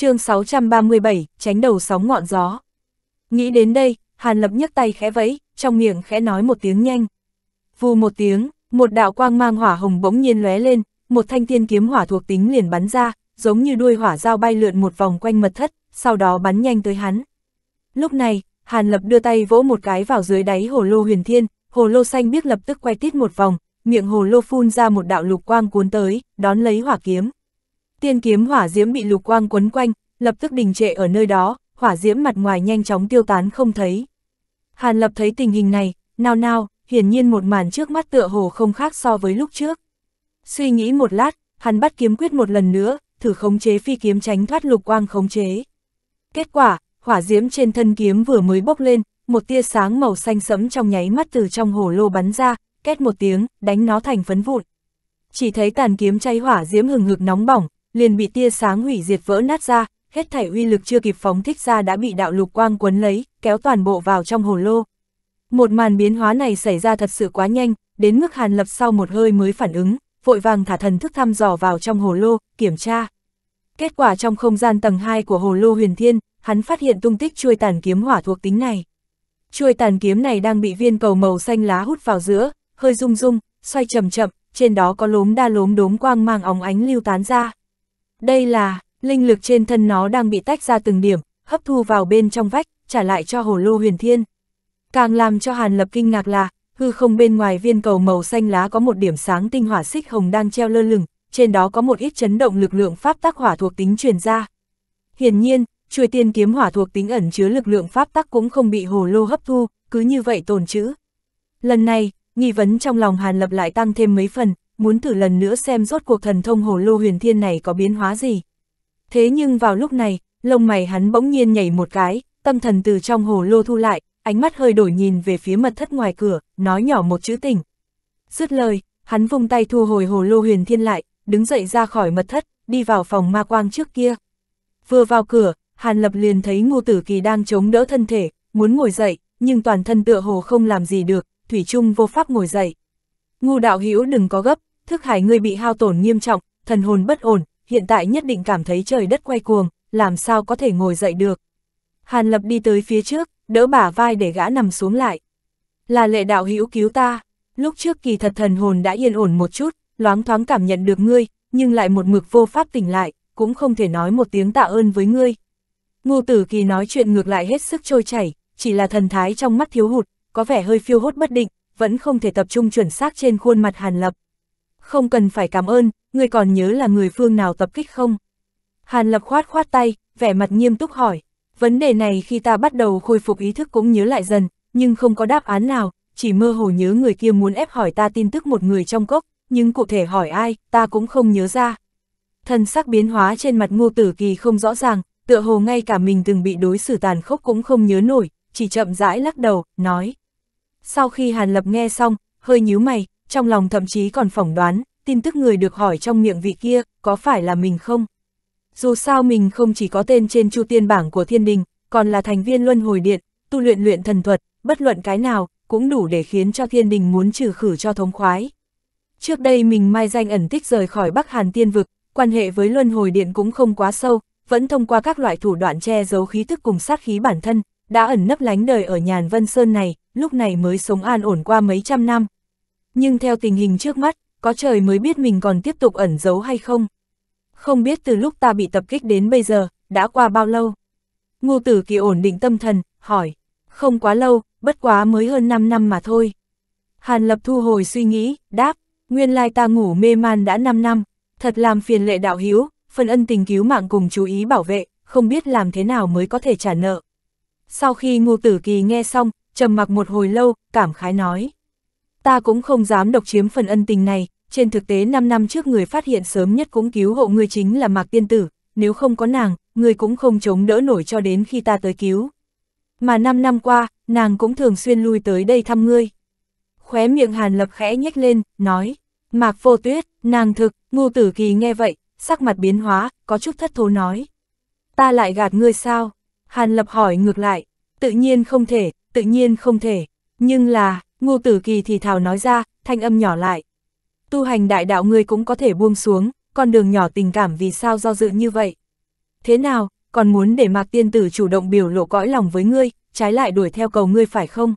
chương 637, tránh đầu sóng ngọn gió. Nghĩ đến đây, Hàn Lập nhấc tay khẽ vẫy, trong miệng khẽ nói một tiếng nhanh. Vù một tiếng, một đạo quang mang hỏa hồng bỗng nhiên lóe lên, một thanh tiên kiếm hỏa thuộc tính liền bắn ra, giống như đuôi hỏa dao bay lượn một vòng quanh mật thất, sau đó bắn nhanh tới hắn. Lúc này, Hàn Lập đưa tay vỗ một cái vào dưới đáy hồ lô huyền thiên, hồ lô xanh biết lập tức quay tít một vòng, miệng hồ lô phun ra một đạo lục quang cuốn tới, đón lấy hỏa kiếm. Tiên kiếm hỏa diễm bị lục quang quấn quanh, lập tức đình trệ ở nơi đó, hỏa diễm mặt ngoài nhanh chóng tiêu tán không thấy. Hàn Lập thấy tình hình này, nào nào, hiển nhiên một màn trước mắt tựa hồ không khác so với lúc trước. Suy nghĩ một lát, hắn bắt kiếm quyết một lần nữa, thử khống chế phi kiếm tránh thoát lục quang khống chế. Kết quả, hỏa diễm trên thân kiếm vừa mới bốc lên, một tia sáng màu xanh sẫm trong nháy mắt từ trong hồ lô bắn ra, két một tiếng, đánh nó thành phấn vụn. Chỉ thấy tàn kiếm cháy hỏa diễm hừng hực nóng bỏng, liền bị tia sáng hủy diệt vỡ nát ra, hết thảy uy lực chưa kịp phóng thích ra đã bị đạo lục quang quấn lấy, kéo toàn bộ vào trong hồ lô. Một màn biến hóa này xảy ra thật sự quá nhanh, đến mức Hàn Lập sau một hơi mới phản ứng, vội vàng thả thần thức thăm dò vào trong hồ lô, kiểm tra. Kết quả trong không gian tầng 2 của hồ lô huyền thiên, hắn phát hiện tung tích chuôi tàn kiếm hỏa thuộc tính này. Chuôi tàn kiếm này đang bị viên cầu màu xanh lá hút vào giữa, hơi rung rung, xoay chậm chậm, trên đó có lốm đa lốm đốm quang mang óng ánh lưu tán ra. Đây là, linh lực trên thân nó đang bị tách ra từng điểm, hấp thu vào bên trong vách, trả lại cho hồ lô huyền thiên. Càng làm cho Hàn Lập kinh ngạc là, hư không bên ngoài viên cầu màu xanh lá có một điểm sáng tinh hỏa xích hồng đang treo lơ lửng, trên đó có một ít chấn động lực lượng pháp tắc hỏa thuộc tính truyền ra. Hiển nhiên, chuôi tiên kiếm hỏa thuộc tính ẩn chứa lực lượng pháp tắc cũng không bị hồ lô hấp thu, cứ như vậy tồn trữ Lần này, nghi vấn trong lòng Hàn Lập lại tăng thêm mấy phần, muốn thử lần nữa xem rốt cuộc thần thông hồ lô huyền thiên này có biến hóa gì. Thế nhưng vào lúc này, lông mày hắn bỗng nhiên nhảy một cái, tâm thần từ trong hồ lô thu lại, ánh mắt hơi đổi nhìn về phía mật thất ngoài cửa, nói nhỏ một chữ tỉnh. Dứt lời, hắn vùng tay thu hồi hồ lô huyền thiên lại, đứng dậy ra khỏi mật thất, đi vào phòng ma quang trước kia. Vừa vào cửa, Hàn Lập liền thấy Ngô Tử Kỳ đang chống đỡ thân thể, muốn ngồi dậy, nhưng toàn thân tựa hồ không làm gì được, Thủy Trung vô pháp ngồi dậy. Ngô đạo hữu đừng có gấp, thức hải ngươi bị hao tổn nghiêm trọng, thần hồn bất ổn, hiện tại nhất định cảm thấy trời đất quay cuồng, làm sao có thể ngồi dậy được. Hàn Lập đi tới phía trước, đỡ bả vai để gã nằm xuống lại. Là lệ đạo hữu cứu ta, lúc trước kỳ thật thần hồn đã yên ổn một chút, loáng thoáng cảm nhận được ngươi, nhưng lại một mực vô pháp tỉnh lại, cũng không thể nói một tiếng tạ ơn với ngươi. Ngô tử kỳ nói chuyện ngược lại hết sức trôi chảy, chỉ là thần thái trong mắt thiếu hụt, có vẻ hơi phiêu hốt bất định, vẫn không thể tập trung chuẩn xác trên khuôn mặt Hàn Lập không cần phải cảm ơn, người còn nhớ là người phương nào tập kích không? Hàn Lập khoát khoát tay, vẻ mặt nghiêm túc hỏi, vấn đề này khi ta bắt đầu khôi phục ý thức cũng nhớ lại dần, nhưng không có đáp án nào, chỉ mơ hồ nhớ người kia muốn ép hỏi ta tin tức một người trong cốc, nhưng cụ thể hỏi ai, ta cũng không nhớ ra. Thần sắc biến hóa trên mặt ngô tử kỳ không rõ ràng, tựa hồ ngay cả mình từng bị đối xử tàn khốc cũng không nhớ nổi, chỉ chậm rãi lắc đầu, nói. Sau khi Hàn Lập nghe xong, hơi nhíu mày, trong lòng thậm chí còn phỏng đoán, tin tức người được hỏi trong miệng vị kia, có phải là mình không? Dù sao mình không chỉ có tên trên chu tiên bảng của thiên đình, còn là thành viên luân hồi điện, tu luyện luyện thần thuật, bất luận cái nào, cũng đủ để khiến cho thiên đình muốn trừ khử cho thống khoái. Trước đây mình mai danh ẩn tích rời khỏi Bắc Hàn tiên vực, quan hệ với luân hồi điện cũng không quá sâu, vẫn thông qua các loại thủ đoạn che giấu khí thức cùng sát khí bản thân, đã ẩn nấp lánh đời ở nhàn Vân Sơn này, lúc này mới sống an ổn qua mấy trăm năm, nhưng theo tình hình trước mắt, có trời mới biết mình còn tiếp tục ẩn giấu hay không. Không biết từ lúc ta bị tập kích đến bây giờ, đã qua bao lâu? Ngô tử kỳ ổn định tâm thần, hỏi. Không quá lâu, bất quá mới hơn 5 năm mà thôi. Hàn lập thu hồi suy nghĩ, đáp. Nguyên lai ta ngủ mê man đã 5 năm, thật làm phiền lệ đạo hiếu, phần ân tình cứu mạng cùng chú ý bảo vệ, không biết làm thế nào mới có thể trả nợ. Sau khi ngô tử kỳ nghe xong, trầm mặc một hồi lâu, cảm khái nói ta cũng không dám độc chiếm phần ân tình này, trên thực tế 5 năm trước người phát hiện sớm nhất cũng cứu hộ ngươi chính là Mạc Tiên Tử, nếu không có nàng, ngươi cũng không chống đỡ nổi cho đến khi ta tới cứu. Mà 5 năm qua, nàng cũng thường xuyên lui tới đây thăm ngươi. Khóe miệng Hàn Lập khẽ nhếch lên, nói, Mạc Vô Tuyết, nàng thực, ngu tử kỳ nghe vậy, sắc mặt biến hóa, có chút thất thố nói. Ta lại gạt ngươi sao? Hàn Lập hỏi ngược lại, tự nhiên không thể, tự nhiên không thể, nhưng là, Ngô Tử Kỳ thì thào nói ra, thanh âm nhỏ lại. Tu hành đại đạo ngươi cũng có thể buông xuống, con đường nhỏ tình cảm vì sao do dự như vậy? Thế nào, còn muốn để Mạc Tiên Tử chủ động biểu lộ cõi lòng với ngươi, trái lại đuổi theo cầu ngươi phải không?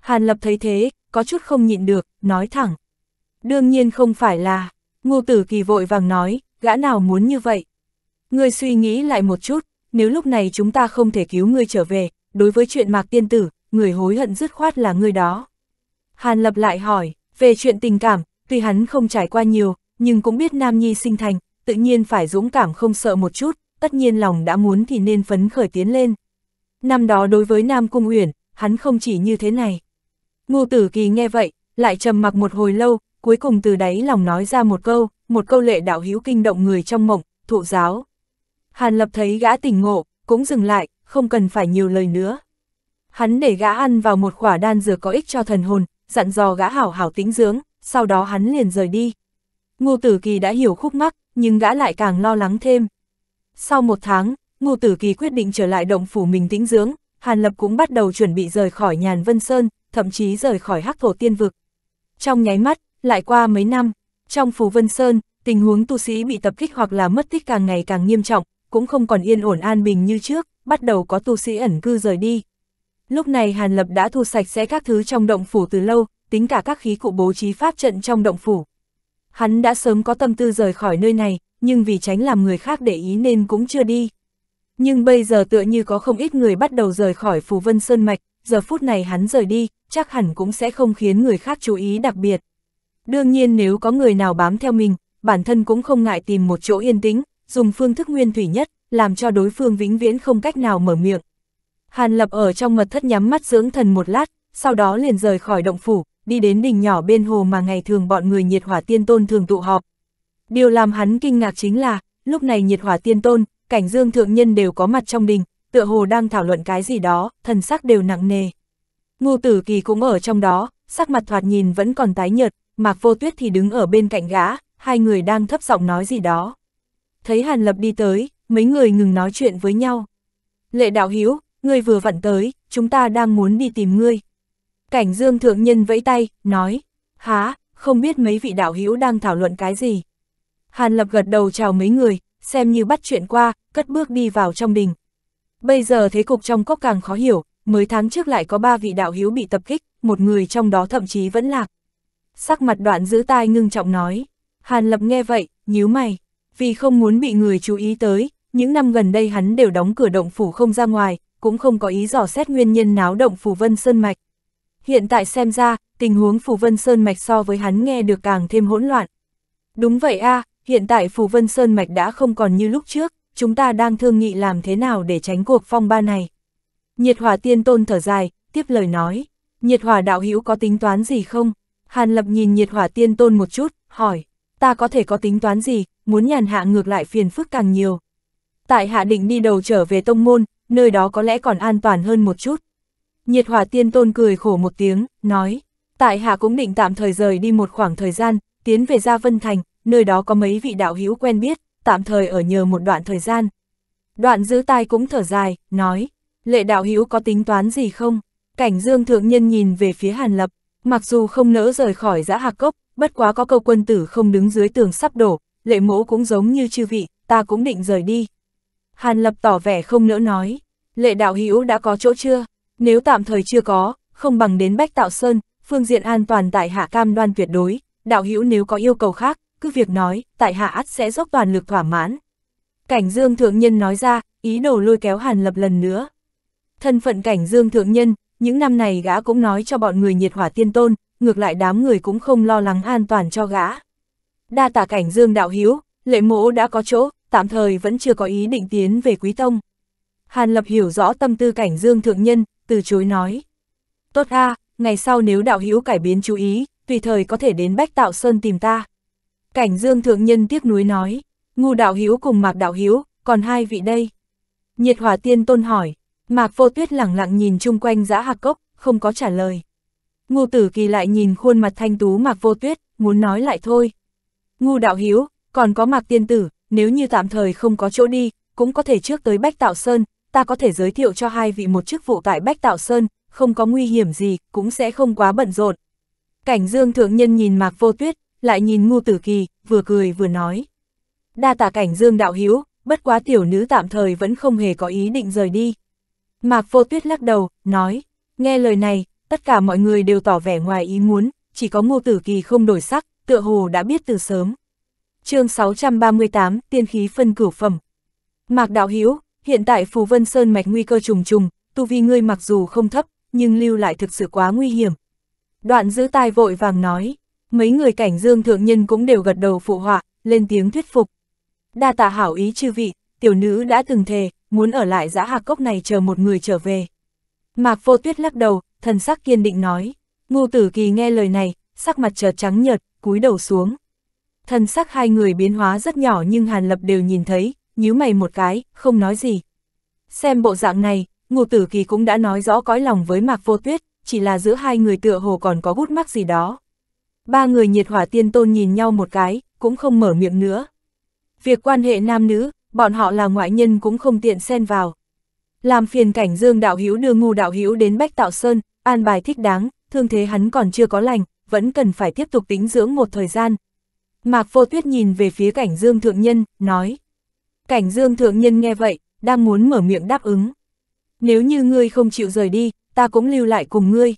Hàn Lập thấy thế, có chút không nhịn được, nói thẳng. Đương nhiên không phải là, Ngô Tử Kỳ vội vàng nói, gã nào muốn như vậy? Ngươi suy nghĩ lại một chút, nếu lúc này chúng ta không thể cứu ngươi trở về, đối với chuyện Mạc Tiên Tử, người hối hận dứt khoát là ngươi đó. Hàn Lập lại hỏi, về chuyện tình cảm, tuy hắn không trải qua nhiều, nhưng cũng biết Nam Nhi sinh thành, tự nhiên phải dũng cảm không sợ một chút, tất nhiên lòng đã muốn thì nên phấn khởi tiến lên. Năm đó đối với Nam Cung Uyển, hắn không chỉ như thế này. Ngô Tử Kỳ nghe vậy, lại trầm mặc một hồi lâu, cuối cùng từ đáy lòng nói ra một câu, một câu lệ đạo hữu kinh động người trong mộng, thụ giáo. Hàn Lập thấy gã tỉnh ngộ, cũng dừng lại, không cần phải nhiều lời nữa. Hắn để gã ăn vào một quả đan dược có ích cho thần hồn, dặn dò gã hảo hảo tính dưỡng, sau đó hắn liền rời đi. Ngô Tử Kỳ đã hiểu khúc mắc, nhưng gã lại càng lo lắng thêm. Sau một tháng, Ngô Tử Kỳ quyết định trở lại động phủ mình tĩnh dưỡng, Hàn Lập cũng bắt đầu chuẩn bị rời khỏi Nhàn Vân Sơn, thậm chí rời khỏi Hắc Thổ Tiên Vực. Trong nháy mắt, lại qua mấy năm, trong phủ Vân Sơn, tình huống tu sĩ bị tập kích hoặc là mất tích càng ngày càng nghiêm trọng, cũng không còn yên ổn an bình như trước, bắt đầu có tu sĩ ẩn cư rời đi. Lúc này Hàn Lập đã thu sạch sẽ các thứ trong động phủ từ lâu, tính cả các khí cụ bố trí pháp trận trong động phủ. Hắn đã sớm có tâm tư rời khỏi nơi này, nhưng vì tránh làm người khác để ý nên cũng chưa đi. Nhưng bây giờ tựa như có không ít người bắt đầu rời khỏi Phù Vân Sơn Mạch, giờ phút này hắn rời đi, chắc hẳn cũng sẽ không khiến người khác chú ý đặc biệt. Đương nhiên nếu có người nào bám theo mình, bản thân cũng không ngại tìm một chỗ yên tĩnh, dùng phương thức nguyên thủy nhất, làm cho đối phương vĩnh viễn không cách nào mở miệng. Hàn Lập ở trong mật thất nhắm mắt dưỡng thần một lát, sau đó liền rời khỏi động phủ, đi đến đỉnh nhỏ bên hồ mà ngày thường bọn người nhiệt hỏa tiên tôn thường tụ họp. Điều làm hắn kinh ngạc chính là, lúc này nhiệt hỏa tiên tôn, cảnh dương thượng nhân đều có mặt trong đình, tựa hồ đang thảo luận cái gì đó, thần sắc đều nặng nề. Ngô tử kỳ cũng ở trong đó, sắc mặt thoạt nhìn vẫn còn tái nhợt, mạc vô tuyết thì đứng ở bên cạnh gã, hai người đang thấp giọng nói gì đó. Thấy Hàn Lập đi tới, mấy người ngừng nói chuyện với nhau. Lệ đạo hiếu, ngươi vừa vặn tới, chúng ta đang muốn đi tìm ngươi. Cảnh dương thượng nhân vẫy tay, nói, há, không biết mấy vị đạo hữu đang thảo luận cái gì. Hàn lập gật đầu chào mấy người, xem như bắt chuyện qua, cất bước đi vào trong đình. Bây giờ thế cục trong cốc càng khó hiểu, mới tháng trước lại có ba vị đạo hữu bị tập kích, một người trong đó thậm chí vẫn lạc. Sắc mặt đoạn giữ tai ngưng trọng nói, Hàn lập nghe vậy, nhíu mày, vì không muốn bị người chú ý tới, những năm gần đây hắn đều đóng cửa động phủ không ra ngoài, cũng không có ý dò xét nguyên nhân náo động Phù Vân Sơn Mạch. Hiện tại xem ra, tình huống Phù Vân Sơn Mạch so với hắn nghe được càng thêm hỗn loạn. Đúng vậy a à, hiện tại Phù Vân Sơn Mạch đã không còn như lúc trước, chúng ta đang thương nghị làm thế nào để tránh cuộc phong ba này. Nhiệt hòa tiên tôn thở dài, tiếp lời nói, nhiệt hòa đạo hữu có tính toán gì không? Hàn lập nhìn nhiệt hỏa tiên tôn một chút, hỏi, ta có thể có tính toán gì, muốn nhàn hạ ngược lại phiền phức càng nhiều. Tại hạ định đi đầu trở về tông môn, nơi đó có lẽ còn an toàn hơn một chút. Nhiệt hỏa tiên tôn cười khổ một tiếng, nói, tại hạ cũng định tạm thời rời đi một khoảng thời gian, tiến về Gia Vân Thành, nơi đó có mấy vị đạo hữu quen biết, tạm thời ở nhờ một đoạn thời gian. Đoạn giữ tai cũng thở dài, nói, lệ đạo hữu có tính toán gì không? Cảnh dương thượng nhân nhìn về phía Hàn Lập, mặc dù không nỡ rời khỏi giã hạc cốc, bất quá có câu quân tử không đứng dưới tường sắp đổ, lệ mỗ cũng giống như chư vị, ta cũng định rời đi, Hàn Lập tỏ vẻ không nỡ nói, lệ đạo hữu đã có chỗ chưa? Nếu tạm thời chưa có, không bằng đến Bách Tạo Sơn, phương diện an toàn tại hạ cam đoan tuyệt đối, đạo hữu nếu có yêu cầu khác, cứ việc nói, tại hạ ắt sẽ dốc toàn lực thỏa mãn. Cảnh Dương Thượng Nhân nói ra, ý đồ lôi kéo Hàn Lập lần nữa. Thân phận Cảnh Dương Thượng Nhân, những năm này gã cũng nói cho bọn người nhiệt hỏa tiên tôn, ngược lại đám người cũng không lo lắng an toàn cho gã. Đa tả Cảnh Dương đạo hữu, lệ mộ đã có chỗ, tạm thời vẫn chưa có ý định tiến về Quý Tông. Hàn Lập hiểu rõ tâm tư cảnh Dương Thượng Nhân, từ chối nói. Tốt a ngày sau nếu đạo hữu cải biến chú ý, tùy thời có thể đến Bách Tạo Sơn tìm ta. Cảnh Dương Thượng Nhân tiếc nuối nói, ngu đạo hữu cùng mạc đạo hữu còn hai vị đây. Nhiệt hỏa tiên tôn hỏi, mạc vô tuyết lẳng lặng nhìn chung quanh giã hạc cốc, không có trả lời. Ngu tử kỳ lại nhìn khuôn mặt thanh tú mạc vô tuyết, muốn nói lại thôi. Ngu đạo Hiếu, còn có mạc tiên tử, nếu như tạm thời không có chỗ đi, cũng có thể trước tới Bách Tạo Sơn, ta có thể giới thiệu cho hai vị một chức vụ tại Bách Tạo Sơn, không có nguy hiểm gì, cũng sẽ không quá bận rộn. Cảnh Dương Thượng Nhân nhìn Mạc Vô Tuyết, lại nhìn Ngu Tử Kỳ, vừa cười vừa nói. Đa tả Cảnh Dương đạo hiếu, bất quá tiểu nữ tạm thời vẫn không hề có ý định rời đi. Mạc Vô Tuyết lắc đầu, nói, nghe lời này, tất cả mọi người đều tỏ vẻ ngoài ý muốn, chỉ có Ngô Tử Kỳ không đổi sắc, tựa hồ đã biết từ sớm chương 638, tiên khí phân cửu phẩm. Mạc Đạo Hiếu, hiện tại Phù Vân Sơn mạch nguy cơ trùng trùng, tu vi ngươi mặc dù không thấp, nhưng lưu lại thực sự quá nguy hiểm. Đoạn giữ tai vội vàng nói, mấy người cảnh dương thượng nhân cũng đều gật đầu phụ họa, lên tiếng thuyết phục. Đa tạ hảo ý chư vị, tiểu nữ đã từng thề, muốn ở lại giã hạc cốc này chờ một người trở về. Mạc vô tuyết lắc đầu, thần sắc kiên định nói, ngu tử kỳ nghe lời này, sắc mặt chợt trắng nhợt, cúi đầu xuống. Thân sắc hai người biến hóa rất nhỏ nhưng Hàn Lập đều nhìn thấy, nhíu mày một cái, không nói gì. Xem bộ dạng này, Ngô Tử Kỳ cũng đã nói rõ cõi lòng với Mạc Vô Tuyết, chỉ là giữa hai người tựa hồ còn có gút mắc gì đó. Ba người nhiệt hỏa tiên tôn nhìn nhau một cái, cũng không mở miệng nữa. Việc quan hệ nam nữ, bọn họ là ngoại nhân cũng không tiện xen vào. Làm phiền cảnh Dương Đạo hiếu đưa ngô Đạo hiếu đến Bách Tạo Sơn, an bài thích đáng, thương thế hắn còn chưa có lành, vẫn cần phải tiếp tục tính dưỡng một thời gian, Mạc Vô Tuyết nhìn về phía cảnh Dương Thượng Nhân, nói. Cảnh Dương Thượng Nhân nghe vậy, đang muốn mở miệng đáp ứng. Nếu như ngươi không chịu rời đi, ta cũng lưu lại cùng ngươi.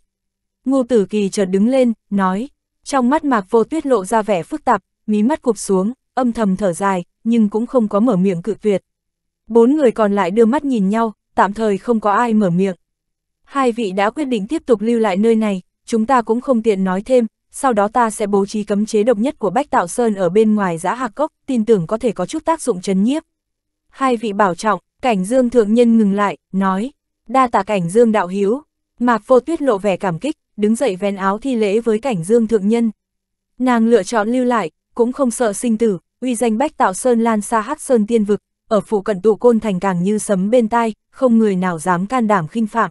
Ngô Tử Kỳ chợt đứng lên, nói. Trong mắt Mạc Vô Tuyết lộ ra vẻ phức tạp, mí mắt cụp xuống, âm thầm thở dài, nhưng cũng không có mở miệng cự tuyệt. Bốn người còn lại đưa mắt nhìn nhau, tạm thời không có ai mở miệng. Hai vị đã quyết định tiếp tục lưu lại nơi này, chúng ta cũng không tiện nói thêm, sau đó ta sẽ bố trí cấm chế độc nhất của Bách Tạo Sơn ở bên ngoài giã hạc cốc, tin tưởng có thể có chút tác dụng chấn nhiếp. Hai vị bảo trọng, cảnh dương thượng nhân ngừng lại, nói, đa tạ cảnh dương đạo hiếu, mạc vô tuyết lộ vẻ cảm kích, đứng dậy vén áo thi lễ với cảnh dương thượng nhân. Nàng lựa chọn lưu lại, cũng không sợ sinh tử, uy danh Bách Tạo Sơn lan xa hát sơn tiên vực, ở phủ cận tụ côn thành càng như sấm bên tai, không người nào dám can đảm khinh phạm.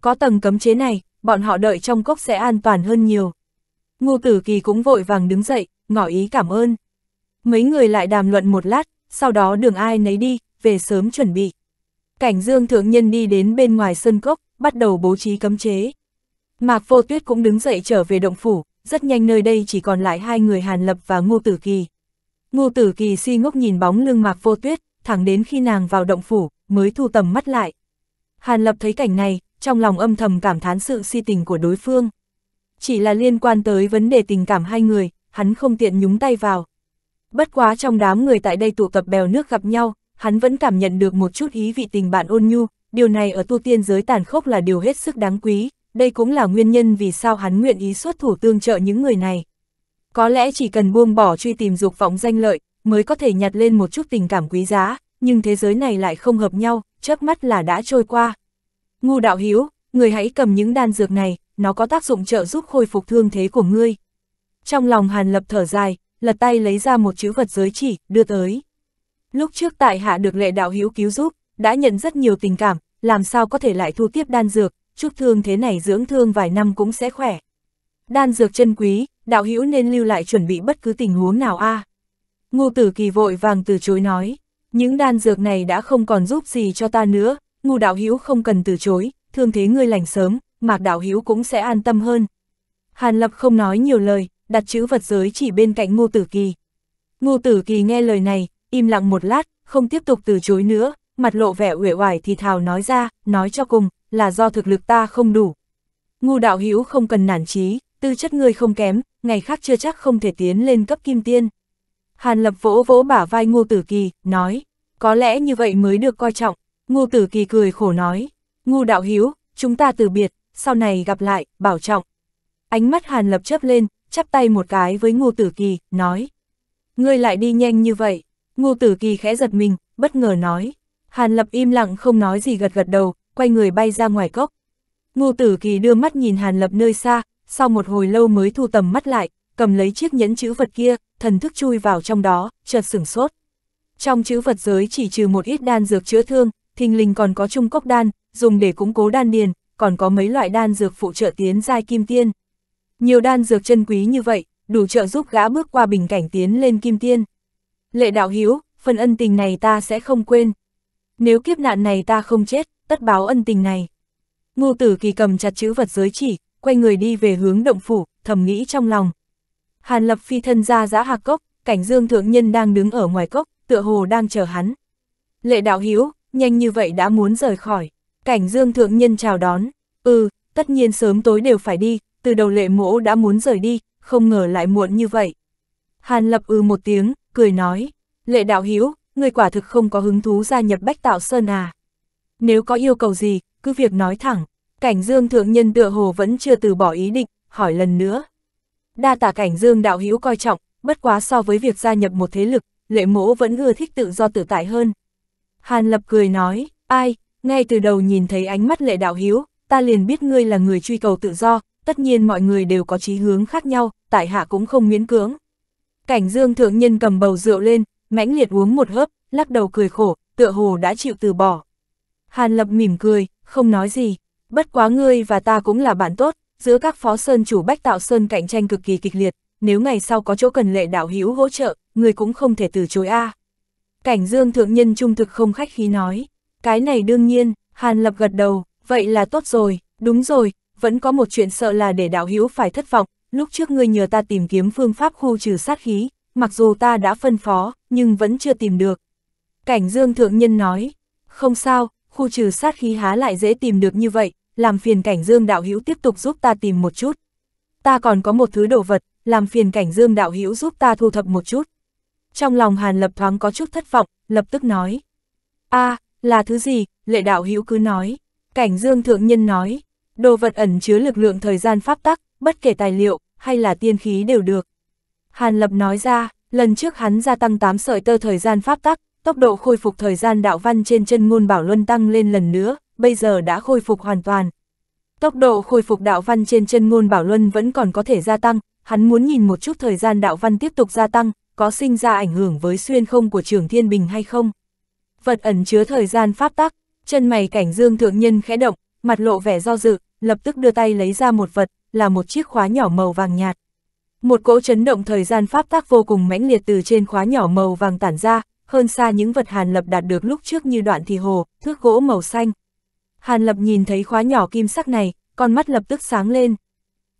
Có tầng cấm chế này, bọn họ đợi trong cốc sẽ an toàn hơn nhiều. Ngô Tử Kỳ cũng vội vàng đứng dậy, ngỏ ý cảm ơn. Mấy người lại đàm luận một lát, sau đó đường ai nấy đi, về sớm chuẩn bị. Cảnh Dương Thượng Nhân đi đến bên ngoài sân cốc, bắt đầu bố trí cấm chế. Mạc Vô Tuyết cũng đứng dậy trở về động phủ, rất nhanh nơi đây chỉ còn lại hai người Hàn Lập và Ngô Tử Kỳ. Ngô Tử Kỳ si ngốc nhìn bóng lưng Mạc Vô Tuyết, thẳng đến khi nàng vào động phủ, mới thu tầm mắt lại. Hàn Lập thấy cảnh này, trong lòng âm thầm cảm thán sự si tình của đối phương chỉ là liên quan tới vấn đề tình cảm hai người, hắn không tiện nhúng tay vào. Bất quá trong đám người tại đây tụ tập bèo nước gặp nhau, hắn vẫn cảm nhận được một chút ý vị tình bạn ôn nhu, điều này ở tu tiên giới tàn khốc là điều hết sức đáng quý, đây cũng là nguyên nhân vì sao hắn nguyện ý xuất thủ tương trợ những người này. Có lẽ chỉ cần buông bỏ truy tìm dục vọng danh lợi, mới có thể nhặt lên một chút tình cảm quý giá, nhưng thế giới này lại không hợp nhau, chớp mắt là đã trôi qua. Ngu đạo hiếu, người hãy cầm những đan dược này, nó có tác dụng trợ giúp khôi phục thương thế của ngươi. Trong lòng Hàn Lập thở dài, lật tay lấy ra một chữ vật giới chỉ, đưa tới. Lúc trước tại hạ được lệ đạo hữu cứu giúp, đã nhận rất nhiều tình cảm, làm sao có thể lại thu tiếp đan dược, chút thương thế này dưỡng thương vài năm cũng sẽ khỏe. Đan dược chân quý, đạo hữu nên lưu lại chuẩn bị bất cứ tình huống nào a. À. Ngô tử kỳ vội vàng từ chối nói, những đan dược này đã không còn giúp gì cho ta nữa, ngô đạo hữu không cần từ chối, thương thế ngươi lành sớm, Mạc Đạo Hiếu cũng sẽ an tâm hơn. Hàn Lập không nói nhiều lời, đặt chữ vật giới chỉ bên cạnh Ngô Tử Kỳ. Ngô Tử Kỳ nghe lời này, im lặng một lát, không tiếp tục từ chối nữa, mặt lộ vẻ uể oải thì thào nói ra, nói cho cùng, là do thực lực ta không đủ. Ngô Đạo Hiếu không cần nản chí, tư chất ngươi không kém, ngày khác chưa chắc không thể tiến lên cấp kim tiên. Hàn Lập vỗ vỗ bả vai Ngô Tử Kỳ, nói, có lẽ như vậy mới được coi trọng. Ngô Tử Kỳ cười khổ nói, Ngô Đạo Hiếu, chúng ta từ biệt, sau này gặp lại, bảo trọng. Ánh mắt Hàn Lập chớp lên, chắp tay một cái với Ngô Tử Kỳ, nói. Ngươi lại đi nhanh như vậy. Ngô Tử Kỳ khẽ giật mình, bất ngờ nói. Hàn Lập im lặng không nói gì gật gật đầu, quay người bay ra ngoài cốc. Ngô Tử Kỳ đưa mắt nhìn Hàn Lập nơi xa, sau một hồi lâu mới thu tầm mắt lại, cầm lấy chiếc nhẫn chữ vật kia, thần thức chui vào trong đó, chợt sửng sốt. Trong chữ vật giới chỉ trừ một ít đan dược chữa thương, thình lình còn có trung cốc đan, dùng để củng cố đan điền, còn có mấy loại đan dược phụ trợ tiến giai kim tiên. Nhiều đan dược chân quý như vậy, đủ trợ giúp gã bước qua bình cảnh tiến lên kim tiên. Lệ đạo hiếu, phần ân tình này ta sẽ không quên. Nếu kiếp nạn này ta không chết, tất báo ân tình này. Ngô tử kỳ cầm chặt chữ vật giới chỉ, quay người đi về hướng động phủ, thầm nghĩ trong lòng. Hàn lập phi thân ra giã hạc cốc, cảnh dương thượng nhân đang đứng ở ngoài cốc, tựa hồ đang chờ hắn. Lệ đạo hiếu, nhanh như vậy đã muốn rời khỏi. Cảnh dương thượng nhân chào đón, ừ, tất nhiên sớm tối đều phải đi, từ đầu lệ mỗ đã muốn rời đi, không ngờ lại muộn như vậy. Hàn lập ư ừ một tiếng, cười nói, lệ đạo hiếu, người quả thực không có hứng thú gia nhập bách tạo sơn à. Nếu có yêu cầu gì, cứ việc nói thẳng, cảnh dương thượng nhân tựa hồ vẫn chưa từ bỏ ý định, hỏi lần nữa. Đa tả cảnh dương đạo hiếu coi trọng, bất quá so với việc gia nhập một thế lực, lệ mỗ vẫn ưa thích tự do tự tại hơn. Hàn lập cười nói, ai, ngay từ đầu nhìn thấy ánh mắt lệ đạo hiếu, ta liền biết ngươi là người truy cầu tự do, tất nhiên mọi người đều có chí hướng khác nhau, tại hạ cũng không miễn cưỡng. Cảnh dương thượng nhân cầm bầu rượu lên, mãnh liệt uống một hớp, lắc đầu cười khổ, tựa hồ đã chịu từ bỏ. Hàn lập mỉm cười, không nói gì, bất quá ngươi và ta cũng là bạn tốt, giữa các phó sơn chủ bách tạo sơn cạnh tranh cực kỳ kịch liệt, nếu ngày sau có chỗ cần lệ đạo hiếu hỗ trợ, ngươi cũng không thể từ chối a. À. Cảnh dương thượng nhân trung thực không khách khí nói. Cái này đương nhiên, Hàn Lập gật đầu, vậy là tốt rồi, đúng rồi, vẫn có một chuyện sợ là để đạo hữu phải thất vọng, lúc trước ngươi nhờ ta tìm kiếm phương pháp khu trừ sát khí, mặc dù ta đã phân phó, nhưng vẫn chưa tìm được. Cảnh Dương Thượng Nhân nói, không sao, khu trừ sát khí há lại dễ tìm được như vậy, làm phiền cảnh Dương đạo hữu tiếp tục giúp ta tìm một chút. Ta còn có một thứ đồ vật, làm phiền cảnh Dương đạo hữu giúp ta thu thập một chút. Trong lòng Hàn Lập thoáng có chút thất vọng, lập tức nói. a à, là thứ gì? Lệ đạo hữu cứ nói. Cảnh dương thượng nhân nói. Đồ vật ẩn chứa lực lượng thời gian pháp tắc, bất kể tài liệu, hay là tiên khí đều được. Hàn Lập nói ra, lần trước hắn gia tăng 8 sợi tơ thời gian pháp tắc, tốc độ khôi phục thời gian đạo văn trên chân ngôn bảo luân tăng lên lần nữa, bây giờ đã khôi phục hoàn toàn. Tốc độ khôi phục đạo văn trên chân ngôn bảo luân vẫn còn có thể gia tăng, hắn muốn nhìn một chút thời gian đạo văn tiếp tục gia tăng, có sinh ra ảnh hưởng với xuyên không của trường thiên bình hay không vật ẩn chứa thời gian pháp tắc, chân mày cảnh dương thượng nhân khẽ động, mặt lộ vẻ do dự, lập tức đưa tay lấy ra một vật, là một chiếc khóa nhỏ màu vàng nhạt. Một cỗ chấn động thời gian pháp tác vô cùng mãnh liệt từ trên khóa nhỏ màu vàng tản ra, hơn xa những vật Hàn Lập đạt được lúc trước như đoạn thì hồ, thước gỗ màu xanh. Hàn Lập nhìn thấy khóa nhỏ kim sắc này, con mắt lập tức sáng lên.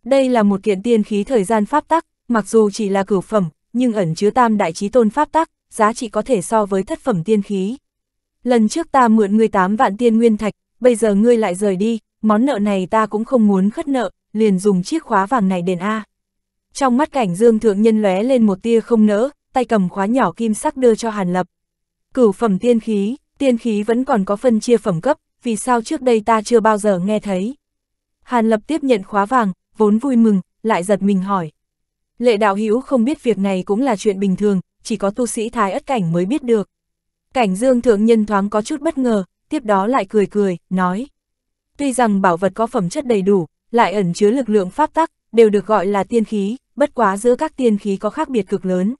Đây là một kiện tiên khí thời gian pháp tắc, mặc dù chỉ là cửu phẩm, nhưng ẩn chứa tam đại trí tôn pháp tắc, giá trị có thể so với thất phẩm tiên khí lần trước ta mượn ngươi tám vạn tiên nguyên thạch, bây giờ ngươi lại rời đi, món nợ này ta cũng không muốn khất nợ, liền dùng chiếc khóa vàng này đền A. Trong mắt cảnh Dương Thượng Nhân lóe lên một tia không nỡ, tay cầm khóa nhỏ kim sắc đưa cho Hàn Lập. Cửu phẩm tiên khí, tiên khí vẫn còn có phân chia phẩm cấp, vì sao trước đây ta chưa bao giờ nghe thấy. Hàn Lập tiếp nhận khóa vàng, vốn vui mừng, lại giật mình hỏi. Lệ đạo hữu không biết việc này cũng là chuyện bình thường, chỉ có tu sĩ thái ất cảnh mới biết được. Cảnh dương thượng nhân thoáng có chút bất ngờ, tiếp đó lại cười cười, nói. Tuy rằng bảo vật có phẩm chất đầy đủ, lại ẩn chứa lực lượng pháp tắc, đều được gọi là tiên khí, bất quá giữa các tiên khí có khác biệt cực lớn.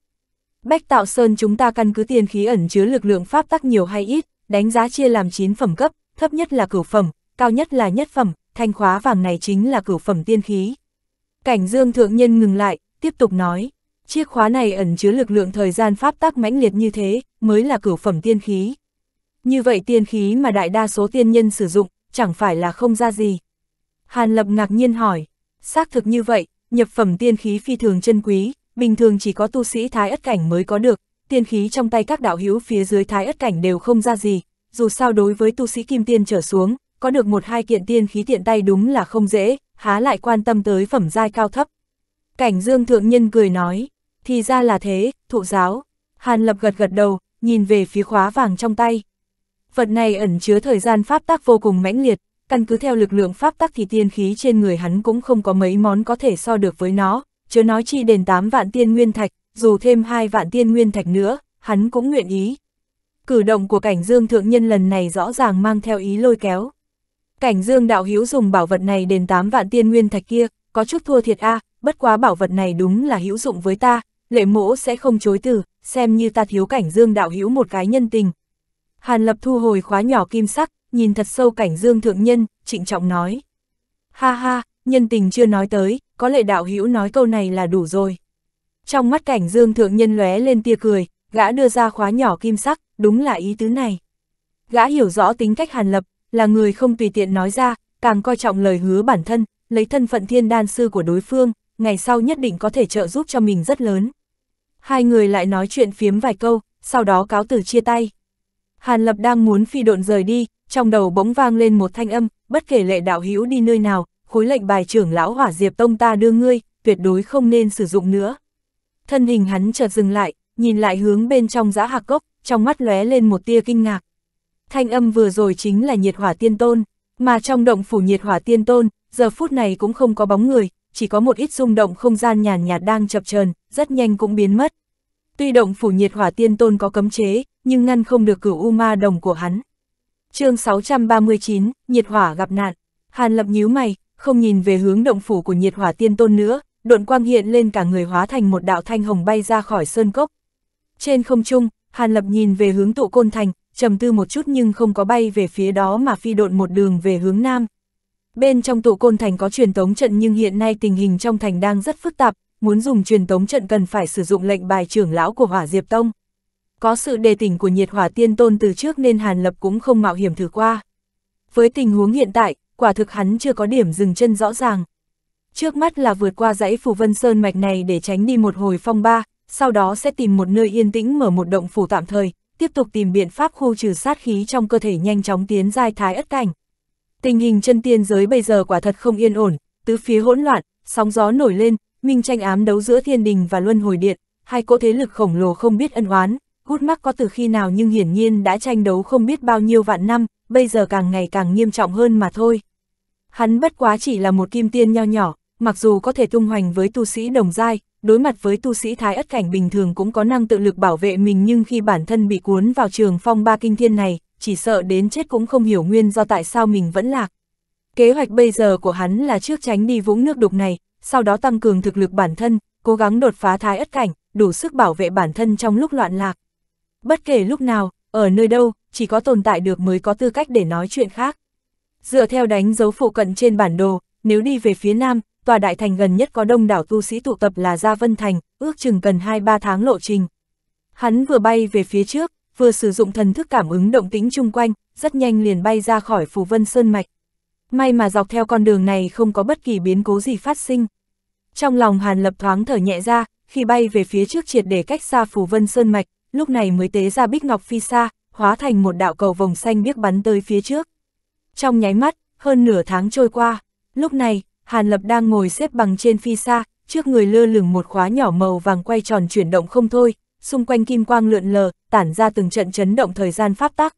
Bách tạo sơn chúng ta căn cứ tiên khí ẩn chứa lực lượng pháp tắc nhiều hay ít, đánh giá chia làm 9 phẩm cấp, thấp nhất là cửu phẩm, cao nhất là nhất phẩm, thanh khóa vàng này chính là cửu phẩm tiên khí. Cảnh dương thượng nhân ngừng lại, tiếp tục nói. Chiếc khóa này ẩn chứa lực lượng thời gian pháp tác mãnh liệt như thế, mới là cửu phẩm tiên khí. Như vậy tiên khí mà đại đa số tiên nhân sử dụng, chẳng phải là không ra gì. Hàn Lập ngạc nhiên hỏi, xác thực như vậy, nhập phẩm tiên khí phi thường chân quý, bình thường chỉ có tu sĩ thái ất cảnh mới có được, tiên khí trong tay các đạo hữu phía dưới thái ất cảnh đều không ra gì, dù sao đối với tu sĩ kim tiên trở xuống, có được một hai kiện tiên khí tiện tay đúng là không dễ, há lại quan tâm tới phẩm giai cao thấp. Cảnh Dương Thượng Nhân cười nói, thì ra là thế, thụ giáo. Hàn Lập gật gật đầu, nhìn về phía khóa vàng trong tay. Vật này ẩn chứa thời gian pháp tắc vô cùng mãnh liệt, căn cứ theo lực lượng pháp tắc thì tiên khí trên người hắn cũng không có mấy món có thể so được với nó, chứ nói chi đền 8 vạn tiên nguyên thạch, dù thêm 2 vạn tiên nguyên thạch nữa, hắn cũng nguyện ý. Cử động của cảnh dương thượng nhân lần này rõ ràng mang theo ý lôi kéo. Cảnh dương đạo hữu dùng bảo vật này đền 8 vạn tiên nguyên thạch kia, có chút thua thiệt a à, bất quá bảo vật này đúng là hữu dụng với ta, lệ mỗ sẽ không chối từ, xem như ta thiếu cảnh dương đạo hữu một cái nhân tình. Hàn lập thu hồi khóa nhỏ kim sắc, nhìn thật sâu cảnh dương thượng nhân, trịnh trọng nói. Ha ha, nhân tình chưa nói tới, có lệ đạo hữu nói câu này là đủ rồi. Trong mắt cảnh dương thượng nhân lóe lên tia cười, gã đưa ra khóa nhỏ kim sắc, đúng là ý tứ này. Gã hiểu rõ tính cách hàn lập, là người không tùy tiện nói ra, càng coi trọng lời hứa bản thân, lấy thân phận thiên đan sư của đối phương, ngày sau nhất định có thể trợ giúp cho mình rất lớn. Hai người lại nói chuyện phiếm vài câu, sau đó cáo từ chia tay. Hàn Lập đang muốn phi độn rời đi, trong đầu bỗng vang lên một thanh âm, bất kể lệ đạo hữu đi nơi nào, khối lệnh bài trưởng lão hỏa diệp tông ta đưa ngươi, tuyệt đối không nên sử dụng nữa. Thân hình hắn chợt dừng lại, nhìn lại hướng bên trong giã hạc gốc, trong mắt lóe lên một tia kinh ngạc. Thanh âm vừa rồi chính là nhiệt hỏa tiên tôn, mà trong động phủ nhiệt hỏa tiên tôn, giờ phút này cũng không có bóng người, chỉ có một ít rung động không gian nhàn nhạt đang chập chờn, rất nhanh cũng biến mất. Tuy động phủ nhiệt hỏa tiên tôn có cấm chế, nhưng ngăn không được cửu u ma đồng của hắn. chương 639, nhiệt hỏa gặp nạn. Hàn lập nhíu mày, không nhìn về hướng động phủ của nhiệt hỏa tiên tôn nữa, độn quang hiện lên cả người hóa thành một đạo thanh hồng bay ra khỏi sơn cốc. Trên không trung, Hàn lập nhìn về hướng tụ côn thành, trầm tư một chút nhưng không có bay về phía đó mà phi độn một đường về hướng nam. Bên trong tụ côn thành có truyền tống trận nhưng hiện nay tình hình trong thành đang rất phức tạp, muốn dùng truyền tống trận cần phải sử dụng lệnh bài trưởng lão của Hỏa Diệp Tông. Có sự đề tỉnh của nhiệt hỏa tiên tôn từ trước nên Hàn Lập cũng không mạo hiểm thử qua. Với tình huống hiện tại, quả thực hắn chưa có điểm dừng chân rõ ràng. Trước mắt là vượt qua dãy phù vân sơn mạch này để tránh đi một hồi phong ba, sau đó sẽ tìm một nơi yên tĩnh mở một động phủ tạm thời, tiếp tục tìm biện pháp khu trừ sát khí trong cơ thể nhanh chóng tiến giai thái ất cảnh. Tình hình chân tiên giới bây giờ quả thật không yên ổn, tứ phía hỗn loạn, sóng gió nổi lên, minh tranh ám đấu giữa thiên đình và luân hồi điện, hai cỗ thế lực khổng lồ không biết ân oán, hút mắc có từ khi nào nhưng hiển nhiên đã tranh đấu không biết bao nhiêu vạn năm, bây giờ càng ngày càng nghiêm trọng hơn mà thôi. Hắn bất quá chỉ là một kim tiên nho nhỏ, mặc dù có thể tung hoành với tu sĩ đồng giai, đối mặt với tu sĩ thái ất cảnh bình thường cũng có năng tự lực bảo vệ mình nhưng khi bản thân bị cuốn vào trường phong ba kinh thiên này, chỉ sợ đến chết cũng không hiểu nguyên do tại sao mình vẫn lạc. Kế hoạch bây giờ của hắn là trước tránh đi vũng nước đục này, sau đó tăng cường thực lực bản thân, cố gắng đột phá thái ất cảnh, đủ sức bảo vệ bản thân trong lúc loạn lạc. Bất kể lúc nào, ở nơi đâu, chỉ có tồn tại được mới có tư cách để nói chuyện khác. Dựa theo đánh dấu phụ cận trên bản đồ, nếu đi về phía nam, tòa đại thành gần nhất có đông đảo tu sĩ tụ tập là Gia Vân Thành, ước chừng cần 2-3 tháng lộ trình. Hắn vừa bay về phía trước, vừa sử dụng thần thức cảm ứng động tĩnh chung quanh, rất nhanh liền bay ra khỏi phù vân sơn mạch. May mà dọc theo con đường này không có bất kỳ biến cố gì phát sinh. Trong lòng Hàn Lập thoáng thở nhẹ ra, khi bay về phía trước triệt để cách xa phù vân sơn mạch, lúc này mới tế ra bích ngọc phi xa, hóa thành một đạo cầu vòng xanh biếc bắn tới phía trước. Trong nháy mắt, hơn nửa tháng trôi qua, lúc này, Hàn Lập đang ngồi xếp bằng trên phi xa, trước người lơ lửng một khóa nhỏ màu vàng quay tròn chuyển động không thôi, xung quanh kim quang lượn lờ, tản ra từng trận chấn động thời gian pháp tắc.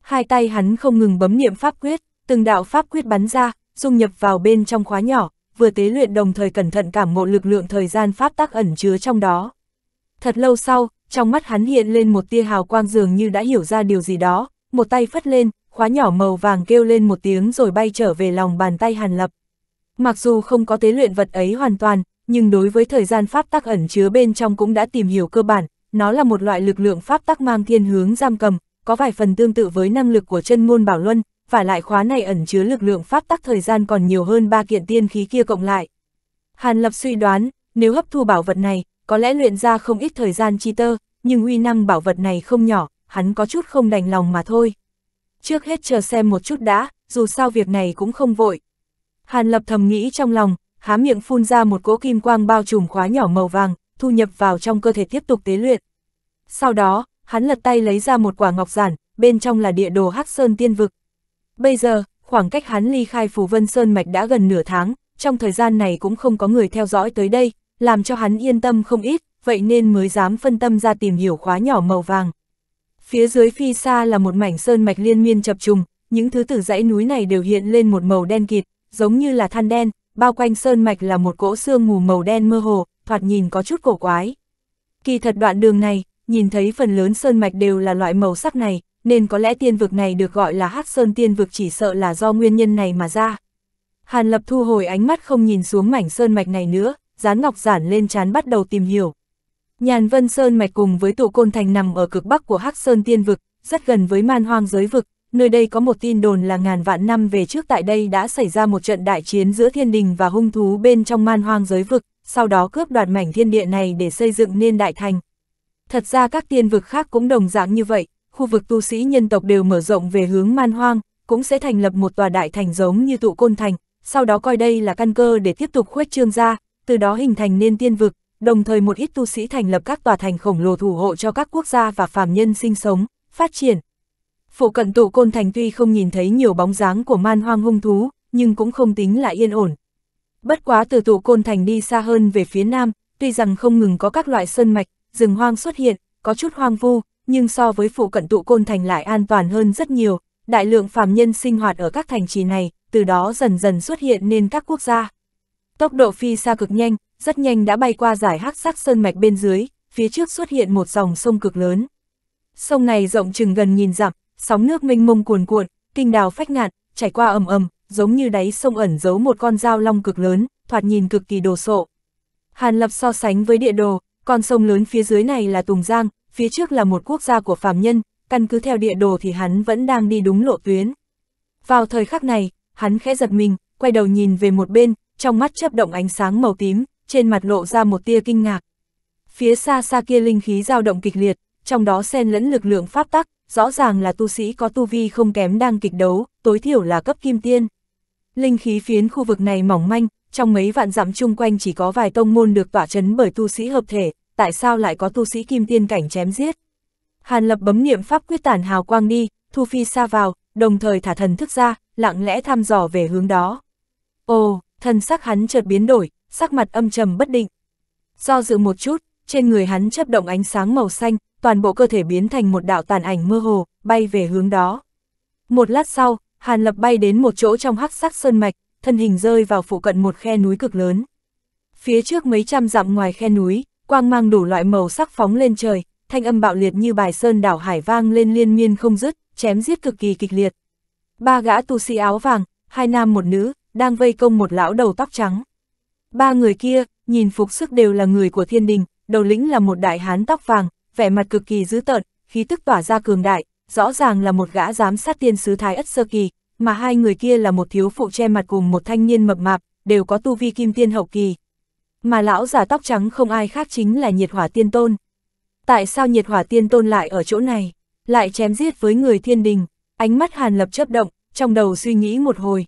Hai tay hắn không ngừng bấm niệm pháp quyết, từng đạo pháp quyết bắn ra, dung nhập vào bên trong khóa nhỏ, vừa tế luyện đồng thời cẩn thận cảm ngộ lực lượng thời gian pháp tắc ẩn chứa trong đó. Thật lâu sau, trong mắt hắn hiện lên một tia hào quang dường như đã hiểu ra điều gì đó, một tay phất lên, khóa nhỏ màu vàng kêu lên một tiếng rồi bay trở về lòng bàn tay Hàn Lập. Mặc dù không có tế luyện vật ấy hoàn toàn, nhưng đối với thời gian pháp tắc ẩn chứa bên trong cũng đã tìm hiểu cơ bản, nó là một loại lực lượng pháp tắc mang thiên hướng giam cầm, có vài phần tương tự với năng lực của chân ngôn bảo luân, và lại khóa này ẩn chứa lực lượng pháp tắc thời gian còn nhiều hơn ba kiện tiên khí kia cộng lại. Hàn Lập suy đoán, nếu hấp thu bảo vật này, có lẽ luyện ra không ít thời gian chi tơ, nhưng uy năng bảo vật này không nhỏ, hắn có chút không đành lòng mà thôi. Trước hết chờ xem một chút đã, dù sao việc này cũng không vội. Hàn Lập thầm nghĩ trong lòng, há miệng phun ra một cỗ kim quang bao trùm khóa nhỏ màu vàng, thu nhập vào trong cơ thể tiếp tục tế luyện. Sau đó, hắn lật tay lấy ra một quả ngọc giản, bên trong là địa đồ Hắc Sơn Tiên Vực. Bây giờ, khoảng cách hắn ly khai Phù Vân Sơn Mạch đã gần nửa tháng, trong thời gian này cũng không có người theo dõi tới đây, làm cho hắn yên tâm không ít, vậy nên mới dám phân tâm ra tìm hiểu khóa nhỏ màu vàng. Phía dưới phi xa là một mảnh sơn mạch liên miên chập trùng, những thứ tử dãy núi này đều hiện lên một màu đen kịt, giống như là than đen, bao quanh sơn mạch là một cỗ xương mù màu đen mơ hồ, thoạt nhìn có chút cổ quái. Kỳ thật đoạn đường này, nhìn thấy phần lớn sơn mạch đều là loại màu sắc này, nên có lẽ tiên vực này được gọi là hắc sơn tiên vực chỉ sợ là do nguyên nhân này mà ra. Hàn Lập thu hồi ánh mắt không nhìn xuống mảnh sơn mạch này nữa, dán ngọc giản lên chán bắt đầu tìm hiểu. Nhàn Vân Sơn mạch cùng với tụ côn thành nằm ở cực bắc của Hắc Sơn Tiên vực, rất gần với Man Hoang giới vực, nơi đây có một tin đồn là ngàn vạn năm về trước tại đây đã xảy ra một trận đại chiến giữa thiên đình và hung thú bên trong Man Hoang giới vực, sau đó cướp đoạt mảnh thiên địa này để xây dựng nên đại thành. Thật ra các tiên vực khác cũng đồng dạng như vậy, khu vực tu sĩ nhân tộc đều mở rộng về hướng man hoang, cũng sẽ thành lập một tòa đại thành giống như tụ côn thành, sau đó coi đây là căn cơ để tiếp tục khuếch trương ra, từ đó hình thành nên tiên vực, đồng thời một ít tu sĩ thành lập các tòa thành khổng lồ thủ hộ cho các quốc gia và phàm nhân sinh sống, phát triển. Phụ cận tụ côn thành tuy không nhìn thấy nhiều bóng dáng của man hoang hung thú, nhưng cũng không tính là yên ổn, Bất quá từ tụ côn thành đi xa hơn về phía nam, tuy rằng không ngừng có các loại sơn mạch, rừng hoang xuất hiện, có chút hoang vu, nhưng so với phụ cận tụ côn thành lại an toàn hơn rất nhiều, đại lượng phàm nhân sinh hoạt ở các thành trì này, từ đó dần dần xuất hiện nên các quốc gia. Tốc độ phi xa cực nhanh, rất nhanh đã bay qua giải hắc sắc sơn mạch bên dưới, phía trước xuất hiện một dòng sông cực lớn. Sông này rộng chừng gần nghìn dặm, sóng nước mênh mông cuồn cuộn, kinh đào phách ngạn, chảy qua ầm ầm, giống như đáy sông ẩn giấu một con dao long cực lớn, thoạt nhìn cực kỳ đồ sộ. Hàn Lập so sánh với địa đồ, con sông lớn phía dưới này là Tùng Giang, phía trước là một quốc gia của phàm nhân, căn cứ theo địa đồ thì hắn vẫn đang đi đúng lộ tuyến. Vào thời khắc này, hắn khẽ giật mình, quay đầu nhìn về một bên, trong mắt chớp động ánh sáng màu tím, trên mặt lộ ra một tia kinh ngạc. Phía xa xa kia linh khí dao động kịch liệt, trong đó xen lẫn lực lượng pháp tắc, rõ ràng là tu sĩ có tu vi không kém đang kịch đấu, tối thiểu là cấp kim tiên. Linh khí phiến khu vực này mỏng manh, trong mấy vạn dặm chung quanh chỉ có vài tông môn được tỏa chấn bởi tu sĩ hợp thể, tại sao lại có tu sĩ kim tiên cảnh chém giết? Hàn Lập bấm niệm pháp quyết tản hào quang đi, thu phi xa vào, đồng thời thả thần thức ra, lặng lẽ thăm dò về hướng đó. Ồ, thần sắc hắn chợt biến đổi, sắc mặt âm trầm bất định. Do dự một chút, trên người hắn chấp động ánh sáng màu xanh, toàn bộ cơ thể biến thành một đạo tàn ảnh mơ hồ, bay về hướng đó. Một lát sau, Hàn Lập bay đến một chỗ trong hắc sắc sơn mạch, thân hình rơi vào phụ cận một khe núi cực lớn. Phía trước mấy trăm dặm ngoài khe núi, quang mang đủ loại màu sắc phóng lên trời, thanh âm bạo liệt như bài sơn đảo hải vang lên liên miên không dứt, chém giết cực kỳ kịch liệt. Ba gã tu sĩ áo vàng, hai nam một nữ, đang vây công một lão đầu tóc trắng. Ba người kia, nhìn phục sức đều là người của thiên đình, đầu lĩnh là một đại hán tóc vàng, vẻ mặt cực kỳ dữ tợn, khí tức tỏa ra cường đại, rõ ràng là một gã giám sát tiên sứ Thái Ất Sơ Kỳ, mà hai người kia là một thiếu phụ che mặt cùng một thanh niên mập mạp, đều có tu vi kim tiên hậu kỳ. Mà lão giả tóc trắng không ai khác chính là nhiệt hỏa tiên tôn. Tại sao nhiệt hỏa tiên tôn lại ở chỗ này, lại chém giết với người thiên đình, ánh mắt hàn lập chớp động, trong đầu suy nghĩ một hồi.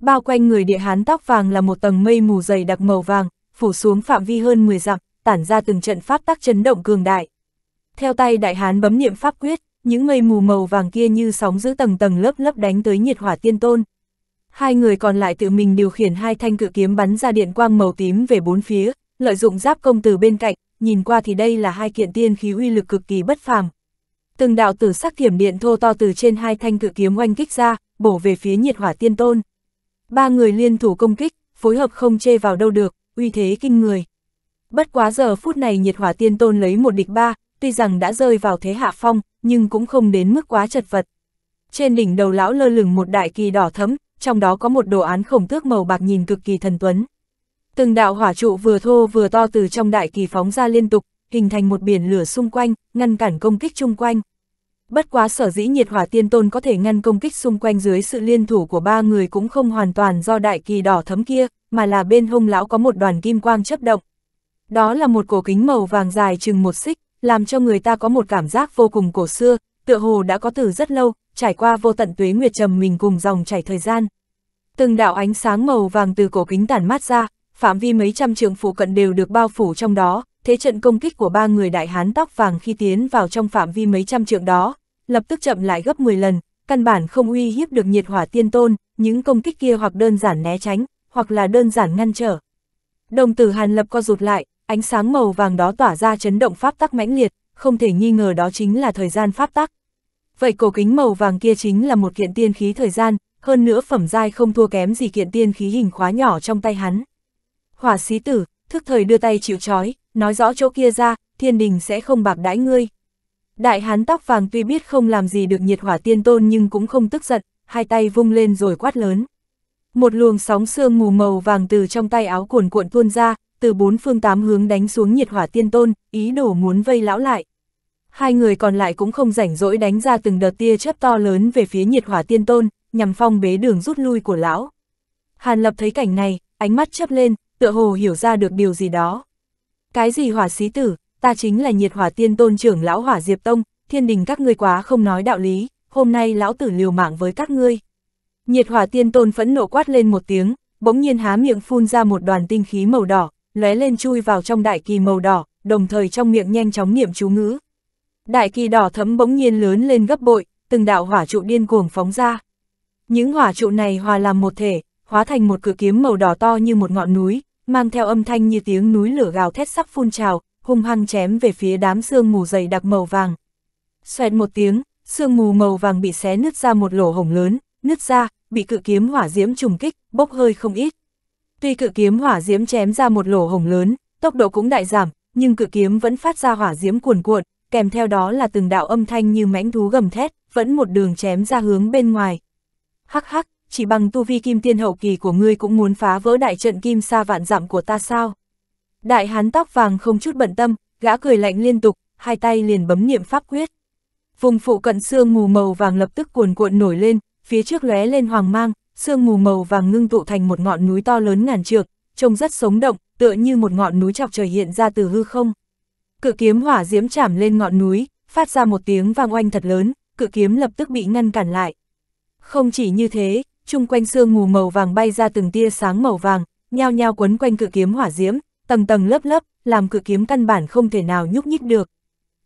Bao quanh người địa hán tóc vàng là một tầng mây mù dày đặc màu vàng, phủ xuống phạm vi hơn 10 dặm, tản ra từng trận pháp tác chấn động cường đại. Theo tay đại hán bấm niệm pháp quyết, những mây mù màu vàng kia như sóng giữ tầng tầng lớp lớp đánh tới nhiệt hỏa tiên tôn. Hai người còn lại tự mình điều khiển hai thanh cự kiếm bắn ra điện quang màu tím về bốn phía, lợi dụng giáp công từ bên cạnh, nhìn qua thì đây là hai kiện tiên khí uy lực cực kỳ bất phàm. Từng đạo tử sắc thiểm điện thô to từ trên hai thanh cự kiếm oanh kích ra, bổ về phía nhiệt hỏa tiên tôn. Ba người liên thủ công kích, phối hợp không chê vào đâu được, uy thế kinh người. Bất quá giờ phút này nhiệt hỏa tiên tôn lấy một địch ba, tuy rằng đã rơi vào thế hạ phong, nhưng cũng không đến mức quá chật vật. Trên đỉnh đầu lão lơ lửng một đại kỳ đỏ thấm, trong đó có một đồ án khổng tước màu bạc nhìn cực kỳ thần tuấn. Từng đạo hỏa trụ vừa thô vừa to từ trong đại kỳ phóng ra liên tục, hình thành một biển lửa xung quanh, ngăn cản công kích chung quanh. Bất quá sở dĩ nhiệt hỏa tiên tôn có thể ngăn công kích xung quanh dưới sự liên thủ của ba người cũng không hoàn toàn do đại kỳ đỏ thấm kia, mà là bên hông lão có một đoàn kim quang chấp động. Đó là một cổ kính màu vàng dài chừng một xích, làm cho người ta có một cảm giác vô cùng cổ xưa, tựa hồ đã có từ rất lâu, trải qua vô tận tuế nguyệt trầm mình cùng dòng chảy thời gian. Từng đạo ánh sáng màu vàng từ cổ kính tản mát ra, phạm vi mấy trăm trường phủ cận đều được bao phủ trong đó, thế trận công kích của ba người đại hán tóc vàng khi tiến vào trong phạm vi mấy trăm trường đó, lập tức chậm lại gấp 10 lần, căn bản không uy hiếp được nhiệt hỏa tiên tôn, những công kích kia hoặc đơn giản né tránh, hoặc là đơn giản ngăn trở. Đồng tử Hàn Lập co rụt lại, Ánh sáng màu vàng đó tỏa ra chấn động pháp tắc mãnh liệt, không thể nghi ngờ đó chính là thời gian pháp tắc. Vậy cổ kính màu vàng kia chính là một kiện tiên khí thời gian, hơn nữa phẩm giai không thua kém gì kiện tiên khí hình khóa nhỏ trong tay hắn. Hỏa sĩ tử, thức thời đưa tay chịu chói, nói rõ chỗ kia ra, thiên đình sẽ không bạc đãi ngươi. Đại hán tóc vàng tuy biết không làm gì được nhiệt hỏa tiên tôn nhưng cũng không tức giận, hai tay vung lên rồi quát lớn. Một luồng sóng sương mù màu vàng từ trong tay áo cuồn cuộn tuôn ra, từ bốn phương tám hướng đánh xuống nhiệt hỏa tiên tôn, ý đồ muốn vây lão lại. Hai người còn lại cũng không rảnh rỗi đánh ra từng đợt tia chớp to lớn về phía nhiệt hỏa tiên tôn, nhằm phong bế đường rút lui của lão. Hàn Lập thấy cảnh này, ánh mắt chấp lên, tựa hồ hiểu ra được điều gì đó. Cái gì hỏa sĩ tử, ta chính là nhiệt hỏa tiên tôn trưởng lão hỏa diệp tông, thiên đình các ngươi quá không nói đạo lý, hôm nay lão tử liều mạng với các ngươi. Nhiệt hỏa tiên tôn phẫn nộ quát lên một tiếng, bỗng nhiên há miệng phun ra một đoàn tinh khí màu đỏ, lóe lên chui vào trong đại kỳ màu đỏ, đồng thời trong miệng nhanh chóng niệm chú ngữ. Đại kỳ đỏ thấm bỗng nhiên lớn lên gấp bội, từng đạo hỏa trụ điên cuồng phóng ra. Những hỏa trụ này hòa làm một thể, hóa thành một cửa kiếm màu đỏ to như một ngọn núi, mang theo âm thanh như tiếng núi lửa gào thét sắp phun trào, hung hăng chém về phía đám sương mù dày đặc màu vàng. Xoẹt một tiếng, sương mù màu vàng bị xé nứt ra một lỗ hổng lớn, nứt ra, bị cự kiếm hỏa diễm trùng kích, bốc hơi không ít. Tuy cự kiếm hỏa diễm chém ra một lỗ hồng lớn, tốc độ cũng đại giảm, nhưng cự kiếm vẫn phát ra hỏa diễm cuồn cuộn, kèm theo đó là từng đạo âm thanh như mãnh thú gầm thét, vẫn một đường chém ra hướng bên ngoài. Hắc hắc, chỉ bằng tu vi kim tiên hậu kỳ của ngươi cũng muốn phá vỡ đại trận kim sa vạn dặm của ta sao? Đại hán tóc vàng không chút bận tâm, gã cười lạnh liên tục, hai tay liền bấm niệm pháp quyết. Vùng phụ cận xương mù màu vàng lập tức cuồn cuộn nổi lên, phía trước lóe lên hoàng mang, sương mù màu vàng ngưng tụ thành một ngọn núi to lớn ngàn trượng, trông rất sống động, tựa như một ngọn núi chọc trời hiện ra từ hư không. Cự kiếm hỏa diễm chạm lên ngọn núi, phát ra một tiếng vang oanh thật lớn, cự kiếm lập tức bị ngăn cản lại. Không chỉ như thế, chung quanh sương mù màu vàng bay ra từng tia sáng màu vàng, nhao nhao quấn quanh cự kiếm hỏa diễm, tầng tầng lớp lớp, làm cự kiếm căn bản không thể nào nhúc nhích được.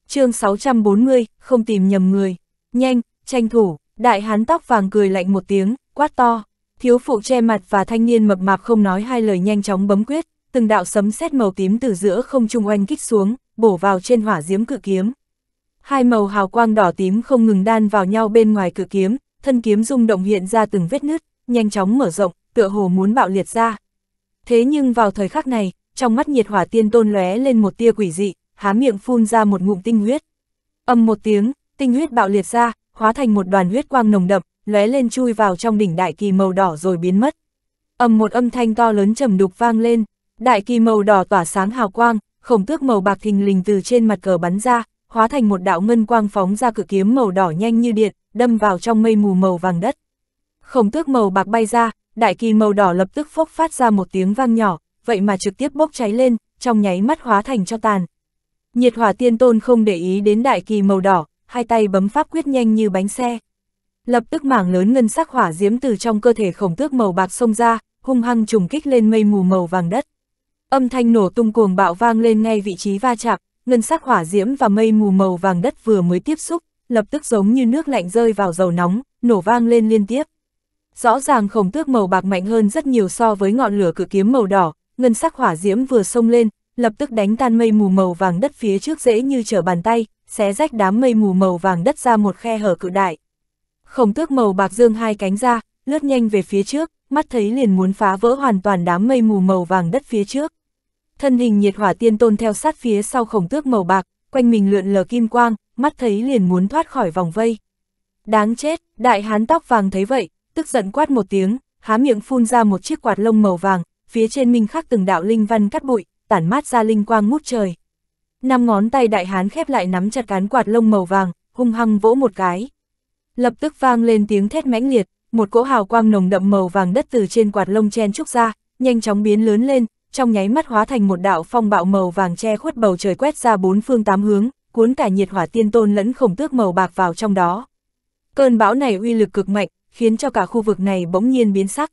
chương 640, không tìm nhầm người. Nhanh, tranh thủ, đại hán tóc vàng cười lạnh một tiếng, quát to, thiếu phụ che mặt và thanh niên mập mạp không nói hai lời nhanh chóng bấm quyết, từng đạo sấm sét màu tím từ giữa không trung oanh kích xuống, bổ vào trên hỏa diễm cự kiếm. Hai màu hào quang đỏ tím không ngừng đan vào nhau bên ngoài cự kiếm, thân kiếm rung động hiện ra từng vết nứt, nhanh chóng mở rộng, tựa hồ muốn bạo liệt ra. Thế nhưng vào thời khắc này, trong mắt nhiệt hỏa tiên tôn lóe lên một tia quỷ dị, há miệng phun ra một ngụm tinh huyết. Âm một tiếng, tinh huyết bạo liệt ra, hóa thành một đoàn huyết quang nồng đậm, lóe lên chui vào trong đỉnh đại kỳ màu đỏ rồi biến mất. Ầm một âm thanh to lớn trầm đục vang lên, đại kỳ màu đỏ tỏa sáng hào quang, khổng tước màu bạc thình lình từ trên mặt cờ bắn ra, hóa thành một đạo ngân quang phóng ra cự kiếm màu đỏ nhanh như điện, đâm vào trong mây mù màu vàng đất. Khổng tước màu bạc bay ra, đại kỳ màu đỏ lập tức phốc phát ra một tiếng vang nhỏ, vậy mà trực tiếp bốc cháy lên, trong nháy mắt hóa thành cho tàn. Nhiệt hỏa tiên tôn không để ý đến đại kỳ màu đỏ, hai tay bấm pháp quyết nhanh như bánh xe lập tức mảng lớn ngân sắc hỏa diễm từ trong cơ thể khổng tước màu bạc xông ra, hung hăng trùng kích lên mây mù màu vàng đất. Âm thanh nổ tung cuồng bạo vang lên ngay vị trí va chạm, ngân sắc hỏa diễm và mây mù màu vàng đất vừa mới tiếp xúc, lập tức giống như nước lạnh rơi vào dầu nóng, nổ vang lên liên tiếp. Rõ ràng khổng tước màu bạc mạnh hơn rất nhiều so với ngọn lửa cự kiếm màu đỏ, ngân sắc hỏa diễm vừa xông lên, lập tức đánh tan mây mù màu vàng đất phía trước dễ như trở bàn tay, xé rách đám mây mù màu vàng đất ra một khe hở cự đại. Khổng tước màu bạc dương hai cánh ra, lướt nhanh về phía trước, mắt thấy liền muốn phá vỡ hoàn toàn đám mây mù màu vàng đất phía trước. Thân hình nhiệt hỏa tiên tôn theo sát phía sau khổng tước màu bạc, quanh mình lượn lờ kim quang, mắt thấy liền muốn thoát khỏi vòng vây. Đáng chết, đại hán tóc vàng thấy vậy, tức giận quát một tiếng, há miệng phun ra một chiếc quạt lông màu vàng, phía trên minh khắc từng đạo linh văn cắt bụi, tản mát ra linh quang ngút trời. Năm ngón tay đại hán khép lại nắm chặt cán quạt lông màu vàng, hung hăng vỗ một cái. Lập tức vang lên tiếng thét mãnh liệt, một cỗ hào quang nồng đậm màu vàng đất từ trên quạt lông chen trúc ra, nhanh chóng biến lớn lên, trong nháy mắt hóa thành một đạo phong bạo màu vàng che khuất bầu trời quét ra bốn phương tám hướng, cuốn cả nhiệt hỏa tiên tôn lẫn khổng tước màu bạc vào trong đó. Cơn bão này uy lực cực mạnh, khiến cho cả khu vực này bỗng nhiên biến sắc.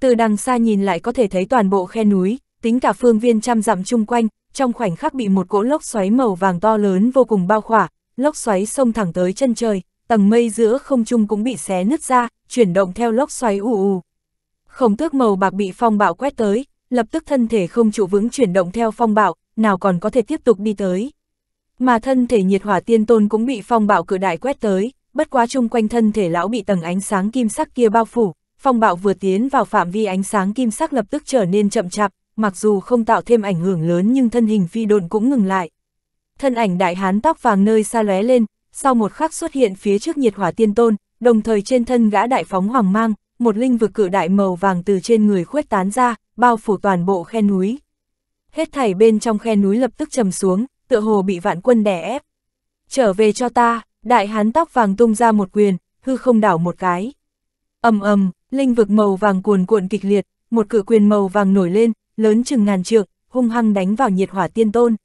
Từ đằng xa nhìn lại có thể thấy toàn bộ khe núi, tính cả phương viên trăm dặm chung quanh, trong khoảnh khắc bị một cỗ lốc xoáy màu vàng to lớn vô cùng bao khỏa, lốc xoáy xông thẳng tới chân trời, tầng mây giữa không trung cũng bị xé nứt ra, chuyển động theo lốc xoáy ù ù. Khổng tước màu bạc bị phong bạo quét tới, lập tức thân thể không trụ vững chuyển động theo phong bạo, nào còn có thể tiếp tục đi tới. Mà thân thể nhiệt hỏa tiên tôn cũng bị phong bạo cự đại quét tới, bất quá chung quanh thân thể lão bị tầng ánh sáng kim sắc kia bao phủ, phong bạo vừa tiến vào phạm vi ánh sáng kim sắc lập tức trở nên chậm chạp, mặc dù không tạo thêm ảnh hưởng lớn nhưng thân hình phi độn cũng ngừng lại. Thân ảnh đại hán tóc vàng nơi xa lóe lên, sau một khắc xuất hiện phía trước nhiệt hỏa tiên tôn, đồng thời trên thân gã đại phóng hoàng mang, một linh vực cự đại màu vàng từ trên người khuếch tán ra, bao phủ toàn bộ khe núi. Hết thảy bên trong khe núi lập tức trầm xuống, tựa hồ bị vạn quân đè ép. Trở về cho ta, đại hán tóc vàng tung ra một quyền, hư không đảo một cái. ầm ầm, linh vực màu vàng cuồn cuộn kịch liệt, một cự quyền màu vàng nổi lên, lớn chừng ngàn trượng, hung hăng đánh vào nhiệt hỏa tiên tôn.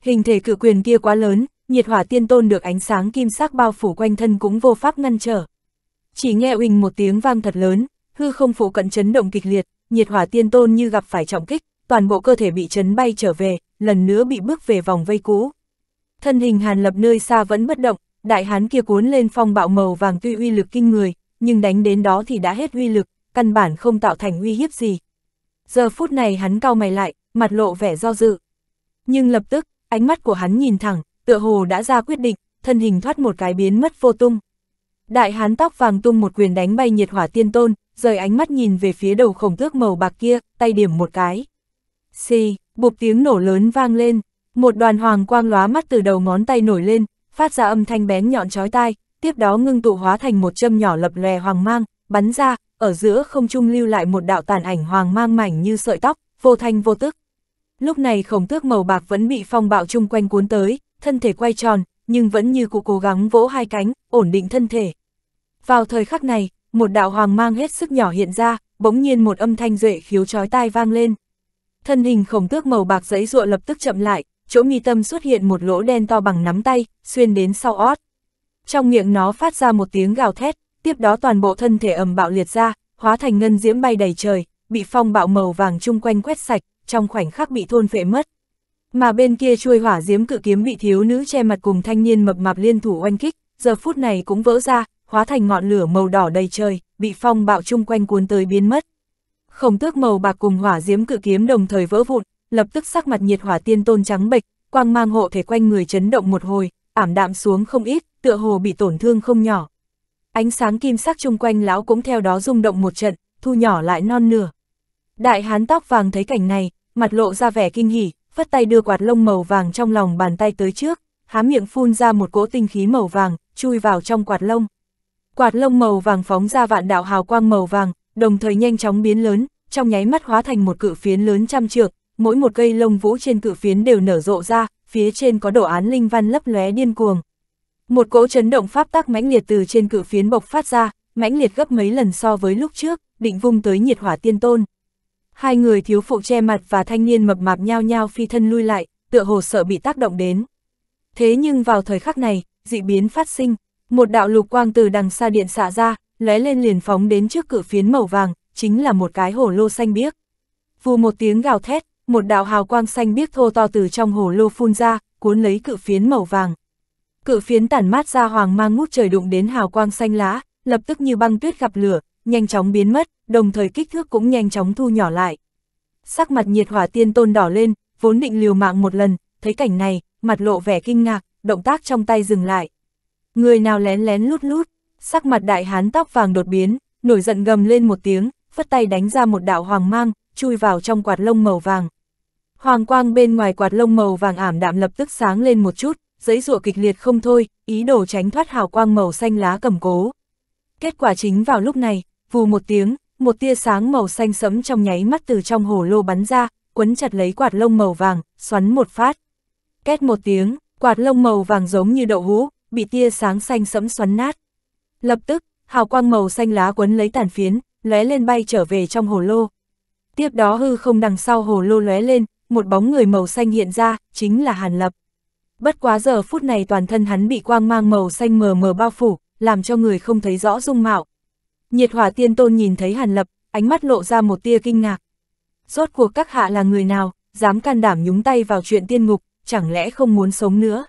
Hình thể cự quyền kia quá lớn, nhiệt hỏa tiên tôn được ánh sáng kim sắc bao phủ quanh thân cũng vô pháp ngăn trở. Chỉ nghe uỳnh một tiếng vang thật lớn, hư không phụ cận chấn động kịch liệt, nhiệt hỏa tiên tôn như gặp phải trọng kích, toàn bộ cơ thể bị chấn bay trở về, lần nữa bị bước về vòng vây cũ. Thân hình Hàn Lập nơi xa vẫn bất động, đại hán kia cuốn lên phong bạo màu vàng tuy uy lực kinh người, nhưng đánh đến đó thì đã hết uy lực, căn bản không tạo thành uy hiếp gì. Giờ phút này hắn cau mày lại, mặt lộ vẻ do dự. Nhưng lập tức, ánh mắt của hắn nhìn thẳng, tựa hồ đã ra quyết định, thân hình thoát một cái biến mất vô tung. Đại hán tóc vàng tung một quyền đánh bay nhiệt hỏa tiên tôn, rời ánh mắt nhìn về phía đầu khổng tước màu bạc kia, tay điểm một cái. Xì, bụp tiếng nổ lớn vang lên, một đoàn hoàng quang lóa mắt từ đầu ngón tay nổi lên, phát ra âm thanh bén nhọn chói tai, tiếp đó ngưng tụ hóa thành một châm nhỏ lập lè hoàng mang, bắn ra, ở giữa không trung lưu lại một đạo tàn ảnh hoàng mang mảnh như sợi tóc, vô thanh vô tức. Lúc này khổng tước màu bạc vẫn bị phong bạo chung quanh cuốn tới, thân thể quay tròn, nhưng vẫn như cụ cố gắng vỗ hai cánh, ổn định thân thể. Vào thời khắc này, một đạo hoàng mang hết sức nhỏ hiện ra, bỗng nhiên một âm thanh duệ khiếu chói tai vang lên. Thân hình khổng tước màu bạc giấy ruộng lập tức chậm lại, chỗ mi tâm xuất hiện một lỗ đen to bằng nắm tay, xuyên đến sau ót. Trong miệng nó phát ra một tiếng gào thét, tiếp đó toàn bộ thân thể ầm bạo liệt ra, hóa thành ngân diễm bay đầy trời, bị phong bạo màu vàng chung quanh quét sạch, trong khoảnh khắc bị thôn phệ mất. Mà bên kia chuôi hỏa diếm cự kiếm bị thiếu nữ che mặt cùng thanh niên mập mạp liên thủ oanh kích, giờ phút này cũng vỡ ra, hóa thành ngọn lửa màu đỏ đầy trời, bị phong bạo chung quanh cuốn tới biến mất. Khổng tước màu bạc cùng hỏa diếm cự kiếm đồng thời vỡ vụn, lập tức sắc mặt nhiệt hỏa tiên tôn trắng bệch, quang mang hộ thể quanh người chấn động một hồi, ảm đạm xuống không ít, tựa hồ bị tổn thương không nhỏ. Ánh sáng kim sắc chung quanh lão cũng theo đó rung động một trận, thu nhỏ lại non nửa. Đại hán tóc vàng thấy cảnh này, mặt lộ ra vẻ kinh hỉ, phất tay đưa quạt lông màu vàng trong lòng bàn tay tới trước, há miệng phun ra một cỗ tinh khí màu vàng, chui vào trong quạt lông. Quạt lông màu vàng phóng ra vạn đạo hào quang màu vàng, đồng thời nhanh chóng biến lớn, trong nháy mắt hóa thành một cự phiến lớn trăm trượng, mỗi một cây lông vũ trên cự phiến đều nở rộ ra, phía trên có đồ án linh văn lấp lóe điên cuồng. Một cỗ chấn động pháp tác mãnh liệt từ trên cự phiến bộc phát ra, mãnh liệt gấp mấy lần so với lúc trước, định vung tới nhiệt hỏa tiên tôn. Hai người thiếu phụ che mặt và thanh niên mập mạp nhao nhao phi thân lui lại, tựa hồ sợ bị tác động đến. Thế nhưng vào thời khắc này, dị biến phát sinh, một đạo lục quang từ đằng xa điện xạ ra, lóe lên liền phóng đến trước cự phiến màu vàng, chính là một cái hồ lô xanh biếc. Vù một tiếng gào thét, một đạo hào quang xanh biếc thô to từ trong hồ lô phun ra, cuốn lấy cự phiến màu vàng. Cự phiến tản mát ra hoàng mang ngút trời đụng đến hào quang xanh lá, lập tức như băng tuyết gặp lửa, nhanh chóng biến mất, đồng thời kích thước cũng nhanh chóng thu nhỏ lại. Sắc mặt nhiệt hỏa tiên tôn đỏ lên, vốn định liều mạng một lần, thấy cảnh này, mặt lộ vẻ kinh ngạc, động tác trong tay dừng lại. Người nào lén lén lút lút, sắc mặt đại hán tóc vàng đột biến, nổi giận gầm lên một tiếng, phất tay đánh ra một đạo hoàng mang, chui vào trong quạt lông màu vàng. Hoàng quang bên ngoài quạt lông màu vàng ảm đạm lập tức sáng lên một chút, giấy rụa kịch liệt không thôi, ý đồ tránh thoát hào quang màu xanh lá cầm cố. Kết quả chính vào lúc này, vù một tiếng, một tia sáng màu xanh sẫm trong nháy mắt từ trong hồ lô bắn ra, quấn chặt lấy quạt lông màu vàng, xoắn một phát. Két một tiếng, quạt lông màu vàng giống như đậu hũ, bị tia sáng xanh sẫm xoắn nát. Lập tức, hào quang màu xanh lá quấn lấy tàn phiến, lóe lên bay trở về trong hồ lô. Tiếp đó hư không đằng sau hồ lô lóe lên, một bóng người màu xanh hiện ra, chính là Hàn Lập. Bất quá giờ phút này toàn thân hắn bị quang mang màu xanh mờ mờ bao phủ, làm cho người không thấy rõ dung mạo, Nhiệt hỏa tiên tôn nhìn thấy Hàn Lập, ánh mắt lộ ra một tia kinh ngạc. Rốt cuộc các hạ là người nào, dám can đảm nhúng tay vào chuyện tiên ngục, chẳng lẽ không muốn sống nữa.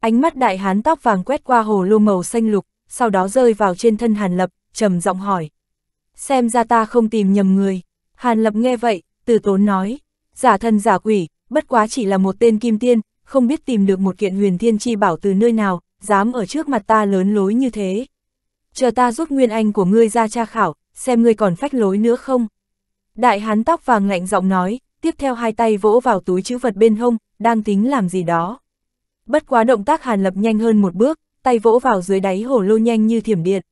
Ánh mắt đại hán tóc vàng quét qua hồ lô màu xanh lục, sau đó rơi vào trên thân Hàn Lập, trầm giọng hỏi. Xem ra ta không tìm nhầm người. Hàn Lập nghe vậy, từ tốn nói. Giả thân giả quỷ, bất quá chỉ là một tên kim tiên, không biết tìm được một kiện huyền thiên chi bảo từ nơi nào, dám ở trước mặt ta lớn lối như thế chờ ta rút nguyên anh của ngươi ra tra khảo, xem ngươi còn phách lối nữa không. Đại hán tóc vàng lạnh giọng nói, tiếp theo hai tay vỗ vào túi chữ vật bên hông, đang tính làm gì đó. Bất quá động tác hàn lập nhanh hơn một bước, tay vỗ vào dưới đáy hồ lô nhanh như thiểm điện.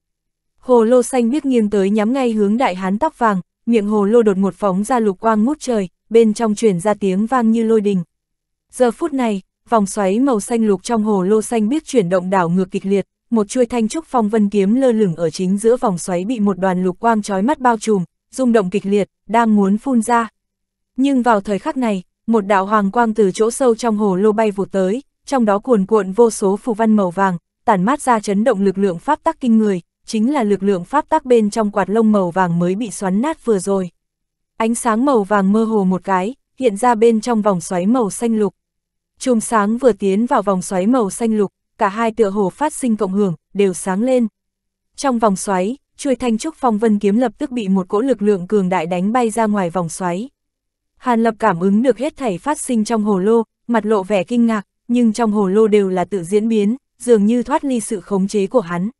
Hồ lô xanh biết nghiêng tới nhắm ngay hướng đại hán tóc vàng, miệng hồ lô đột một phóng ra lục quang ngút trời, bên trong truyền ra tiếng vang như lôi đình. Giờ phút này, vòng xoáy màu xanh lục trong hồ lô xanh biết chuyển động đảo ngược kịch liệt, một chuôi thanh trúc phong vân kiếm lơ lửng ở chính giữa vòng xoáy bị một đoàn lục quang trói mắt bao trùm, rung động kịch liệt, đang muốn phun ra. Nhưng vào thời khắc này, một đạo hoàng quang từ chỗ sâu trong hồ lô bay vụt tới, trong đó cuồn cuộn vô số phù văn màu vàng, tản mát ra chấn động lực lượng pháp tắc kinh người, chính là lực lượng pháp tắc bên trong quạt lông màu vàng mới bị xoắn nát vừa rồi. Ánh sáng màu vàng mơ hồ một cái, hiện ra bên trong vòng xoáy màu xanh lục. Chùm sáng vừa tiến vào vòng xoáy màu xanh lục, cả hai tựa hồ phát sinh cộng hưởng, đều sáng lên. Trong vòng xoáy, chuôi thanh trúc phong vân kiếm lập tức bị một cỗ lực lượng cường đại đánh bay ra ngoài vòng xoáy. Hàn lập cảm ứng được hết thảy phát sinh trong hồ lô, mặt lộ vẻ kinh ngạc, nhưng trong hồ lô đều là tự diễn biến, dường như thoát ly sự khống chế của hắn.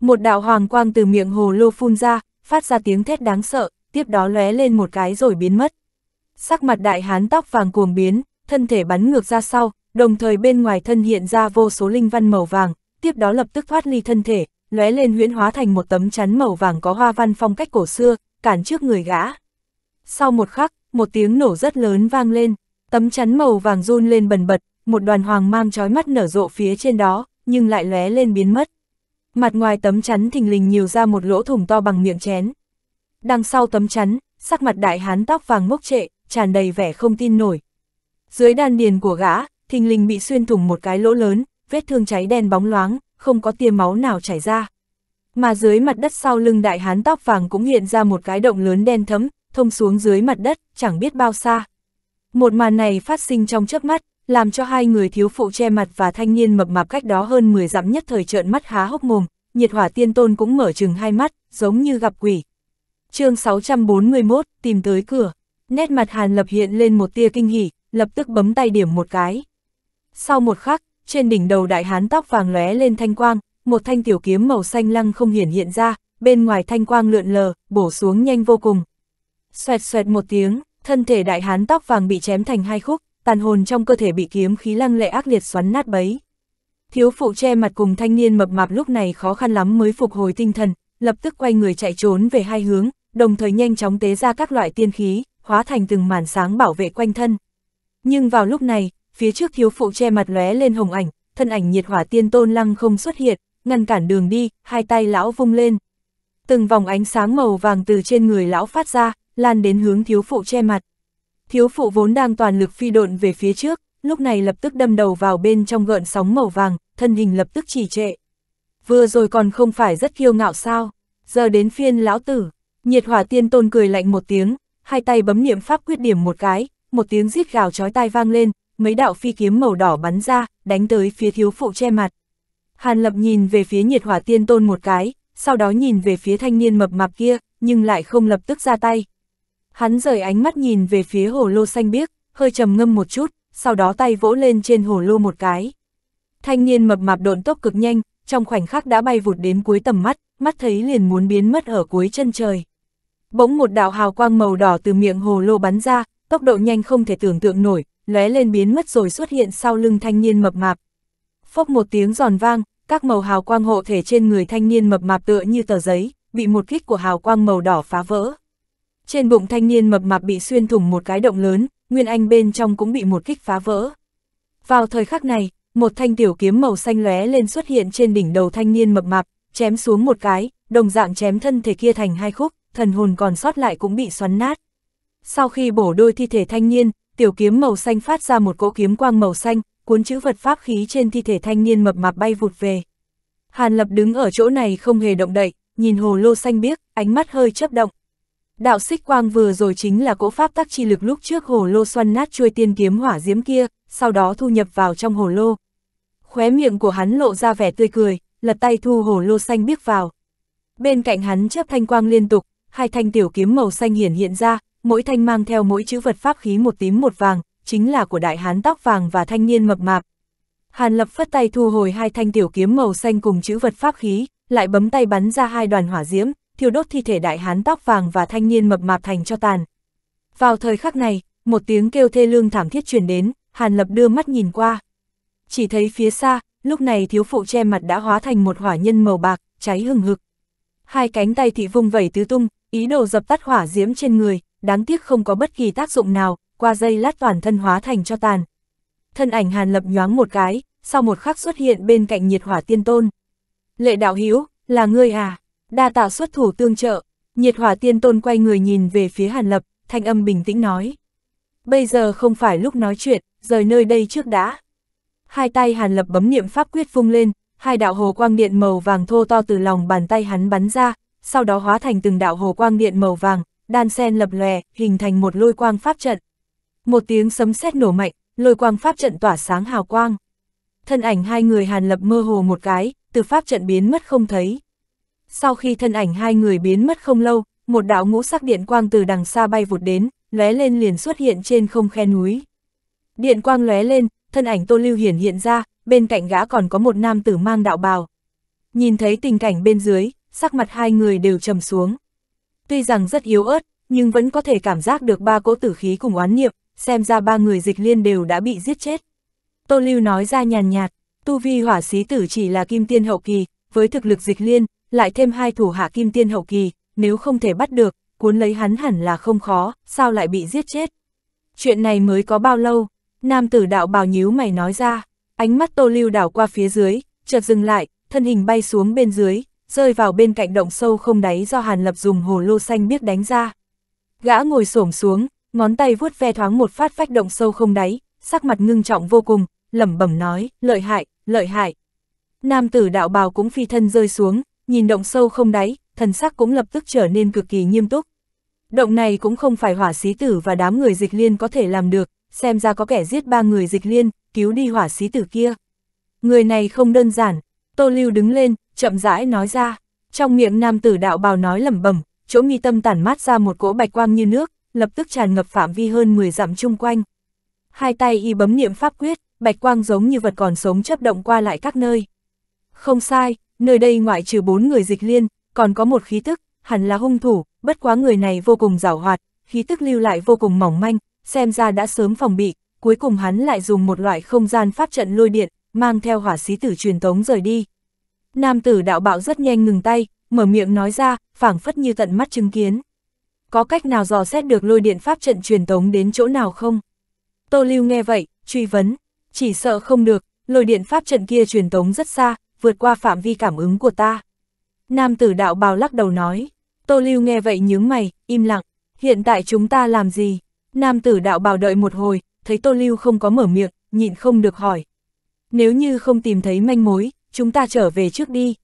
Một đạo hoàng quang từ miệng hồ lô phun ra, phát ra tiếng thét đáng sợ, tiếp đó lóe lên một cái rồi biến mất. Sắc mặt đại hán tóc vàng cuồng biến, thân thể bắn ngược ra sau, đồng thời bên ngoài thân hiện ra vô số linh văn màu vàng, tiếp đó lập tức thoát ly thân thể, lóe lên huyễn hóa thành một tấm chắn màu vàng có hoa văn phong cách cổ xưa, cản trước người gã. Sau một khắc, một tiếng nổ rất lớn vang lên, tấm chắn màu vàng run lên bần bật, một đoàn hoàng mang chói mắt nở rộ phía trên đó, nhưng lại lóe lên biến mất. Mặt ngoài tấm chắn thình lình nhiều ra một lỗ thủng to bằng miệng chén. Đằng sau tấm chắn, sắc mặt đại hán tóc vàng mốc trệ, tràn đầy vẻ không tin nổi. Dưới đan điền của gã, thình lình bị xuyên thủng một cái lỗ lớn, vết thương cháy đen bóng loáng, không có tia máu nào chảy ra. Mà dưới mặt đất sau lưng đại hán tóc vàng cũng hiện ra một cái động lớn đen thấm, thông xuống dưới mặt đất, chẳng biết bao xa. Một màn này phát sinh trong chớp mắt, làm cho hai người thiếu phụ che mặt và thanh niên mập mạp cách đó hơn 10 dặm nhất thời trợn mắt há hốc mồm, nhiệt hỏa tiên tôn cũng mở chừng hai mắt, giống như gặp quỷ. chương 641, tìm tới cửa, nét mặt Hàn Lập hiện lên một tia kinh hỉ, lập tức bấm tay điểm một cái. Sau một khắc, trên đỉnh đầu đại hán tóc vàng lóe lên thanh quang, một thanh tiểu kiếm màu xanh lăng không hiển hiện ra, bên ngoài thanh quang lượn lờ, bổ xuống nhanh vô cùng. Xoẹt xoẹt một tiếng, thân thể đại hán tóc vàng bị chém thành hai khúc, tàn hồn trong cơ thể bị kiếm khí lăng lệ ác liệt xoắn nát bấy. Thiếu phụ che mặt cùng thanh niên mập mạp lúc này khó khăn lắm mới phục hồi tinh thần, lập tức quay người chạy trốn về hai hướng, đồng thời nhanh chóng tế ra các loại tiên khí, hóa thành từng màn sáng bảo vệ quanh thân. Nhưng vào lúc này, phía trước thiếu phụ che mặt lóe lên hồng ảnh, thân ảnh nhiệt hỏa tiên tôn lăng không xuất hiện, ngăn cản đường đi, hai tay lão vung lên. Từng vòng ánh sáng màu vàng từ trên người lão phát ra, lan đến hướng thiếu phụ che mặt. Thiếu phụ vốn đang toàn lực phi độn về phía trước, lúc này lập tức đâm đầu vào bên trong gợn sóng màu vàng, thân hình lập tức trì trệ. Vừa rồi còn không phải rất kiêu ngạo sao, giờ đến phiên lão tử, nhiệt hỏa tiên tôn cười lạnh một tiếng, hai tay bấm niệm pháp quyết điểm một cái, một tiếng rít gào chói tai vang lên, mấy đạo phi kiếm màu đỏ bắn ra, đánh tới phía thiếu phụ che mặt. Hàn Lập nhìn về phía nhiệt hỏa tiên tôn một cái, sau đó nhìn về phía thanh niên mập mạp kia, nhưng lại không lập tức ra tay. Hắn rời ánh mắt nhìn về phía hồ lô xanh biếc, hơi trầm ngâm một chút, sau đó tay vỗ lên trên hồ lô một cái. Thanh niên mập mạp độn tốc cực nhanh, trong khoảnh khắc đã bay vụt đến cuối tầm mắt, mắt thấy liền muốn biến mất ở cuối chân trời. Bỗng một đạo hào quang màu đỏ từ miệng hồ lô bắn ra, tốc độ nhanh không thể tưởng tượng nổi, lóe lên biến mất rồi xuất hiện sau lưng thanh niên mập mạp. Phốc một tiếng giòn vang, các màu hào quang hộ thể trên người thanh niên mập mạp tựa như tờ giấy, bị một kích của hào quang màu đỏ phá vỡ. Trên bụng thanh niên mập mạp bị xuyên thủng một cái động lớn, Nguyên Anh bên trong cũng bị một kích phá vỡ. Vào thời khắc này, một thanh tiểu kiếm màu xanh lóe lên xuất hiện trên đỉnh đầu thanh niên mập mạp, chém xuống một cái, đồng dạng chém thân thể kia thành hai khúc, thần hồn còn sót lại cũng bị xoắn nát. Sau khi bổ đôi thi thể thanh niên, tiểu kiếm màu xanh phát ra một cỗ kiếm quang màu xanh, cuốn chữ vật pháp khí trên thi thể thanh niên mập mạp bay vụt về. Hàn Lập đứng ở chỗ này không hề động đậy, nhìn hồ lô xanh biếc, ánh mắt hơi chớp động. Đạo xích quang vừa rồi chính là cỗ pháp tắc chi lực lúc trước hồ lô xoăn nát chuôi tiên kiếm hỏa diễm kia, sau đó thu nhập vào trong hồ lô. Khóe miệng của hắn lộ ra vẻ tươi cười, lật tay thu hồ lô xanh biếc vào. Bên cạnh hắn chớp thanh quang liên tục, hai thanh tiểu kiếm màu xanh hiển hiện ra, mỗi thanh mang theo mỗi chữ vật pháp khí một tím một vàng, chính là của đại hán tóc vàng và thanh niên mập mạp. Hàn Lập phất tay thu hồi hai thanh tiểu kiếm màu xanh cùng chữ vật pháp khí, lại bấm tay bắn ra hai đoàn hỏa diễm, thiêu đốt thi thể đại hán tóc vàng và thanh niên mập mạp thành cho tàn. Vào thời khắc này, một tiếng kêu thê lương thảm thiết truyền đến, Hàn Lập đưa mắt nhìn qua. Chỉ thấy phía xa, lúc này thiếu phụ che mặt đã hóa thành một hỏa nhân màu bạc, cháy hừng hực. Hai cánh tay thị vung vẩy tứ tung, ý đồ dập tắt hỏa diễm trên người, đáng tiếc không có bất kỳ tác dụng nào, qua dây lát toàn thân hóa thành cho tàn. Thân ảnh Hàn Lập nhoáng một cái, sau một khắc xuất hiện bên cạnh nhiệt hỏa tiên tôn. Lệ đạo hữu là ngươi à? Đa tạ xuất thủ tương trợ, nhiệt hỏa tiên tôn quay người nhìn về phía Hàn Lập, thanh âm bình tĩnh nói. Bây giờ không phải lúc nói chuyện, rời nơi đây trước đã. Hai tay Hàn Lập bấm niệm pháp quyết phung lên, hai đạo hồ quang điện màu vàng thô to từ lòng bàn tay hắn bắn ra, sau đó hóa thành từng đạo hồ quang điện màu vàng, đan sen lập lòe, hình thành một lôi quang pháp trận. Một tiếng sấm sét nổ mạnh, lôi quang pháp trận tỏa sáng hào quang. Thân ảnh hai người Hàn Lập mơ hồ một cái, từ pháp trận biến mất không thấy. Sau khi thân ảnh hai người biến mất không lâu, một đạo ngũ sắc điện quang từ đằng xa bay vụt đến, lóe lên liền xuất hiện trên không khe núi. Điện quang lóe lên, thân ảnh Tô Lưu Hiển hiện ra, bên cạnh gã còn có một nam tử mang đạo bào. Nhìn thấy tình cảnh bên dưới, sắc mặt hai người đều trầm xuống tuy rằng rất yếu ớt, nhưng vẫn có thể cảm giác được ba cỗ tử khí cùng oán niệm, xem ra ba người dịch liên đều đã bị giết chết. Tô Lưu nói ra nhàn nhạt, tu vi hỏa xí tử chỉ là kim tiên hậu kỳ, với thực lực dịch liên, lại thêm hai thủ hạ kim tiên hậu kỳ, nếu không thể bắt được, cuốn lấy hắn hẳn là không khó, sao lại bị giết chết. Chuyện này mới có bao lâu, nam tử đạo bào nhíu mày nói ra, ánh mắt Tô Lưu đảo qua phía dưới, chợt dừng lại, thân hình bay xuống bên dưới, rơi vào bên cạnh động sâu không đáy do Hàn Lập dùng hồ lô xanh biết đánh ra. Gã ngồi xổm xuống, ngón tay vuốt ve thoáng một phát vách động sâu không đáy, sắc mặt ngưng trọng vô cùng, lẩm bẩm nói, lợi hại, lợi hại. Nam tử đạo bào cũng phi thân rơi xuống, nhìn động sâu không đáy, thần sắc cũng lập tức trở nên cực kỳ nghiêm túc. Động này cũng không phải hỏa sĩ tử và đám người dịch liên có thể làm được, xem ra có kẻ giết ba người dịch liên, cứu đi hỏa sĩ tử kia. Người này không đơn giản, Tô Lưu đứng lên, chậm rãi nói ra, trong miệng nam tử đạo bào nói lẩm bẩm, chỗ mi tâm tản mát ra một cỗ bạch quang như nước, lập tức tràn ngập phạm vi hơn 10 dặm chung quanh. Hai tay y bấm niệm pháp quyết, bạch quang giống như vật còn sống chấp động qua lại các nơi. Không sai, nơi đây ngoại trừ bốn người dịch liên, còn có một khí tức, hẳn là hung thủ, bất quá người này vô cùng rảo hoạt, khí tức lưu lại vô cùng mỏng manh, xem ra đã sớm phòng bị, cuối cùng hắn lại dùng một loại không gian pháp trận lôi điện, mang theo hỏa sĩ tử truyền tống rời đi. Nam tử đạo bạo rất nhanh ngừng tay, mở miệng nói ra, phảng phất như tận mắt chứng kiến. Có cách nào dò xét được lôi điện pháp trận truyền tống đến chỗ nào không? Tô Lưu nghe vậy, truy vấn, chỉ sợ không được, lôi điện pháp trận kia truyền tống rất xa, vượt qua phạm vi cảm ứng của ta. Nam tử đạo bào lắc đầu nói, Tô Lưu nghe vậy nhướng mày, im lặng, hiện tại chúng ta làm gì? Nam tử đạo bào đợi một hồi, thấy Tô Lưu không có mở miệng, nhịn không được hỏi. Nếu như không tìm thấy manh mối, chúng ta trở về trước đi.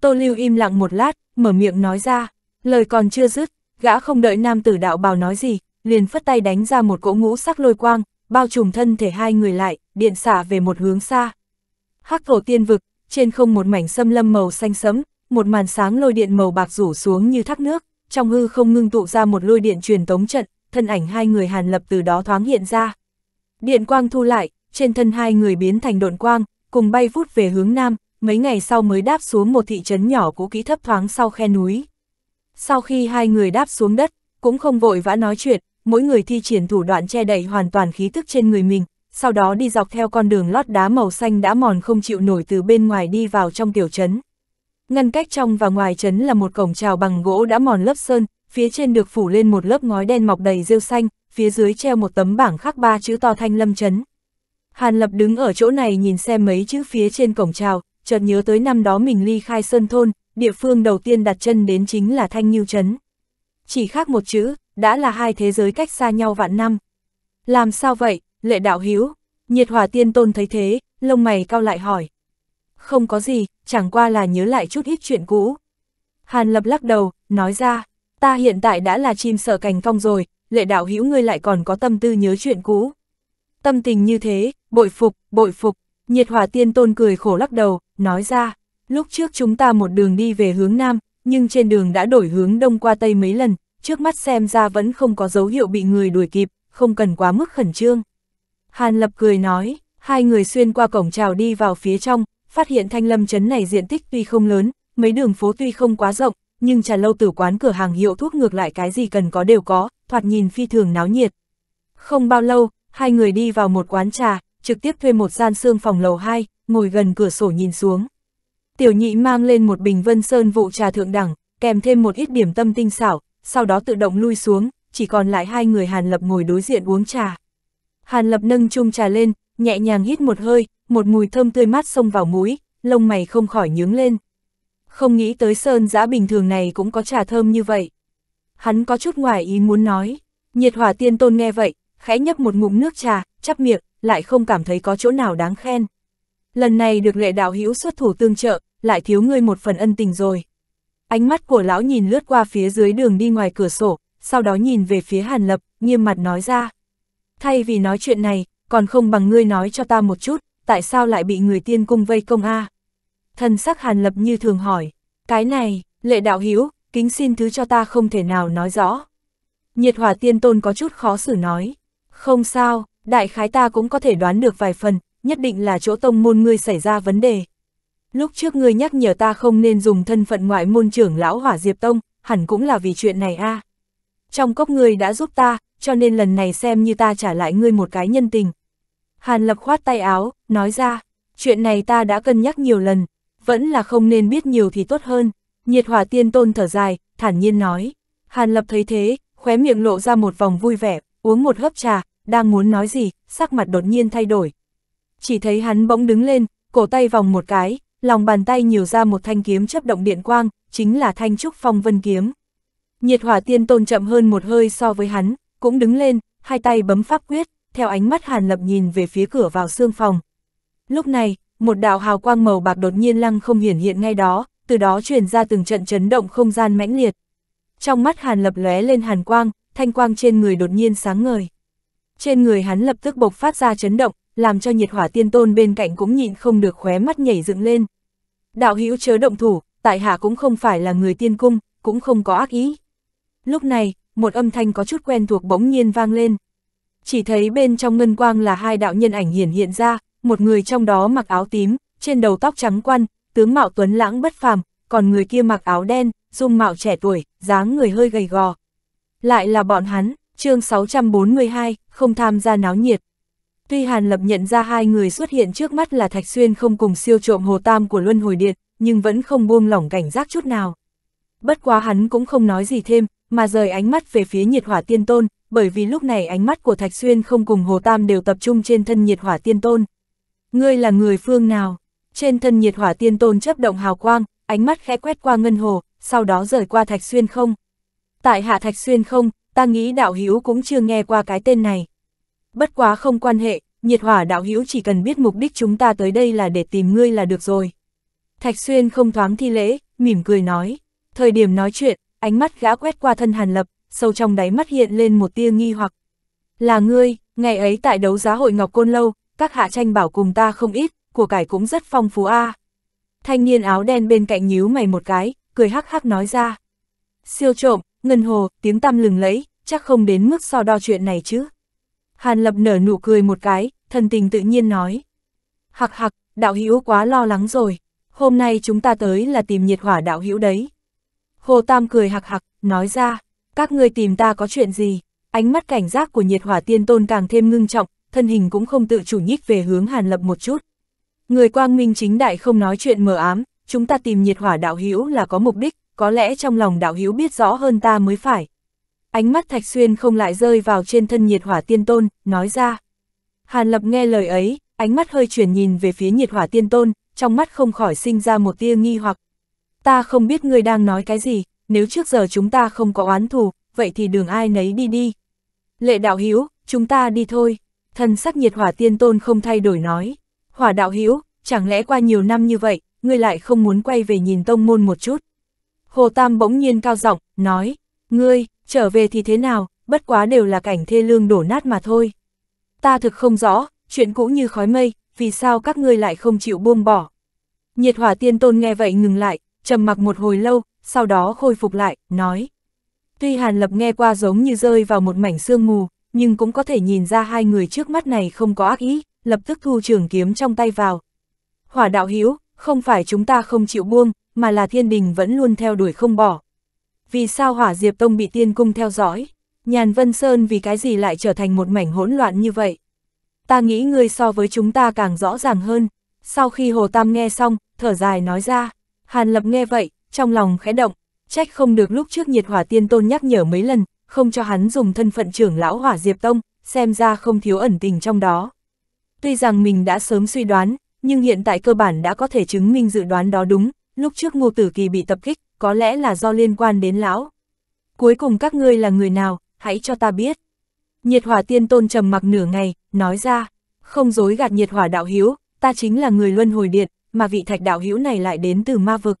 Tô Lưu im lặng một lát, mở miệng nói ra, lời còn chưa dứt, gã không đợi nam tử đạo bào nói gì, liền phất tay đánh ra một cỗ ngũ sắc lôi quang, bao trùm thân thể hai người lại, điện xả về một hướng xa. Hắc thổ tiên vực, trên không một mảnh xâm lâm màu xanh sẫm, một màn sáng lôi điện màu bạc rủ xuống như thác nước, trong hư không ngưng tụ ra một lôi điện truyền tống trận, thân ảnh hai người Hàn Lập từ đó thoáng hiện ra. Điện quang thu lại, trên thân hai người biến thành độn quang, cùng bay vút về hướng nam, mấy ngày sau mới đáp xuống một thị trấn nhỏ cũ kỹ thấp thoáng sau khe núi. Sau khi hai người đáp xuống đất, cũng không vội vã nói chuyện, mỗi người thi triển thủ đoạn che đậy hoàn toàn khí tức trên người mình, sau đó đi dọc theo con đường lót đá màu xanh đã mòn không chịu nổi từ bên ngoài đi vào trong tiểu trấn. Ngăn cách trong và ngoài trấn là một cổng trào bằng gỗ đã mòn lớp sơn, phía trên được phủ lên một lớp ngói đen mọc đầy rêu xanh, phía dưới treo một tấm bảng khắc ba chữ to thanh lâm trấn. Hàn Lập đứng ở chỗ này nhìn xem mấy chữ phía trên cổng trào, chợt nhớ tới năm đó mình ly khai Sơn Thôn, địa phương đầu tiên đặt chân đến chính là Thanh Như Trấn. Chỉ khác một chữ, đã là hai thế giới cách xa nhau vạn năm. Làm sao vậy, lệ đạo hiếu? Nhiệt hỏa tiên tôn thấy thế, lông mày cao lại hỏi. Không có gì, chẳng qua là nhớ lại chút ít chuyện cũ. Hàn Lập lắc đầu, nói ra, ta hiện tại đã là chim sợ cành cong rồi, lệ đạo hữu ngươi lại còn có tâm tư nhớ chuyện cũ. Tâm tình như thế, Bội phục, bội phục, nhiệt hỏa tiên tôn cười khổ lắc đầu, nói ra, lúc trước chúng ta một đường đi về hướng nam, nhưng trên đường đã đổi hướng đông qua tây mấy lần, trước mắt xem ra vẫn không có dấu hiệu bị người đuổi kịp, không cần quá mức khẩn trương. Hàn Lập cười nói, hai người xuyên qua cổng trào đi vào phía trong, phát hiện thanh lâm chấn này diện tích tuy không lớn, mấy đường phố tuy không quá rộng, nhưng trà lâu tử quán cửa hàng hiệu thuốc ngược lại cái gì cần có đều có, thoạt nhìn phi thường náo nhiệt. Không bao lâu, hai người đi vào một quán trà, trực tiếp thuê một gian xương phòng lầu 2, ngồi gần cửa sổ nhìn xuống. Tiểu nhị mang lên một bình vân sơn vụ trà thượng đẳng, kèm thêm một ít điểm tâm tinh xảo, sau đó tự động lui xuống, chỉ còn lại hai người Hàn Lập ngồi đối diện uống trà. Hàn Lập nâng chung trà lên, nhẹ nhàng hít một hơi, một mùi thơm tươi mát xông vào mũi, lông mày không khỏi nhướng lên. Không nghĩ tới sơn giã bình thường này cũng có trà thơm như vậy. Hắn có chút ngoài ý muốn nói, nhiệt hỏa tiên tôn nghe vậy, khẽ nhấp một ngụm nước trà, chắp miệng, lại không cảm thấy có chỗ nào đáng khen. Lần này được lệ đạo hữu xuất thủ tương trợ, lại thiếu ngươi một phần ân tình rồi. Ánh mắt của lão nhìn lướt qua phía dưới đường đi ngoài cửa sổ, sau đó nhìn về phía Hàn Lập, nghiêm mặt nói ra. Thay vì nói chuyện này, còn không bằng ngươi nói cho ta một chút, tại sao lại bị người tiên cung vây công a? Thần sắc Hàn Lập như thường hỏi, cái này, lệ đạo hữu kính xin thứ cho ta không thể nào nói rõ. Nhiệt hỏa tiên tôn có chút khó xử nói, không sao, đại khái ta cũng có thể đoán được vài phần, nhất định là chỗ tông môn ngươi xảy ra vấn đề. Lúc trước ngươi nhắc nhở ta không nên dùng thân phận ngoại môn trưởng lão hỏa diệp tông, hẳn cũng là vì chuyện này a. À. Trong cốc ngươi đã giúp ta, cho nên lần này xem như ta trả lại ngươi một cái nhân tình. Hàn lập khoát tay áo, nói ra, chuyện này ta đã cân nhắc nhiều lần, vẫn là không nên biết nhiều thì tốt hơn. Nhiệt hỏa tiên tôn thở dài, thản nhiên nói. Hàn lập thấy thế, khóe miệng lộ ra một vòng vui vẻ, uống một hớp trà, đang muốn nói gì, sắc mặt đột nhiên thay đổi. Chỉ thấy hắn bỗng đứng lên, cổ tay vòng một cái, lòng bàn tay nhiều ra một thanh kiếm chấp động điện quang, chính là thanh trúc phong vân kiếm. Nhiệt hỏa tiên tôn chậm hơn một hơi so với hắn, cũng đứng lên, hai tay bấm pháp quyết, theo ánh mắt hàn lập nhìn về phía cửa vào xương phòng. Lúc này, một đạo hào quang màu bạc đột nhiên lăng không hiển hiện ngay đó, từ đó truyền ra từng trận chấn động không gian mãnh liệt. Trong mắt hàn lập lóe lên hàn quang, thanh quang trên người đột nhiên sáng ngời trên người hắn lập tức bộc phát ra chấn động, làm cho nhiệt hỏa tiên tôn bên cạnh cũng nhịn không được khóe mắt nhảy dựng lên. Đạo hữu chớ động thủ, tại hạ cũng không phải là người tiên cung, cũng không có ác ý. Lúc này, một âm thanh có chút quen thuộc bỗng nhiên vang lên. Chỉ thấy bên trong ngân quang là hai đạo nhân ảnh hiển hiện ra, một người trong đó mặc áo tím, trên đầu tóc trắng quan, tướng mạo tuấn lãng bất phàm, còn người kia mặc áo đen, dung mạo trẻ tuổi, dáng người hơi gầy gò. Lại là bọn hắn chương 642, không tham gia náo nhiệt. Tuy Hàn Lập nhận ra hai người xuất hiện trước mắt là Thạch Xuyên không cùng siêu trộm hồ tam của Luân Hồi Điện, nhưng vẫn không buông lỏng cảnh giác chút nào. Bất quá hắn cũng không nói gì thêm, mà rời ánh mắt về phía nhiệt hỏa tiên tôn, bởi vì lúc này ánh mắt của Thạch Xuyên không cùng Hồ Tam đều tập trung trên thân nhiệt hỏa tiên tôn. Ngươi là người phương nào? Trên thân nhiệt hỏa tiên tôn chấp động hào quang, ánh mắt khẽ quét qua ngân hồ, sau đó rời qua Thạch Xuyên không. Tại hạ Thạch Xuyên không, ta nghĩ đạo hữu cũng chưa nghe qua cái tên này. Bất quá không quan hệ, nhiệt hỏa đạo hữu chỉ cần biết mục đích chúng ta tới đây là để tìm ngươi là được rồi. Thạch Xuyên không thoáng thi lễ, mỉm cười nói. Thời điểm nói chuyện, ánh mắt gã quét qua thân Hàn Lập, sâu trong đáy mắt hiện lên một tia nghi hoặc. Là ngươi, ngày ấy tại đấu giá hội Ngọc Côn Lâu, các hạ tranh bảo cùng ta không ít, của cải cũng rất phong phú a. À. Thanh niên áo đen bên cạnh nhíu mày một cái, cười hắc hắc nói ra. Siêu trộm, ngân hồ, tiếng tăm lừng lẫy, chắc không đến mức so đo chuyện này chứ. Hàn Lập nở nụ cười một cái, thần tình tự nhiên nói. Hặc hặc, đạo hữu quá lo lắng rồi, hôm nay chúng ta tới là tìm nhiệt hỏa đạo hữu đấy. Hồ Tam cười hặc hặc, nói ra, các ngươi tìm ta có chuyện gì, ánh mắt cảnh giác của nhiệt hỏa tiên tôn càng thêm ngưng trọng, thân hình cũng không tự chủ nhích về hướng Hàn Lập một chút. Người quang minh chính đại không nói chuyện mờ ám, chúng ta tìm nhiệt hỏa đạo hữu là có mục đích, có lẽ trong lòng đạo hữu biết rõ hơn ta mới phải, Ánh mắt Thạch Xuyên không lại rơi vào trên thân nhiệt hỏa tiên tôn, nói ra. Hàn Lập nghe lời ấy, ánh mắt hơi chuyển nhìn về phía nhiệt hỏa tiên tôn, trong mắt không khỏi sinh ra một tia nghi hoặc. Ta không biết ngươi đang nói cái gì, nếu trước giờ chúng ta không có oán thù, vậy thì đường ai nấy đi đi. Lệ đạo hiếu, chúng ta đi thôi. Thần sắc nhiệt hỏa tiên tôn không thay đổi nói. Hỏa đạo hiếu, chẳng lẽ qua nhiều năm như vậy, ngươi lại không muốn quay về nhìn tông môn một chút. Hồ Tam bỗng nhiên cao giọng nói, ngươi, trở về thì thế nào, bất quá đều là cảnh thê lương đổ nát mà thôi. Ta thực không rõ, chuyện cũ như khói mây, vì sao các ngươi lại không chịu buông bỏ. Nhiệt hỏa tiên tôn nghe vậy ngừng lại, trầm mặc một hồi lâu, sau đó khôi phục lại, nói. Tuy Hàn Lập nghe qua giống như rơi vào một mảnh sương mù, nhưng cũng có thể nhìn ra hai người trước mắt này không có ác ý, lập tức thu trường kiếm trong tay vào. Hỏa đạo hiếu, không phải chúng ta không chịu buông, mà là thiên đình vẫn luôn theo đuổi không bỏ vì sao hỏa diệp tông bị tiên cung theo dõi, nhàn Vân Sơn vì cái gì lại trở thành một mảnh hỗn loạn như vậy. Ta nghĩ ngươi so với chúng ta càng rõ ràng hơn, sau khi Hồ Tam nghe xong, thở dài nói ra, Hàn Lập nghe vậy, trong lòng khẽ động, trách không được lúc trước nhiệt hỏa tiên tôn nhắc nhở mấy lần, không cho hắn dùng thân phận trưởng lão hỏa diệp tông, xem ra không thiếu ẩn tình trong đó. Tuy rằng mình đã sớm suy đoán, nhưng hiện tại cơ bản đã có thể chứng minh dự đoán đó đúng, lúc trước ngô tử kỳ bị tập kích, có lẽ là do liên quan đến lão. Cuối cùng các ngươi là người nào, hãy cho ta biết. Nhiệt hỏa tiên tôn trầm mặc nửa ngày, nói ra, không dối gạt nhiệt hỏa đạo hiếu, ta chính là người luân hồi điện, mà vị thạch đạo hiếu này lại đến từ ma vực.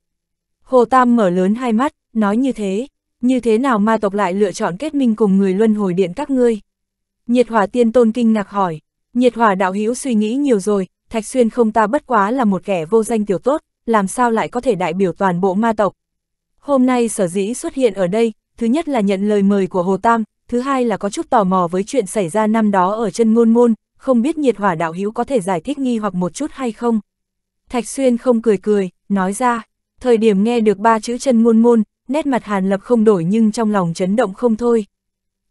Hồ Tam mở lớn hai mắt, nói như thế, như thế nào ma tộc lại lựa chọn kết minh cùng người luân hồi điện các ngươi? Nhiệt hỏa tiên tôn kinh ngạc hỏi, nhiệt hỏa đạo hiếu suy nghĩ nhiều rồi, thạch xuyên không ta bất quá là một kẻ vô danh tiểu tốt, làm sao lại có thể đại biểu toàn bộ ma tộc, Hôm nay sở dĩ xuất hiện ở đây, thứ nhất là nhận lời mời của Hồ Tam, thứ hai là có chút tò mò với chuyện xảy ra năm đó ở chân ngôn môn, không biết nhiệt hỏa đạo hữu có thể giải thích nghi hoặc một chút hay không. Thạch Xuyên không cười cười, nói ra, thời điểm nghe được ba chữ chân ngôn môn, nét mặt Hàn Lập không đổi nhưng trong lòng chấn động không thôi.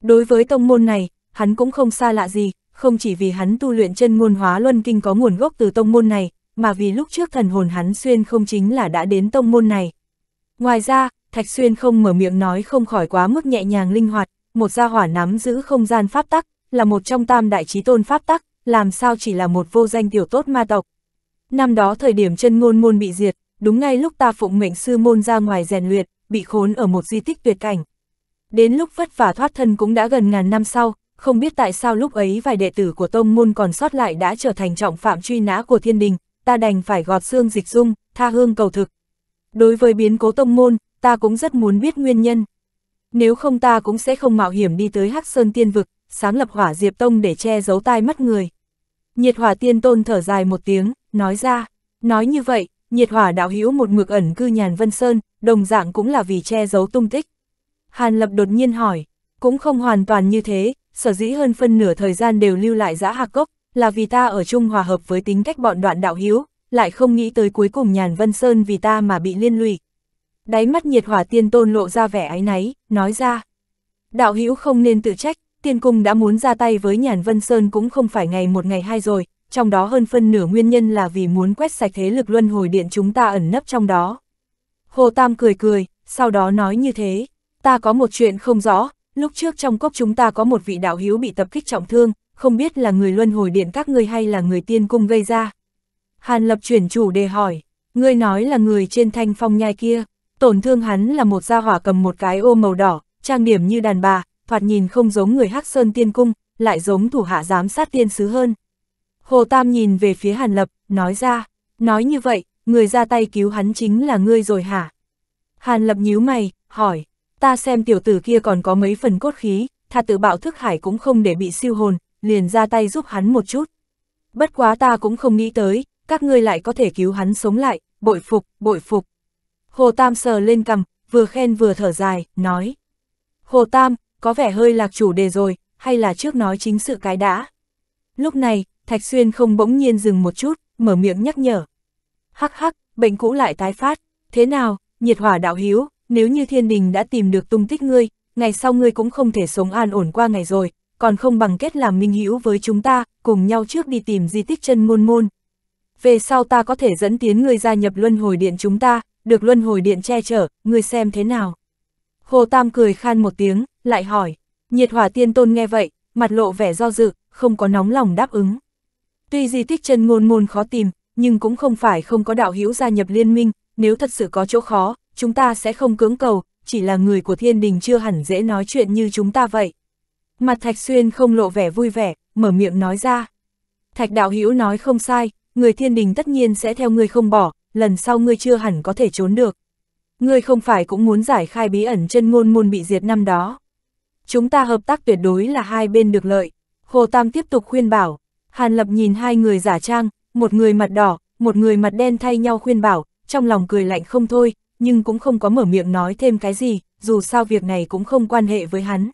Đối với tông môn này, hắn cũng không xa lạ gì, không chỉ vì hắn tu luyện chân ngôn hóa luân kinh có nguồn gốc từ tông môn này, mà vì lúc trước thần hồn hắn xuyên không chính là đã đến tông môn này. Ngoài ra, Thạch Xuyên không mở miệng nói không khỏi quá mức nhẹ nhàng linh hoạt, một gia hỏa nắm giữ không gian pháp tắc, là một trong tam đại trí tôn pháp tắc, làm sao chỉ là một vô danh tiểu tốt ma tộc. Năm đó thời điểm chân ngôn môn bị diệt, đúng ngay lúc ta phụng mệnh sư môn ra ngoài rèn luyện, bị khốn ở một di tích tuyệt cảnh. Đến lúc vất vả thoát thân cũng đã gần ngàn năm sau, không biết tại sao lúc ấy vài đệ tử của tông môn còn sót lại đã trở thành trọng phạm truy nã của thiên đình, ta đành phải gọt xương dịch dung, tha hương cầu thực, đối với biến cố tông môn, ta cũng rất muốn biết nguyên nhân. Nếu không ta cũng sẽ không mạo hiểm đi tới Hắc Sơn Tiên Vực, sáng lập hỏa diệp tông để che giấu tai mắt người. Nhiệt hỏa tiên tôn thở dài một tiếng, nói ra, nói như vậy, nhiệt hỏa đạo hữu một mực ẩn cư nhàn Vân Sơn, đồng dạng cũng là vì che giấu tung tích. Hàn Lập đột nhiên hỏi, cũng không hoàn toàn như thế, sở dĩ hơn phân nửa thời gian đều lưu lại giã hạc cốc, là vì ta ở chung hòa hợp với tính cách bọn đoạn đạo hữu lại không nghĩ tới cuối cùng Nhàn Vân Sơn vì ta mà bị liên lụy. Đáy mắt nhiệt hỏa tiên tôn lộ ra vẻ áy náy, nói ra. Đạo hữu không nên tự trách, tiên cung đã muốn ra tay với Nhàn Vân Sơn cũng không phải ngày một ngày hai rồi, trong đó hơn phân nửa nguyên nhân là vì muốn quét sạch thế lực luân hồi điện chúng ta ẩn nấp trong đó. Hồ Tam cười cười, sau đó nói như thế, ta có một chuyện không rõ, lúc trước trong cốc chúng ta có một vị đạo hữu bị tập kích trọng thương, không biết là người luân hồi điện các ngươi hay là người tiên cung gây ra. Hàn Lập chuyển chủ đề hỏi, ngươi nói là người trên thanh phong nhai kia, tổn thương hắn là một gia hỏa cầm một cái ô màu đỏ, trang điểm như đàn bà, thoạt nhìn không giống người Hắc Sơn Tiên Cung, lại giống thủ hạ giám sát tiên sứ hơn. Hồ Tam nhìn về phía Hàn Lập, nói ra, nói như vậy, người ra tay cứu hắn chính là ngươi rồi hả? Hàn Lập nhíu mày, hỏi, ta xem tiểu tử kia còn có mấy phần cốt khí, tha tự bạo thức hải cũng không để bị siêu hồn, liền ra tay giúp hắn một chút. Bất quá ta cũng không nghĩ tới, các ngươi lại có thể cứu hắn sống lại, bội phục, bội phục. Hồ Tam sờ lên cầm, vừa khen vừa thở dài, nói. Hồ Tam, có vẻ hơi lạc chủ đề rồi, hay là trước nói chính sự cái đã. Lúc này, Thạch Xuyên không bỗng nhiên dừng một chút, mở miệng nhắc nhở. Hắc hắc, bệnh cũ lại tái phát, thế nào, nhiệt hỏa đạo hiếu, nếu như thiên đình đã tìm được tung tích ngươi, ngày sau ngươi cũng không thể sống an ổn qua ngày rồi, còn không bằng kết làm minh hữu với chúng ta, cùng nhau trước đi tìm di tích chân môn môn, về sau ta có thể dẫn tiến ngươi gia nhập luân hồi điện chúng ta, được luân hồi điện che chở, ngươi xem thế nào. Hồ Tam cười khan một tiếng, lại hỏi, nhiệt hỏa tiên tôn nghe vậy, mặt lộ vẻ do dự, không có nóng lòng đáp ứng. Tuy di tích chân ngôn môn khó tìm, nhưng cũng không phải không có đạo hữu gia nhập liên minh, nếu thật sự có chỗ khó, chúng ta sẽ không cưỡng cầu, chỉ là người của thiên đình chưa hẳn dễ nói chuyện như chúng ta vậy. Mặt Thạch Xuyên không lộ vẻ vui vẻ, mở miệng nói ra. Thạch đạo hữu nói không sai, người thiên đình tất nhiên sẽ theo ngươi không bỏ, lần sau ngươi chưa hẳn có thể trốn được. Ngươi không phải cũng muốn giải khai bí ẩn chân ngôn môn bị diệt năm đó. Chúng ta hợp tác tuyệt đối là hai bên được lợi. Hồ Tam tiếp tục khuyên bảo, Hàn Lập nhìn hai người giả trang, một người mặt đỏ, một người mặt đen thay nhau khuyên bảo, trong lòng cười lạnh không thôi, nhưng cũng không có mở miệng nói thêm cái gì, dù sao việc này cũng không quan hệ với hắn.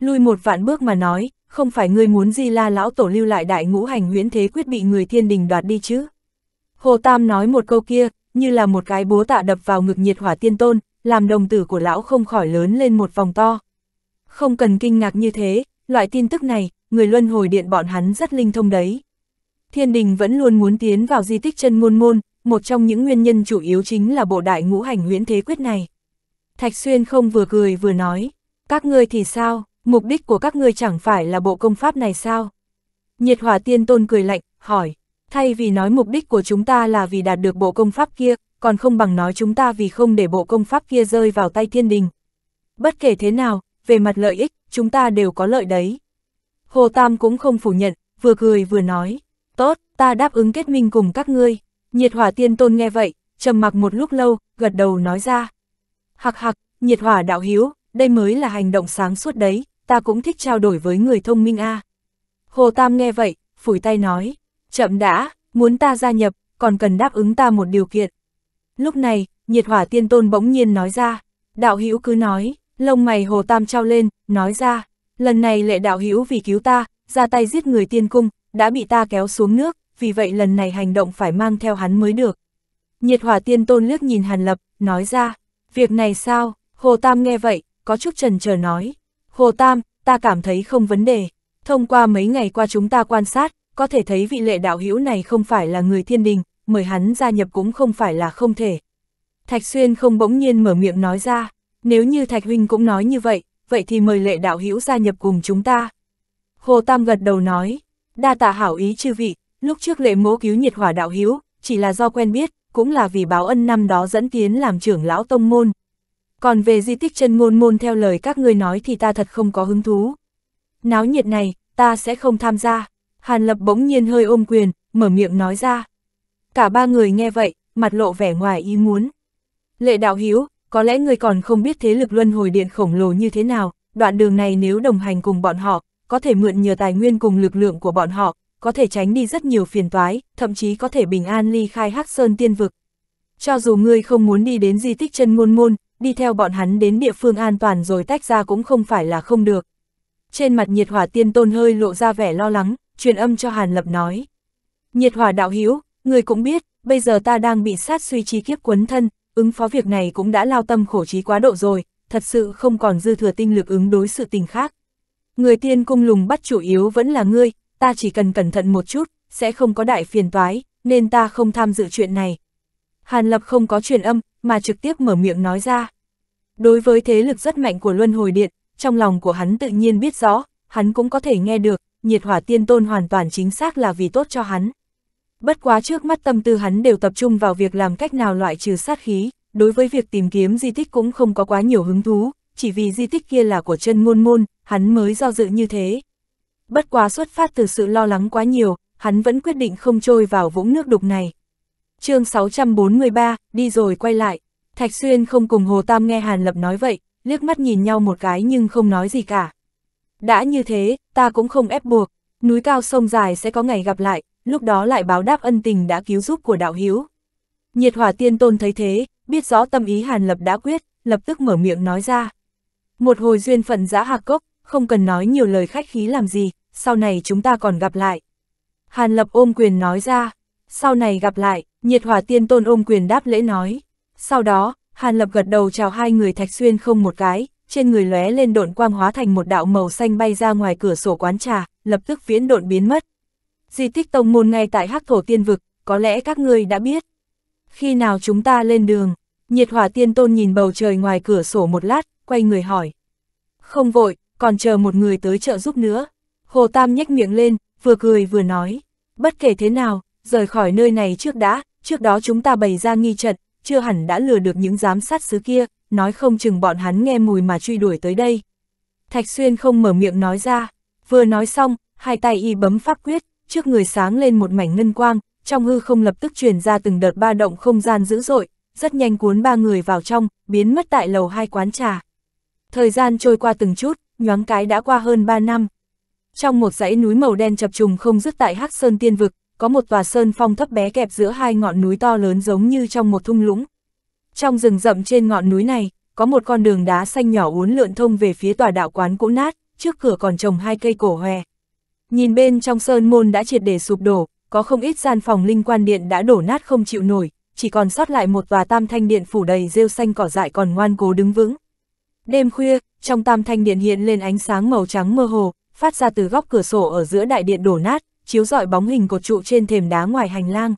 Lui một vạn bước mà nói, không phải ngươi muốn di la lão tổ lưu lại đại ngũ hành huyễn thế quyết bị người thiên đình đoạt đi chứ. Hồ Tam nói một câu kia, như là một cái bố tạ đập vào ngực nhiệt hỏa tiên tôn, làm đồng tử của lão không khỏi lớn lên một vòng to. Không cần kinh ngạc như thế, loại tin tức này, người luân hồi điện bọn hắn rất linh thông đấy. Thiên đình vẫn luôn muốn tiến vào di tích chân môn môn, một trong những nguyên nhân chủ yếu chính là bộ đại ngũ hành huyễn thế quyết này. Thạch Xuyên không vừa cười vừa nói, các ngươi thì sao, mục đích của các ngươi chẳng phải là bộ công pháp này sao? Nhiệt hỏa tiên tôn cười lạnh, hỏi, thay vì nói mục đích của chúng ta là vì đạt được bộ công pháp kia, còn không bằng nói chúng ta vì không để bộ công pháp kia rơi vào tay thiên đình. Bất kể thế nào, về mặt lợi ích, chúng ta đều có lợi đấy. Hồ Tam cũng không phủ nhận, vừa cười vừa nói, tốt, ta đáp ứng kết minh cùng các ngươi. Nhiệt hỏa tiên tôn nghe vậy, trầm mặc một lúc lâu, gật đầu nói ra. Hạc hạc, nhiệt hỏa đạo hiếu, đây mới là hành động sáng suốt đấy, ta cũng thích trao đổi với người thông minh a. À. Hồ Tam nghe vậy, phủi tay nói, chậm đã, muốn ta gia nhập, còn cần đáp ứng ta một điều kiện. Lúc này, nhiệt hỏa tiên tôn bỗng nhiên nói ra, đạo hữu cứ nói, lông mày Hồ Tam trao lên, nói ra, lần này lệ đạo hữu vì cứu ta, ra tay giết người tiên cung, đã bị ta kéo xuống nước, vì vậy lần này hành động phải mang theo hắn mới được. Nhiệt hỏa tiên tôn liếc nhìn Hàn Lập, nói ra, việc này sao, Hồ Tam nghe vậy, có chút trần chờ nói, Hồ Tam, ta cảm thấy không vấn đề. Thông qua mấy ngày qua chúng ta quan sát, có thể thấy vị lệ đạo hữu này không phải là người thiên đình, mời hắn gia nhập cũng không phải là không thể. Thạch Xuyên không bỗng nhiên mở miệng nói ra, nếu như Thạch Huynh cũng nói như vậy, vậy thì mời lệ đạo hữu gia nhập cùng chúng ta. Hồ Tam gật đầu nói, đa tạ hảo ý chư vị, lúc trước lệ mỗ cứu nhiệt hỏa đạo hữu chỉ là do quen biết, cũng là vì báo ân năm đó dẫn tiến làm trưởng lão tông môn, còn về di tích chân ngôn môn theo lời các ngươi nói thì ta thật không có hứng thú. Náo nhiệt này, ta sẽ không tham gia. Hàn Lập bỗng nhiên hơi ôm quyền, mở miệng nói ra. Cả ba người nghe vậy, mặt lộ vẻ ngoài ý muốn. Lệ đạo hiếu, có lẽ người còn không biết thế lực luân hồi điện khổng lồ như thế nào, đoạn đường này nếu đồng hành cùng bọn họ, có thể mượn nhờ tài nguyên cùng lực lượng của bọn họ, có thể tránh đi rất nhiều phiền toái, thậm chí có thể bình an ly khai hắc sơn tiên vực. Cho dù ngươi không muốn đi đến di tích chân ngôn môn, đi theo bọn hắn đến địa phương an toàn rồi tách ra cũng không phải là không được. Trên mặt nhiệt hỏa tiên tôn hơi lộ ra vẻ lo lắng, truyền âm cho Hàn Lập nói. Nhiệt hỏa đạo hiếu người cũng biết, bây giờ ta đang bị sát suy chi kiếp quấn thân, ứng phó việc này cũng đã lao tâm khổ trí quá độ rồi, thật sự không còn dư thừa tinh lực ứng đối sự tình khác. Người tiên cung lùng bắt chủ yếu vẫn là ngươi, ta chỉ cần cẩn thận một chút, sẽ không có đại phiền toái, nên ta không tham dự chuyện này. Hàn Lập không có truyền âm, mà trực tiếp mở miệng nói ra. Đối với thế lực rất mạnh của Luân Hồi Điện, trong lòng của hắn tự nhiên biết rõ, hắn cũng có thể nghe được, nhiệt hỏa tiên tôn hoàn toàn chính xác là vì tốt cho hắn. Bất quá trước mắt tâm tư hắn đều tập trung vào việc làm cách nào loại trừ sát khí, đối với việc tìm kiếm di tích cũng không có quá nhiều hứng thú, chỉ vì di tích kia là của chân môn môn, hắn mới do dự như thế. Bất quá xuất phát từ sự lo lắng quá nhiều, hắn vẫn quyết định không trôi vào vũng nước đục này, chương 643, đi rồi quay lại. Thạch Xuyên không cùng Hồ Tam nghe Hàn Lập nói vậy, liếc mắt nhìn nhau một cái nhưng không nói gì cả. Đã như thế, ta cũng không ép buộc, núi cao sông dài sẽ có ngày gặp lại, lúc đó lại báo đáp ân tình đã cứu giúp của đạo hiếu. Nhiệt hỏa tiên tôn thấy thế, biết rõ tâm ý Hàn Lập đã quyết, lập tức mở miệng nói ra. Một hồi duyên phận giã hạc cốc, không cần nói nhiều lời khách khí làm gì, sau này chúng ta còn gặp lại. Hàn Lập ôm quyền nói ra, sau này gặp lại, Nhiệt hỏa tiên tôn ôm quyền đáp lễ nói. Sau đó, Hàn Lập gật đầu chào hai người Thạch Xuyên không một cái, trên người lóe lên độn quang hóa thành một đạo màu xanh bay ra ngoài cửa sổ quán trà, lập tức viễn độn biến mất. Di tích tông môn ngay tại Hắc Thổ Tiên Vực, có lẽ các ngươi đã biết. Khi nào chúng ta lên đường, nhiệt hỏa tiên tôn nhìn bầu trời ngoài cửa sổ một lát, quay người hỏi. Không vội, còn chờ một người tới trợ giúp nữa. Hồ Tam nhếch miệng lên, vừa cười vừa nói. Bất kể thế nào, rời khỏi nơi này trước đã, trước đó chúng ta bày ra nghi trận, chưa hẳn đã lừa được những giám sát sứ kia, nói không chừng bọn hắn nghe mùi mà truy đuổi tới đây. Thạch Xuyên không mở miệng nói ra, vừa nói xong, hai tay y bấm pháp quyết, trước người sáng lên một mảnh ngân quang, trong hư không lập tức truyền ra từng đợt ba động không gian dữ dội, rất nhanh cuốn ba người vào trong, biến mất tại lầu hai quán trà. Thời gian trôi qua từng chút, nhoáng cái đã qua hơn ba năm. Trong một dãy núi màu đen chập trùng không dứt tại Hắc Sơn Tiên Vực, có một tòa sơn phong thấp bé kẹp giữa hai ngọn núi to lớn giống như trong một thung lũng. Trong rừng rậm trên ngọn núi này, có một con đường đá xanh nhỏ uốn lượn thông về phía tòa đạo quán cũ nát, trước cửa còn trồng hai cây cổ hòe. Nhìn bên trong sơn môn đã triệt để sụp đổ, có không ít gian phòng linh quan điện đã đổ nát không chịu nổi, chỉ còn sót lại một tòa tam thanh điện phủ đầy rêu xanh cỏ dại còn ngoan cố đứng vững. Đêm khuya, trong tam thanh điện hiện lên ánh sáng màu trắng mơ hồ, phát ra từ góc cửa sổ ở giữa đại điện đổ nát, chiếu rọi bóng hình cột trụ trên thềm đá ngoài hành lang.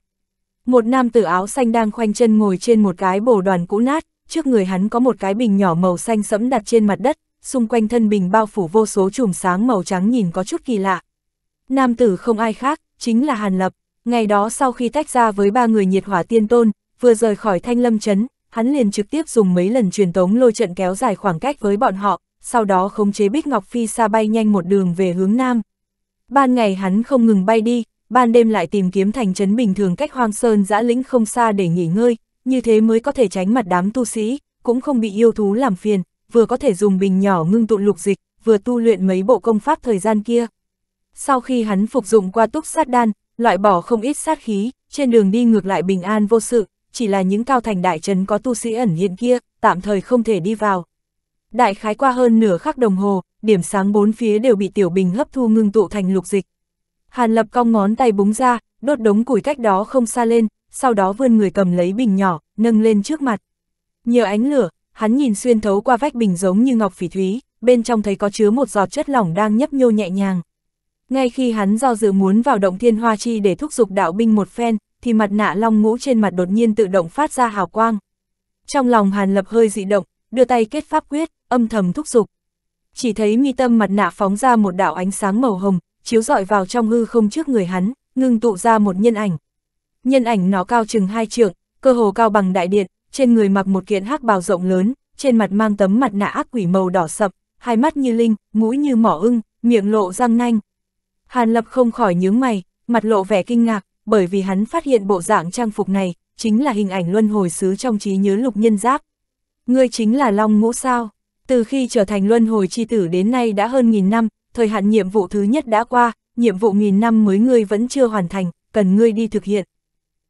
Một nam tử áo xanh đang khoanh chân ngồi trên một cái bồ đoàn cũ nát, trước người hắn có một cái bình nhỏ màu xanh sẫm đặt trên mặt đất, xung quanh thân bình bao phủ vô số chùm sáng màu trắng nhìn có chút kỳ lạ. Nam tử không ai khác, chính là Hàn Lập. Ngày đó sau khi tách ra với ba người nhiệt hỏa tiên tôn, vừa rời khỏi thanh lâm chấn, hắn liền trực tiếp dùng mấy lần truyền tống lôi trận kéo dài khoảng cách với bọn họ, sau đó khống chế Bích Ngọc Phi xa bay nhanh một đường về hướng nam. Ban ngày hắn không ngừng bay đi, ban đêm lại tìm kiếm thành trấn bình thường cách hoang sơn giã lĩnh không xa để nghỉ ngơi, như thế mới có thể tránh mặt đám tu sĩ, cũng không bị yêu thú làm phiền, vừa có thể dùng bình nhỏ ngưng tụ lục dịch, vừa tu luyện mấy bộ công pháp thời gian kia. Sau khi hắn phục dụng qua túc sát đan, loại bỏ không ít sát khí, trên đường đi ngược lại bình an vô sự, chỉ là những cao thành đại trấn có tu sĩ ẩn hiện kia, tạm thời không thể đi vào. Đại khái qua hơn nửa khắc đồng hồ, điểm sáng bốn phía đều bị tiểu bình hấp thu ngưng tụ thành lục dịch. Hàn lập cong ngón tay búng ra, đốt đống củi cách đó không xa lên, sau đó vươn người cầm lấy bình nhỏ, nâng lên trước mặt. Nhờ ánh lửa, hắn nhìn xuyên thấu qua vách bình giống như ngọc phỉ thúy, bên trong thấy có chứa một giọt chất lỏng đang nhấp nhô nhẹ nhàng. Ngay khi hắn do dự muốn vào động thiên hoa chi để thúc giục đạo binh một phen, thì mặt nạ long ngũ trên mặt đột nhiên tự động phát ra hào quang. Trong lòng Hàn Lập hơi dị động, đưa tay kết pháp quyết, âm thầm thúc giục. Chỉ thấy mi tâm mặt nạ phóng ra một đạo ánh sáng màu hồng, chiếu rọi vào trong hư không trước người hắn, ngưng tụ ra một nhân ảnh. Nhân ảnh nó cao chừng hai trượng, cơ hồ cao bằng đại điện, trên người mặc một kiện hắc bào rộng lớn, trên mặt mang tấm mặt nạ ác quỷ màu đỏ sậm, hai mắt như linh, mũi như mỏ ưng, miệng lộ răng nanh. Hàn Lập không khỏi nhướng mày, mặt lộ vẻ kinh ngạc, bởi vì hắn phát hiện bộ dạng trang phục này chính là hình ảnh luân hồi sứ trong trí nhớ lục nhân giáp. Ngươi chính là Long Ngũ sao? Từ khi trở thành luân hồi chi tử đến nay đã hơn nghìn năm, thời hạn nhiệm vụ thứ nhất đã qua, nhiệm vụ nghìn năm mới ngươi vẫn chưa hoàn thành, cần ngươi đi thực hiện.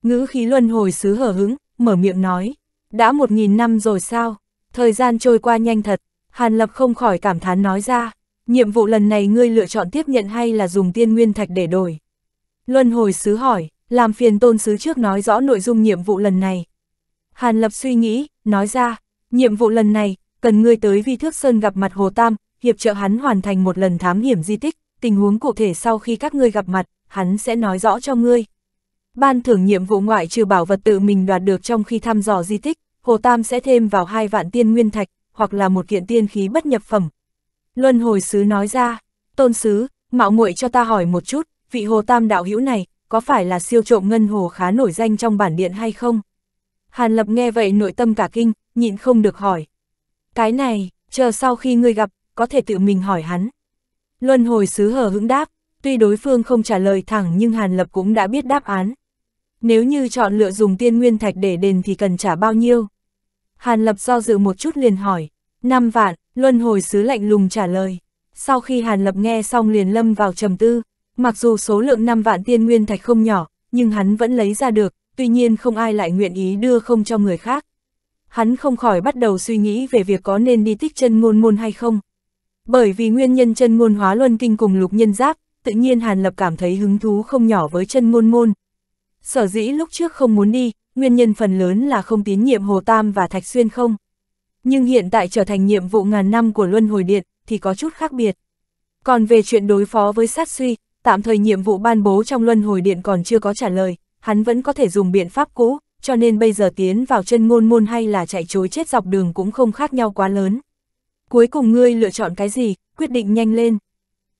Ngữ khí luân hồi sứ hở hứng, mở miệng nói. Đã một nghìn năm rồi sao? Thời gian trôi qua nhanh thật, Hàn Lập không khỏi cảm thán nói ra. Nhiệm vụ lần này ngươi lựa chọn tiếp nhận hay là dùng tiên nguyên thạch để đổi? Luân hồi sứ hỏi, làm phiền tôn sứ trước nói rõ nội dung nhiệm vụ lần này. Hàn Lập suy nghĩ, nói ra, Nhiệm vụ lần này, cần ngươi tới Vi Thước Sơn gặp mặt Hồ Tam, hiệp trợ hắn hoàn thành một lần thám hiểm di tích, tình huống cụ thể sau khi các ngươi gặp mặt, hắn sẽ nói rõ cho ngươi. Ban thưởng nhiệm vụ ngoại trừ bảo vật tự mình đoạt được trong khi thăm dò di tích, Hồ Tam sẽ thêm vào hai vạn tiên nguyên thạch, hoặc là một kiện tiên khí bất nhập phẩm. Luân hồi sứ nói ra, tôn sứ, mạo muội cho ta hỏi một chút, vị Hồ Tam đạo hữu này, có phải là siêu trộm ngân hồ khá nổi danh trong bản điện hay không? Hàn Lập nghe vậy nội tâm cả kinh, nhịn không được hỏi. Cái này, chờ sau khi ngươi gặp, có thể tự mình hỏi hắn. Luân hồi sứ hờ hững đáp, tuy đối phương không trả lời thẳng nhưng Hàn Lập cũng đã biết đáp án. Nếu như chọn lựa dùng tiên nguyên thạch để đền thì cần trả bao nhiêu? Hàn Lập do dự một chút liền hỏi, 5 vạn, luân hồi sứ lạnh lùng trả lời. Sau khi Hàn Lập nghe xong liền lâm vào trầm tư, mặc dù số lượng 5 vạn tiên nguyên thạch không nhỏ, nhưng hắn vẫn lấy ra được, tuy nhiên không ai lại nguyện ý đưa không cho người khác. Hắn không khỏi bắt đầu suy nghĩ về việc có nên đi tích chân ngôn môn hay không. Bởi vì nguyên nhân chân ngôn hóa luân kinh cùng lục nhân giáp, tự nhiên Hàn Lập cảm thấy hứng thú không nhỏ với chân ngôn môn. Sở dĩ lúc trước không muốn đi, nguyên nhân phần lớn là không tín nhiệm Hồ Tam và Thạch Xuyên không. Nhưng hiện tại trở thành nhiệm vụ ngàn năm của Luân Hồi Điện thì có chút khác biệt. Còn về chuyện đối phó với sát suy, tạm thời nhiệm vụ ban bố trong Luân Hồi Điện còn chưa có trả lời, hắn vẫn có thể dùng biện pháp cũ, cho nên bây giờ tiến vào chân ngôn môn hay là chạy chối chết dọc đường cũng không khác nhau quá lớn. Cuối cùng ngươi lựa chọn cái gì, quyết định nhanh lên.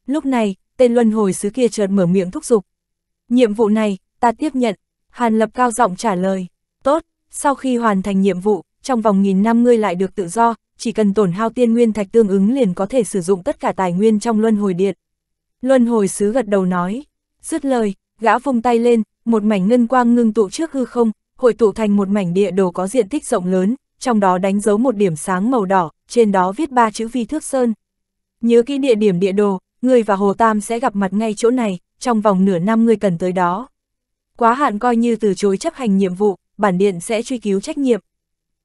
Lúc này, tên luân hồi sứ kia chợt mở miệng thúc giục. Nhiệm vụ này, ta tiếp nhận, Hàn Lập cao giọng trả lời. Tốt, sau khi hoàn thành nhiệm vụ, trong vòng nghìn năm ngươi lại được tự do, chỉ cần tổn hao tiên nguyên thạch tương ứng liền có thể sử dụng tất cả tài nguyên trong luân hồi điện. Luân hồi sứ gật đầu nói, dứt lời, gã vung tay lên, một mảnh ngân quang ngưng tụ trước hư không, hội tụ thành một mảnh địa đồ có diện tích rộng lớn, trong đó đánh dấu một điểm sáng màu đỏ, trên đó viết ba chữ vi thước sơn. Nhớ kỹ địa điểm địa đồ, người và Hồ Tam sẽ gặp mặt ngay chỗ này, trong vòng nửa năm người cần tới đó. Quá hạn coi như từ chối chấp hành nhiệm vụ, bản điện sẽ truy cứu trách nhiệm.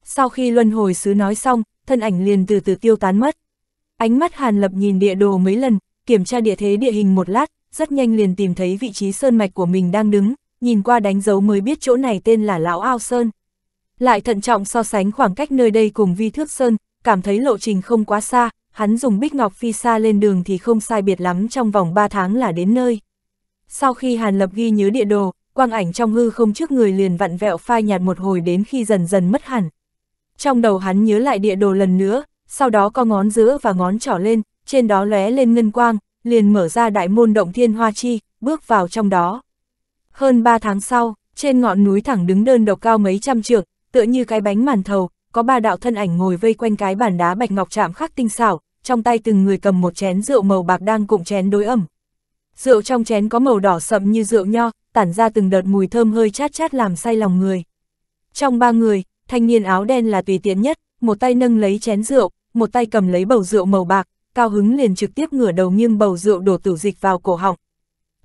Sau khi luân hồi sứ nói xong, thân ảnh liền từ từ tiêu tán mất. Ánh mắt Hàn Lập nhìn địa đồ mấy lần, kiểm tra địa thế địa hình một lát, rất nhanh liền tìm thấy vị trí sơn mạch của mình đang đứng, nhìn qua đánh dấu mới biết chỗ này tên là Lão Ao Sơn. Lại thận trọng so sánh khoảng cách nơi đây cùng Vi Thước Sơn, cảm thấy lộ trình không quá xa, hắn dùng bích ngọc phi xa lên đường thì không sai biệt lắm trong vòng 3 tháng là đến nơi. Sau khi Hàn Lập ghi nhớ địa đồ, quang ảnh trong hư không trước người liền vặn vẹo phai nhạt một hồi đến khi dần dần mất hẳn. Trong đầu hắn nhớ lại địa đồ lần nữa, sau đó co ngón giữa và ngón trỏ lên, trên đó lóe lên ngân quang, liền mở ra đại môn động thiên hoa chi, bước vào trong đó. Hơn 3 tháng sau, trên ngọn núi thẳng đứng đơn độc cao mấy trăm trượng, tựa như cái bánh màn thầu, có ba đạo thân ảnh ngồi vây quanh cái bàn đá bạch ngọc chạm khắc tinh xảo, trong tay từng người cầm một chén rượu màu bạc đang cùng chén đối ẩm. Rượu trong chén có màu đỏ sậm như rượu nho, tản ra từng đợt mùi thơm hơi chát chát làm say lòng người. Trong ba người, thanh niên áo đen là tùy tiện nhất, một tay nâng lấy chén rượu, một tay cầm lấy bầu rượu màu bạc, cao hứng liền trực tiếp ngửa đầu nghiêng bầu rượu đổ tử dịch vào cổ họng,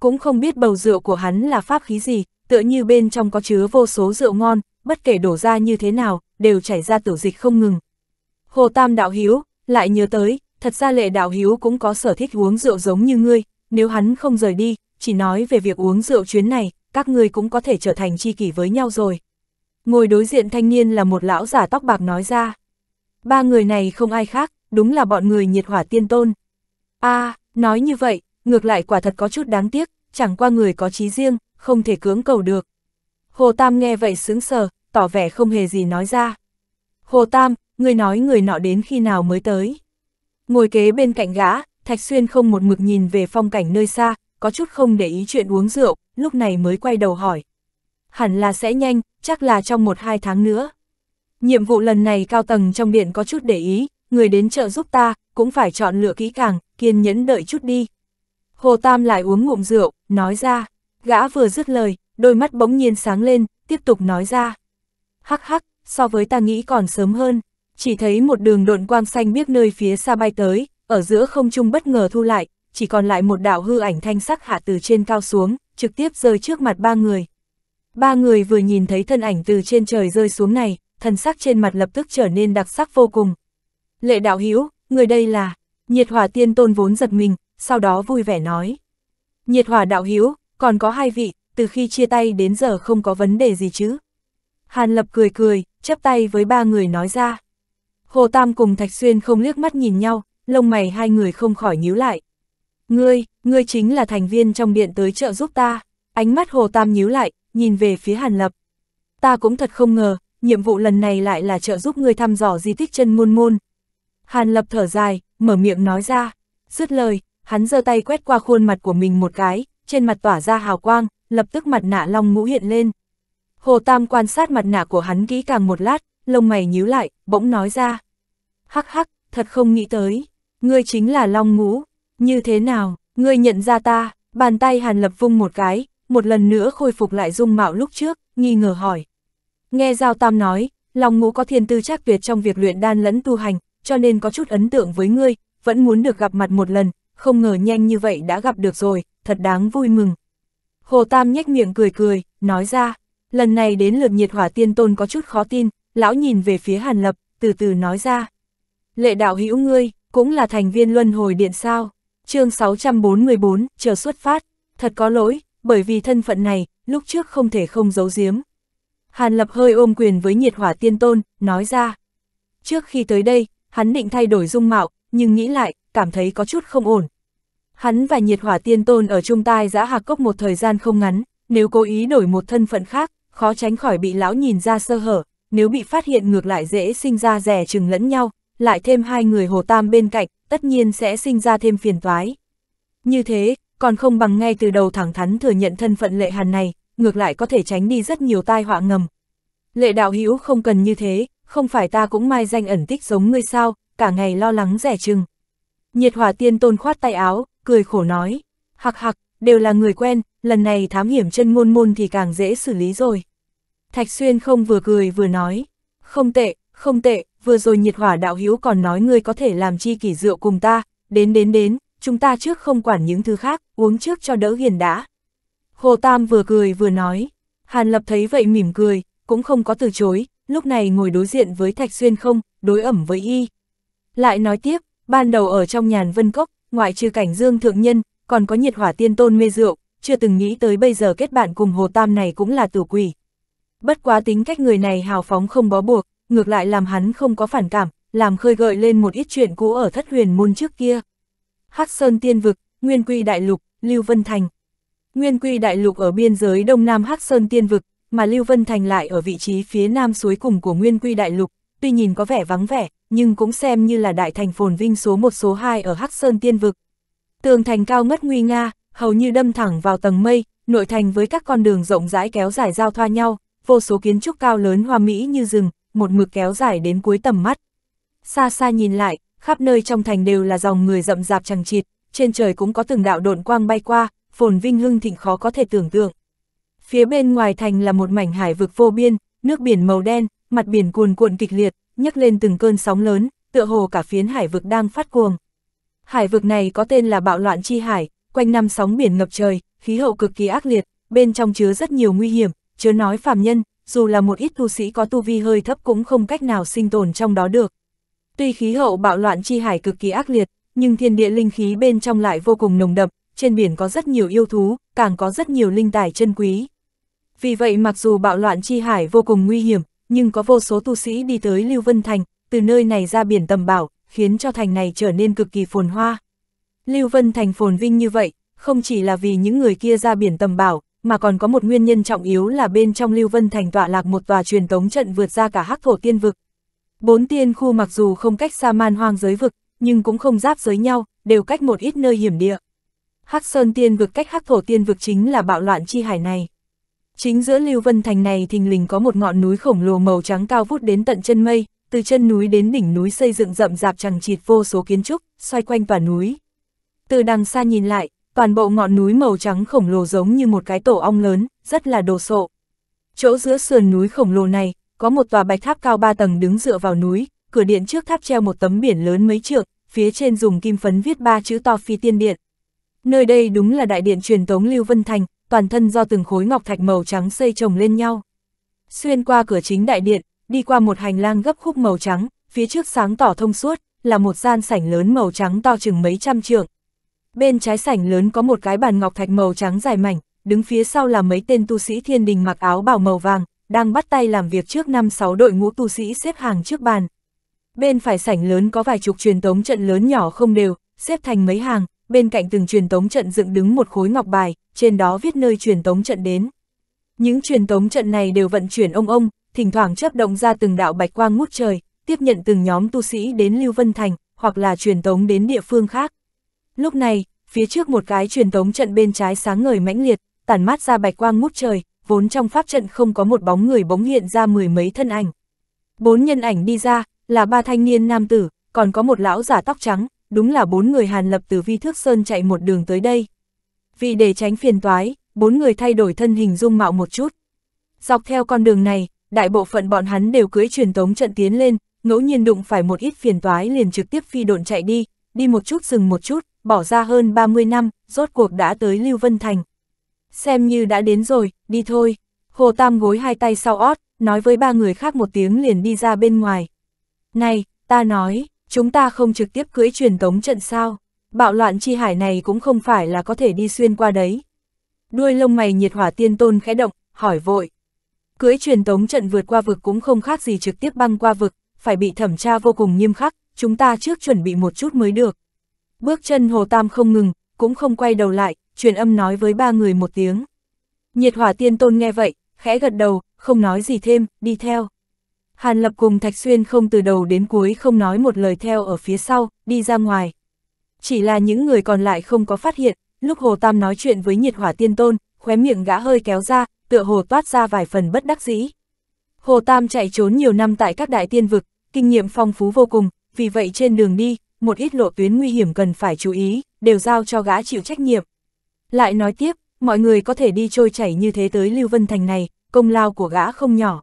cũng không biết bầu rượu của hắn là pháp khí gì, tựa như bên trong có chứa vô số rượu ngon, bất kể đổ ra như thế nào, đều chảy ra tiểu dịch không ngừng. Hồ Tam đạo hiếu, lại nhớ tới, thật ra lệ đạo hiếu cũng có sở thích uống rượu giống như ngươi, nếu hắn không rời đi, chỉ nói về việc uống rượu chuyến này, các ngươi cũng có thể trở thành tri kỷ với nhau rồi. Ngồi đối diện thanh niên là một lão giả tóc bạc nói ra. Ba người này không ai khác, đúng là bọn người nhiệt hỏa tiên tôn. a à, nói như vậy, ngược lại quả thật có chút đáng tiếc, chẳng qua người có trí riêng, không thể cưỡng cầu được. Hồ Tam nghe vậy sướng sờ, tỏ vẻ không hề gì nói ra. Hồ Tam, người nói người nọ đến khi nào mới tới. Ngồi kế bên cạnh gã, Thạch Xuyên không một mực nhìn về phong cảnh nơi xa, có chút không để ý chuyện uống rượu, lúc này mới quay đầu hỏi. Hẳn là sẽ nhanh, chắc là trong một hai tháng nữa. Nhiệm vụ lần này cao tầng trong điện có chút để ý, người đến chợ giúp ta, cũng phải chọn lựa kỹ càng, kiên nhẫn đợi chút đi, Hồ Tam lại uống ngụm rượu, nói ra, gã vừa dứt lời, đôi mắt bỗng nhiên sáng lên, tiếp tục nói ra. Hắc hắc, so với ta nghĩ còn sớm hơn, chỉ thấy một đường độn quang xanh biếc nơi phía xa bay tới, ở giữa không trung bất ngờ thu lại, chỉ còn lại một đạo hư ảnh thanh sắc hạ từ trên cao xuống, trực tiếp rơi trước mặt ba người. Ba người vừa nhìn thấy thân ảnh từ trên trời rơi xuống này, thần sắc trên mặt lập tức trở nên đặc sắc vô cùng. Lệ đạo hiếu, người đây là, nhiệt hỏa tiên tôn vốn giật mình, sau đó vui vẻ nói. Nhiệt hỏa đạo hiếu, còn có hai vị, từ khi chia tay đến giờ không có vấn đề gì chứ. Hàn Lập cười cười, chắp tay với ba người nói ra. Hồ Tam cùng Thạch Xuyên không liếc mắt nhìn nhau, lông mày hai người không khỏi nhíu lại. Ngươi, ngươi chính là thành viên trong điện tới trợ giúp ta. Ánh mắt Hồ Tam nhíu lại, nhìn về phía Hàn Lập. Ta cũng thật không ngờ, nhiệm vụ lần này lại là trợ giúp ngươi thăm dò di tích chân môn môn. Hàn Lập thở dài, mở miệng nói ra. Dứt lời, hắn giơ tay quét qua khuôn mặt của mình một cái, trên mặt tỏa ra hào quang, lập tức mặt nạ long ngũ hiện lên. Hồ Tam quan sát mặt nạ của hắn kỹ càng một lát, lông mày nhíu lại, bỗng nói ra. Hắc hắc, thật không nghĩ tới, ngươi chính là long ngũ, như thế nào, ngươi nhận ra ta, bàn tay hàn lập vung một cái, một lần nữa khôi phục lại dung mạo lúc trước, nghi ngờ hỏi. Nghe Giao Tam nói, Long Ngũ có thiên tư chắc tuyệt trong việc luyện đan lẫn tu hành, cho nên có chút ấn tượng với ngươi, vẫn muốn được gặp mặt một lần, không ngờ nhanh như vậy đã gặp được rồi, thật đáng vui mừng. Hồ Tam nhếch miệng cười cười, nói ra, lần này đến lượt nhiệt hỏa tiên tôn có chút khó tin, lão nhìn về phía Hàn Lập, từ từ nói ra. Lệ đạo hữu ngươi, cũng là thành viên luân hồi điện sao, chương 644, chờ xuất phát, thật có lỗi, bởi vì thân phận này, lúc trước không thể không giấu giếm. Hàn Lập hơi ôm quyền với nhiệt hỏa tiên tôn, nói ra. Trước khi tới đây, hắn định thay đổi dung mạo, nhưng nghĩ lại, cảm thấy có chút không ổn. Hắn và nhiệt hỏa tiên tôn ở trung tai giã hạc cốc một thời gian không ngắn, nếu cố ý đổi một thân phận khác, khó tránh khỏi bị lão nhìn ra sơ hở, nếu bị phát hiện ngược lại dễ sinh ra rẻ chừng lẫn nhau, lại thêm hai người hồ tam bên cạnh, tất nhiên sẽ sinh ra thêm phiền toái. Như thế, còn không bằng ngay từ đầu thẳng thắn thừa nhận thân phận lệ hàn này, ngược lại có thể tránh đi rất nhiều tai họa ngầm. Lệ đạo hữu không cần như thế, không phải ta cũng mai danh ẩn tích giống ngươi sao, cả ngày lo lắng rẻ chừng. Nhiệt hỏa tiên tôn khoát tay áo, cười khổ nói. Hạc hạc, đều là người quen, lần này thám hiểm chân môn môn thì càng dễ xử lý rồi. Thạch Xuyên không vừa cười vừa nói. Không tệ, không tệ, vừa rồi nhiệt hỏa đạo hữu còn nói ngươi có thể làm chi kỷ rượu cùng ta, đến đến đến, chúng ta trước không quản những thứ khác, uống trước cho đỡ hiền đã. Hồ Tam vừa cười vừa nói, Hàn Lập thấy vậy mỉm cười, cũng không có từ chối, lúc này ngồi đối diện với Thạch Xuyên không, đối ẩm với y. Lại nói tiếp, Ban đầu ở trong nhàn vân cốc, ngoại trừ cảnh dương thượng nhân, còn có nhiệt hỏa tiên tôn mê rượu, chưa từng nghĩ tới bây giờ kết bạn cùng hồ tam này cũng là tử quỷ. Bất quá tính cách người này hào phóng không bó buộc, ngược lại làm hắn không có phản cảm, làm khơi gợi lên một ít chuyện cũ ở thất huyền môn trước kia. Hắc Sơn Tiên Vực, Nguyên Quy Đại Lục, Lưu Vân Thành. Nguyên Quy Đại Lục ở biên giới đông nam Hắc Sơn Tiên Vực, mà Lưu Vân Thành lại ở vị trí phía nam suối cùng của Nguyên Quy Đại Lục, tuy nhìn có vẻ vắng vẻ, nhưng cũng xem như là đại thành phồn vinh số 1 số 2 ở Hắc Sơn Tiên Vực. Tường thành cao ngất nguy nga, hầu như đâm thẳng vào tầng mây, nội thành với các con đường rộng rãi kéo dài giao thoa nhau, vô số kiến trúc cao lớn hoa mỹ như rừng, một mực kéo dài đến cuối tầm mắt. Xa xa nhìn lại, khắp nơi trong thành đều là dòng người rậm rạp chẳng chịt, trên trời cũng có từng đạo độn quang bay qua, phồn vinh hưng thịnh khó có thể tưởng tượng. Phía bên ngoài thành là một mảnh hải vực vô biên, nước biển màu đen, mặt biển cuồn cuộn kịch liệt, nhấc lên từng cơn sóng lớn, tựa hồ cả phiến hải vực đang phát cuồng. Hải vực này có tên là bạo loạn chi hải, quanh năm sóng biển ngập trời, khí hậu cực kỳ ác liệt, bên trong chứa rất nhiều nguy hiểm, chớ nói phàm nhân, dù là một ít tu sĩ có tu vi hơi thấp cũng không cách nào sinh tồn trong đó được. Tuy khí hậu bạo loạn chi hải cực kỳ ác liệt, nhưng thiên địa linh khí bên trong lại vô cùng nồng đậm, trên biển có rất nhiều yêu thú, càng có rất nhiều linh tài chân quý. Vì vậy mặc dù bạo loạn chi hải vô cùng nguy hiểm, nhưng có vô số tu sĩ đi tới Lưu Vân Thành, từ nơi này ra biển tầm bảo, khiến cho thành này trở nên cực kỳ phồn hoa. Lưu Vân Thành phồn vinh như vậy, không chỉ là vì những người kia ra biển tầm bảo, mà còn có một nguyên nhân trọng yếu là bên trong Lưu Vân Thành tọa lạc một tòa truyền tống trận vượt ra cả hắc thổ tiên vực. Bốn tiên khu mặc dù không cách xa man hoang giới vực, nhưng cũng không giáp giới nhau, đều cách một ít nơi hiểm địa. Hắc Sơn tiên vực cách hắc thổ tiên vực chính là bạo loạn chi hải này. Chính giữa Lưu Vân Thành này thình lình có một ngọn núi khổng lồ màu trắng cao vút đến tận chân mây, từ chân núi đến đỉnh núi xây dựng rậm rạp chẳng chịt vô số kiến trúc, xoay quanh tòa núi. Từ đằng xa nhìn lại, toàn bộ ngọn núi màu trắng khổng lồ giống như một cái tổ ong lớn, rất là đồ sộ. Chỗ giữa sườn núi khổng lồ này, có một tòa bạch tháp cao ba tầng đứng dựa vào núi, cửa điện trước tháp treo một tấm biển lớn mấy trượng, phía trên dùng kim phấn viết ba chữ to phi tiên điện. Nơi đây đúng là đại điện truyền thống Lưu Vân Thành, toàn thân do từng khối ngọc thạch màu trắng xây chồng lên nhau. Xuyên qua cửa chính đại điện, đi qua một hành lang gấp khúc màu trắng, phía trước sáng tỏ thông suốt, là một gian sảnh lớn màu trắng to chừng mấy trăm trượng. Bên trái sảnh lớn có một cái bàn ngọc thạch màu trắng dài mảnh, đứng phía sau là mấy tên tu sĩ thiên đình mặc áo bào màu vàng, đang bắt tay làm việc trước năm sáu đội ngũ tu sĩ xếp hàng trước bàn. Bên phải sảnh lớn có vài chục truyền tống trận lớn nhỏ không đều, xếp thành mấy hàng, bên cạnh từng truyền tống trận dựng đứng một khối ngọc bài, trên đó viết nơi truyền tống trận đến. Những truyền tống trận này đều vận chuyển ông ông, thỉnh thoảng chấp động ra từng đạo bạch quang ngút trời, tiếp nhận từng nhóm tu sĩ đến Lưu Vân Thành, hoặc là truyền tống đến địa phương khác. Lúc này, phía trước một cái truyền tống trận bên trái sáng ngời mãnh liệt, tản mát ra bạch quang ngút trời, vốn trong pháp trận không có một bóng người bóng hiện ra mười mấy thân ảnh. Bốn nhân ảnh đi ra, là ba thanh niên nam tử, còn có một lão giả tóc trắng, đúng là bốn người Hàn Lập từ Vi Thước Sơn chạy một đường tới đây vì để tránh phiền toái, bốn người thay đổi thân hình dung mạo một chút. Dọc theo con đường này, đại bộ phận bọn hắn đều cưới truyền tống trận tiến lên, ngẫu nhiên đụng phải một ít phiền toái liền trực tiếp phi độn chạy đi, đi một chút dừng một chút, bỏ ra hơn 30 năm, rốt cuộc đã tới Lưu Vân Thành. Xem như đã đến rồi, đi thôi. Hồ Tam gối hai tay sau ót, nói với ba người khác một tiếng liền đi ra bên ngoài. Này, ta nói, chúng ta không trực tiếp cưới truyền tống trận sao? bạo loạn chi hải này cũng không phải là có thể đi xuyên qua đấy. Đuôi lông mày nhiệt hỏa tiên tôn khẽ động, hỏi vội. Cưới truyền tống trận vượt qua vực cũng không khác gì trực tiếp băng qua vực, phải bị thẩm tra vô cùng nghiêm khắc, chúng ta trước chuẩn bị một chút mới được. Bước chân Hồ Tam không ngừng, cũng không quay đầu lại, truyền âm nói với ba người một tiếng. Nhiệt hỏa tiên tôn nghe vậy, khẽ gật đầu, không nói gì thêm, đi theo. Hàn Lập cùng Thạch Xuyên không từ đầu đến cuối không nói một lời theo ở phía sau, đi ra ngoài. Chỉ là những người còn lại không có phát hiện, lúc Hồ Tam nói chuyện với nhiệt hỏa tiên tôn, khóe miệng gã hơi kéo ra, tựa hồ toát ra vài phần bất đắc dĩ. Hồ Tam chạy trốn nhiều năm tại các đại tiên vực, kinh nghiệm phong phú vô cùng, vì vậy trên đường đi, một ít lộ tuyến nguy hiểm cần phải chú ý, đều giao cho gã chịu trách nhiệm. Lại nói tiếp, mọi người có thể đi trôi chảy như thế tới Lưu Vân Thành này, công lao của gã không nhỏ.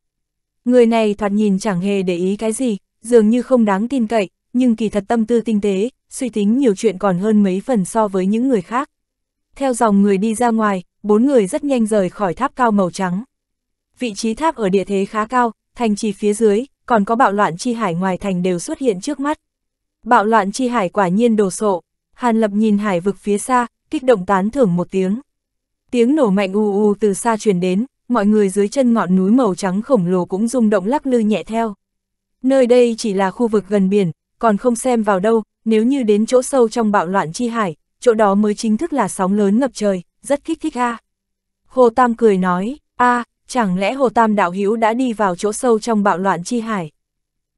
Người này thoạt nhìn chẳng hề để ý cái gì, dường như không đáng tin cậy, nhưng kỳ thật tâm tư tinh tế, suy tính nhiều chuyện còn hơn mấy phần so với những người khác. Theo dòng người đi ra ngoài, bốn người rất nhanh rời khỏi tháp cao màu trắng. Vị trí tháp ở địa thế khá cao, thành trì phía dưới, còn có bạo loạn chi hải ngoài thành đều xuất hiện trước mắt. Bạo loạn chi hải quả nhiên đồ sộ, Hàn Lập nhìn hải vực phía xa, kích động tán thưởng một tiếng. Tiếng nổ mạnh u u từ xa truyền đến, mọi người dưới chân ngọn núi màu trắng khổng lồ cũng rung động lắc lư nhẹ theo. Nơi đây chỉ là khu vực gần biển, còn không xem vào đâu, nếu như đến chỗ sâu trong bạo loạn chi hải, chỗ đó mới chính thức là sóng lớn ngập trời, rất kích thích a. Hồ Tam cười nói, a, chẳng lẽ Hồ Tam đạo hữu đã đi vào chỗ sâu trong bạo loạn chi hải?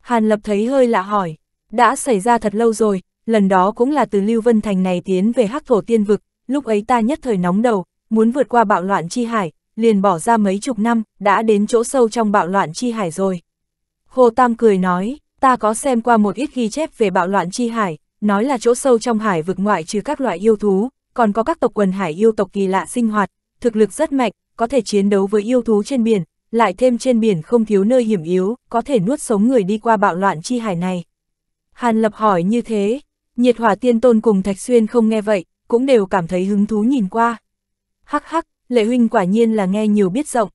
Hàn Lập thấy hơi lạ hỏi, đã xảy ra thật lâu rồi, lần đó cũng là từ Lưu Vân Thành này tiến về Hắc Thổ Tiên Vực, lúc ấy ta nhất thời nóng đầu, muốn vượt qua bạo loạn chi hải, liền bỏ ra mấy chục năm, đã đến chỗ sâu trong bạo loạn chi hải rồi. Hồ Tam cười nói, ta có xem qua một ít ghi chép về bạo loạn chi hải, nói là chỗ sâu trong hải vực ngoại trừ các loại yêu thú, còn có các tộc quần hải yêu tộc kỳ lạ sinh hoạt, thực lực rất mạnh, có thể chiến đấu với yêu thú trên biển, lại thêm trên biển không thiếu nơi hiểm yếu, có thể nuốt sống người đi qua bạo loạn chi hải này. Hàn Lập hỏi như thế, nhiệt hỏa tiên tôn cùng Thạch Xuyên không nghe vậy, cũng đều cảm thấy hứng thú nhìn qua. Hắc hắc, lệ huynh quả nhiên là nghe nhiều biết rộng.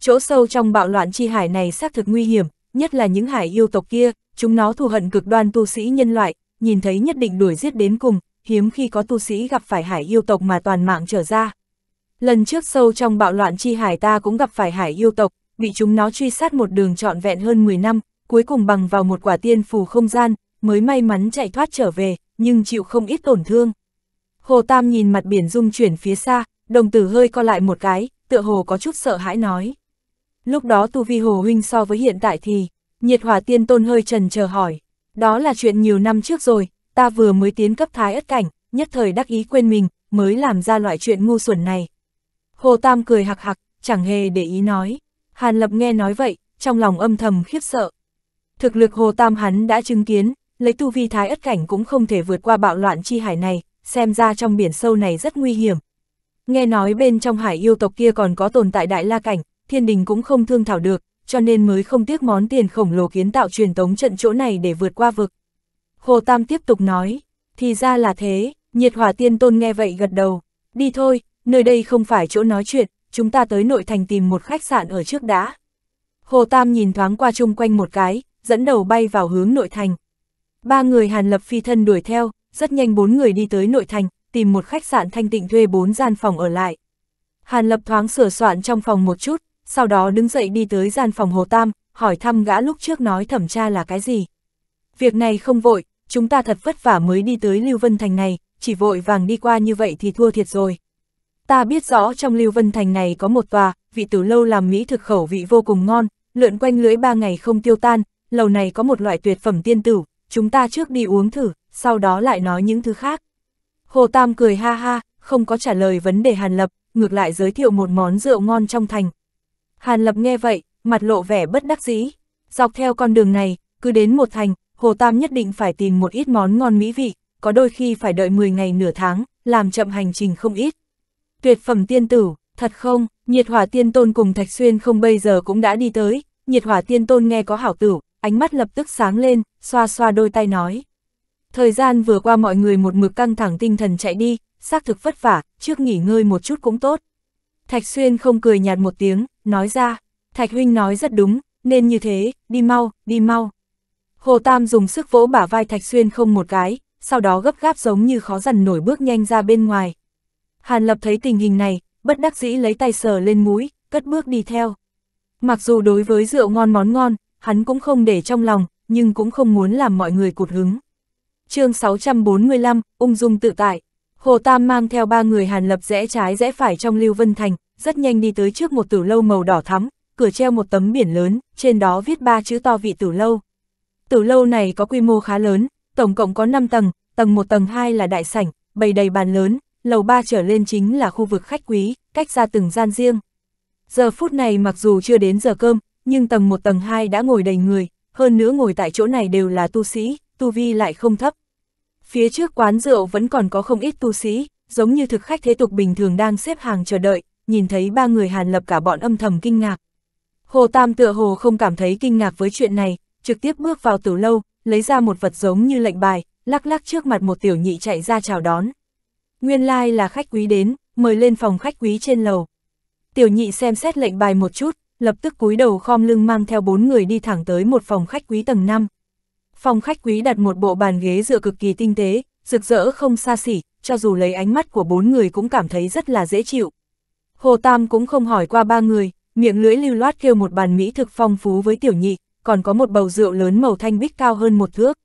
Chỗ sâu trong bạo loạn chi hải này xác thực nguy hiểm, nhất là những hải yêu tộc kia, chúng nó thù hận cực đoan tu sĩ nhân loại, nhìn thấy nhất định đuổi giết đến cùng, hiếm khi có tu sĩ gặp phải hải yêu tộc mà toàn mạng trở ra. Lần trước sâu trong bạo loạn chi hải ta cũng gặp phải hải yêu tộc, bị chúng nó truy sát một đường trọn vẹn hơn 10 năm, cuối cùng bằng vào một quả tiên phù không gian, mới may mắn chạy thoát trở về, nhưng chịu không ít tổn thương. Hồ Tam nhìn mặt biển rung chuyển phía xa, đồng tử hơi co lại một cái, tựa hồ có chút sợ hãi nói. Lúc đó tu vi hồ huynh so với hiện tại thì, nhiệt hỏa tiên tôn hơi trần chờ hỏi. Đó là chuyện nhiều năm trước rồi, ta vừa mới tiến cấp thái ất cảnh, nhất thời đắc ý quên mình, mới làm ra loại chuyện ngu xuẩn này. Hồ Tam cười hạc hạc, chẳng hề để ý nói. Hàn Lập nghe nói vậy, trong lòng âm thầm khiếp sợ. Thực lực Hồ Tam hắn đã chứng kiến, lấy tu vi thái ất cảnh cũng không thể vượt qua bạo loạn chi hải này, xem ra trong biển sâu này rất nguy hiểm. Nghe nói bên trong hải yêu tộc kia còn có tồn tại đại la cảnh, thiên đình cũng không thương thảo được, cho nên mới không tiếc món tiền khổng lồ kiến tạo truyền tống trận chỗ này để vượt qua vực. Hồ Tam tiếp tục nói, thì ra là thế, nhiệt hỏa tiên tôn nghe vậy gật đầu, đi thôi, nơi đây không phải chỗ nói chuyện, chúng ta tới nội thành tìm một khách sạn ở trước đã. Hồ Tam nhìn thoáng qua chung quanh một cái, dẫn đầu bay vào hướng nội thành. Ba người Hàn Lập phi thân đuổi theo, rất nhanh bốn người đi tới nội thành, tìm một khách sạn thanh tịnh thuê bốn gian phòng ở lại. Hàn Lập thoáng sửa soạn trong phòng một chút, sau đó đứng dậy đi tới gian phòng Hồ Tam, hỏi thăm gã lúc trước nói thẩm tra là cái gì. Việc này không vội, chúng ta thật vất vả mới đi tới Lưu Vân Thành này, chỉ vội vàng đi qua như vậy thì thua thiệt rồi. Ta biết rõ trong Lưu Vân Thành này có một tòa, vị tử lâu làm mỹ thực khẩu vị vô cùng ngon, lượn quanh lưỡi ba ngày không tiêu tan, lầu này có một loại tuyệt phẩm tiên tử, chúng ta trước đi uống thử, sau đó lại nói những thứ khác. Hồ Tam cười ha ha, không có trả lời vấn đề Hàn Lập, ngược lại giới thiệu một món rượu ngon trong thành, Hàn Lập nghe vậy, mặt lộ vẻ bất đắc dĩ. Dọc theo con đường này, cứ đến một thành, Hồ Tam nhất định phải tìm một ít món ngon mỹ vị, có đôi khi phải đợi 10 ngày nửa tháng, làm chậm hành trình không ít. Tuyệt phẩm tiên tử, thật không, nhiệt hỏa tiên tôn cùng Thạch Xuyên không bây giờ cũng đã đi tới, nhiệt hỏa tiên tôn nghe có hảo tử, ánh mắt lập tức sáng lên, xoa xoa đôi tay nói. Thời gian vừa qua mọi người một mực căng thẳng tinh thần chạy đi, xác thực vất vả, trước nghỉ ngơi một chút cũng tốt. Thạch Xuyên không cười nhạt một tiếng, nói ra, Thạch Huynh nói rất đúng, nên như thế, đi mau, đi mau. Hồ Tam dùng sức vỗ bả vai Thạch Xuyên không một cái, sau đó gấp gáp giống như khó dằn nổi bước nhanh ra bên ngoài. Hàn Lập thấy tình hình này, bất đắc dĩ lấy tay sờ lên mũi, cất bước đi theo. Mặc dù đối với rượu ngon món ngon, hắn cũng không để trong lòng, nhưng cũng không muốn làm mọi người cụt hứng. chương 645, ung dung tự tại. Hồ Tam mang theo ba người Hàn Lập rẽ trái rẽ phải trong Lưu Vân Thành, rất nhanh đi tới trước một tử lâu màu đỏ thắm, cửa treo một tấm biển lớn, trên đó viết ba chữ to vị tử lâu. Tử lâu này có quy mô khá lớn, tổng cộng có 5 tầng, tầng 1 tầng 2 là đại sảnh, bày đầy bàn lớn, lầu 3 trở lên chính là khu vực khách quý, cách ra từng gian riêng. Giờ phút này mặc dù chưa đến giờ cơm, nhưng tầng 1 tầng 2 đã ngồi đầy người, hơn nữa ngồi tại chỗ này đều là tu sĩ, tu vi lại không thấp, Phía trước quán rượu vẫn còn có không ít tu sĩ, giống như thực khách thế tục bình thường đang xếp hàng chờ đợi, nhìn thấy ba người Hàn Lập cả bọn âm thầm kinh ngạc. Hồ Tam tựa hồ không cảm thấy kinh ngạc với chuyện này, trực tiếp bước vào tử lâu, lấy ra một vật giống như lệnh bài, lắc lắc trước mặt một tiểu nhị chạy ra chào đón. Nguyên lai like là khách quý đến, mời lên phòng khách quý trên lầu. Tiểu nhị xem xét lệnh bài một chút, lập tức cúi đầu khom lưng mang theo bốn người đi thẳng tới một phòng khách quý tầng 5. Phòng khách quý đặt một bộ bàn ghế dựa cực kỳ tinh tế, rực rỡ không xa xỉ, cho dù lấy ánh mắt của bốn người cũng cảm thấy rất là dễ chịu. Hồ Tam cũng không hỏi qua ba người, miệng lưỡi lưu loát kêu một bàn mỹ thực phong phú với tiểu nhị, còn có một bầu rượu lớn màu thanh bích cao hơn một thước.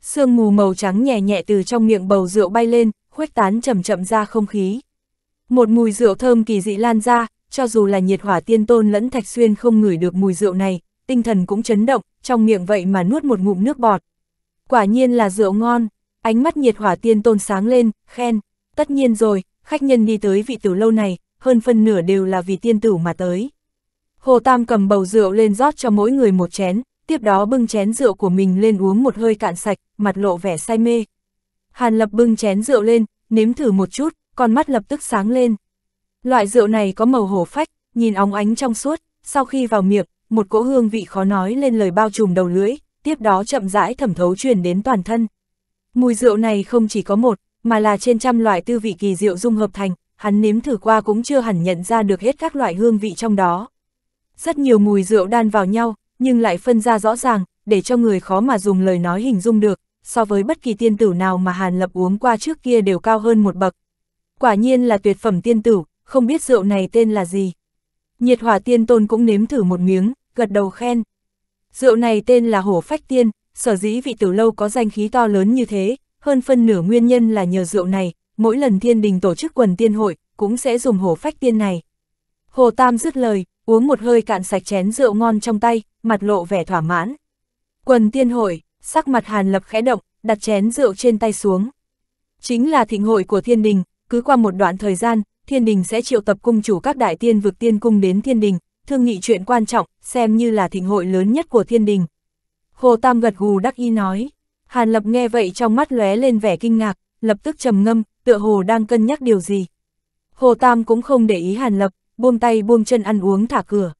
Sương mù màu trắng nhẹ nhẹ từ trong miệng bầu rượu bay lên, khuếch tán chậm chậm ra không khí. Một mùi rượu thơm kỳ dị lan ra, cho dù là nhiệt hỏa tiên tôn lẫn thạch xuyên không ngửi được mùi rượu này, tinh thần cũng chấn động, trong miệng vậy mà nuốt một ngụm nước bọt. Quả nhiên là rượu ngon, ánh mắt nhiệt hỏa tiên tôn sáng lên, khen, tất nhiên rồi, khách nhân đi tới vị tử lâu này, hơn phân nửa đều là vì tiên tử mà tới. Hồ Tam cầm bầu rượu lên rót cho mỗi người một chén, tiếp đó bưng chén rượu của mình lên uống một hơi cạn sạch, mặt lộ vẻ say mê. Hàn Lập bưng chén rượu lên, nếm thử một chút, con mắt lập tức sáng lên. Loại rượu này có màu hổ phách, nhìn óng ánh trong suốt, sau khi vào miệng, một cỗ hương vị khó nói lên lời bao trùm đầu lưỡi, tiếp đó chậm rãi thẩm thấu truyền đến toàn thân. Mùi rượu này không chỉ có một, mà là trên trăm loại tư vị kỳ diệu dung hợp thành, hắn nếm thử qua cũng chưa hẳn nhận ra được hết các loại hương vị trong đó. Rất nhiều mùi rượu đan vào nhau, nhưng lại phân ra rõ ràng, để cho người khó mà dùng lời nói hình dung được, so với bất kỳ tiên tử nào mà Hàn Lập uống qua trước kia đều cao hơn một bậc. Quả nhiên là tuyệt phẩm tiên tử, không biết rượu này tên là gì, Nhiệt hỏa tiên tôn cũng nếm thử một miếng, gật đầu khen. Rượu này tên là hổ phách tiên, sở dĩ vị tử lâu có danh khí to lớn như thế, hơn phân nửa nguyên nhân là nhờ rượu này, mỗi lần thiên đình tổ chức quần tiên hội, cũng sẽ dùng hổ phách tiên này. Hồ Tam dứt lời, uống một hơi cạn sạch chén rượu ngon trong tay, mặt lộ vẻ thỏa mãn. Quần tiên hội, sắc mặt hàn lập khẽ động, đặt chén rượu trên tay xuống. Chính là thịnh hội của thiên đình, cứ qua một đoạn thời gian, thiên đình sẽ triệu tập cung chủ các đại tiên vực tiên cung đến thiên đình, thương nghị chuyện quan trọng, xem như là thịnh hội lớn nhất của thiên đình. Hồ Tam gật gù đắc y nói, Hàn Lập nghe vậy trong mắt lóe lên vẻ kinh ngạc, lập tức trầm ngâm, tựa hồ đang cân nhắc điều gì. Hồ Tam cũng không để ý Hàn Lập, buông tay buông chân ăn uống thả cửa.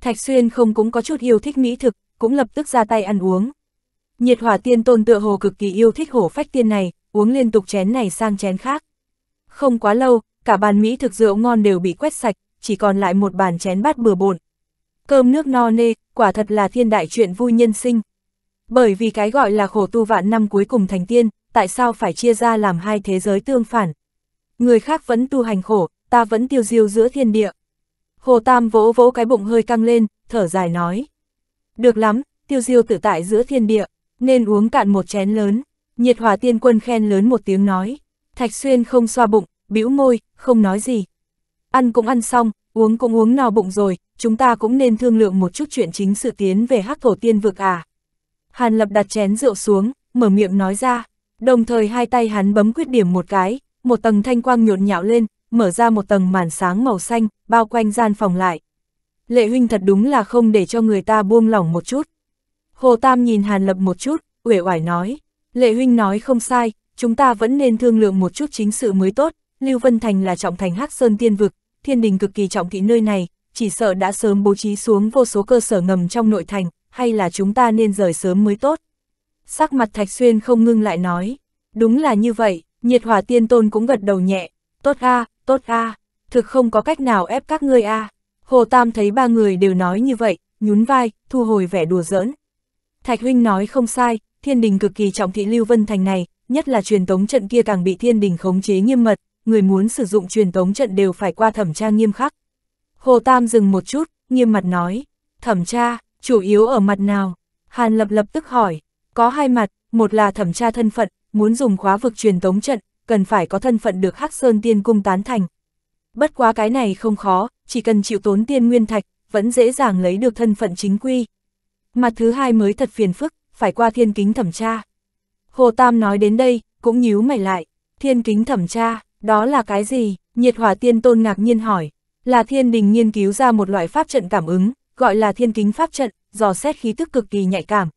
Thạch Xuyên không cũng có chút yêu thích mỹ thực, cũng lập tức ra tay ăn uống. Nhiệt hỏa tiên tôn tựa hồ cực kỳ yêu thích hổ phách tiên này, uống liên tục chén này sang chén khác. Không quá lâu, cả bàn mỹ thực rượu ngon đều bị quét sạch, chỉ còn lại một bàn chén bát bừa bộn. Cơm nước no nê, quả thật là thiên đại chuyện vui nhân sinh. Bởi vì cái gọi là khổ tu vạn năm cuối cùng thành tiên, tại sao phải chia ra làm hai thế giới tương phản? Người khác vẫn tu hành khổ, ta vẫn tiêu diêu giữa thiên địa. Hồ Tam vỗ vỗ cái bụng hơi căng lên, thở dài nói. Được lắm, tiêu diêu tự tại giữa thiên địa, nên uống cạn một chén lớn. Nhiệt hòa tiên quân khen lớn một tiếng nói. Thạch Xuyên không xoa bụng, bĩu môi, không nói gì. Ăn cũng ăn xong, uống cũng uống no bụng rồi, chúng ta cũng nên thương lượng một chút chuyện chính sự tiến về hắc thổ tiên vực à. Hàn Lập đặt chén rượu xuống, mở miệng nói ra, đồng thời hai tay hắn bấm quyết điểm một cái, một tầng thanh quang nhộn nhạo lên, mở ra một tầng màn sáng màu xanh, bao quanh gian phòng lại. Lệ huynh thật đúng là không để cho người ta buông lỏng một chút. Hồ Tam nhìn Hàn Lập một chút, uể oải nói, Lệ huynh nói không sai, chúng ta vẫn nên thương lượng một chút chính sự mới tốt, Lưu Vân Thành là trọng thành Hắc Sơn Tiên Vực, thiên đình cực kỳ trọng thị nơi này, chỉ sợ đã sớm bố trí xuống vô số cơ sở ngầm trong nội thành, hay là chúng ta nên rời sớm mới tốt. Sắc mặt Thạch Xuyên không ngưng lại nói, đúng là như vậy, nhiệt hỏa tiên tôn cũng gật đầu nhẹ, tốt a, tốt a, thực không có cách nào ép các ngươi a. Hồ Tam thấy ba người đều nói như vậy, nhún vai, thu hồi vẻ đùa giỡn. Thạch Huynh nói không sai, thiên đình cực kỳ trọng thị Lưu Vân Thành này, nhất là truyền tống trận kia càng bị thiên đình khống chế nghiêm mật, người muốn sử dụng truyền tống trận đều phải qua thẩm tra nghiêm khắc. Hồ Tam dừng một chút, nghiêm mặt nói, thẩm tra, chủ yếu ở mặt nào? Hàn Lập lập tức hỏi, có hai mặt, một là thẩm tra thân phận, muốn dùng khóa vực truyền tống trận, cần phải có thân phận được Hắc Sơn Tiên Cung tán thành. Bất quá cái này không khó, chỉ cần chịu tốn tiên nguyên thạch, vẫn dễ dàng lấy được thân phận chính quy. Mặt thứ hai mới thật phiền phức, phải qua thiên kính thẩm tra. Hồ Tam nói đến đây, cũng nhíu mày lại, thiên kính thẩm tra, đó là cái gì? Nhiệt hỏa tiên tôn ngạc nhiên hỏi. Là thiên đình nghiên cứu ra một loại pháp trận cảm ứng, gọi là thiên kính pháp trận, dò xét khí tức cực kỳ nhạy cảm.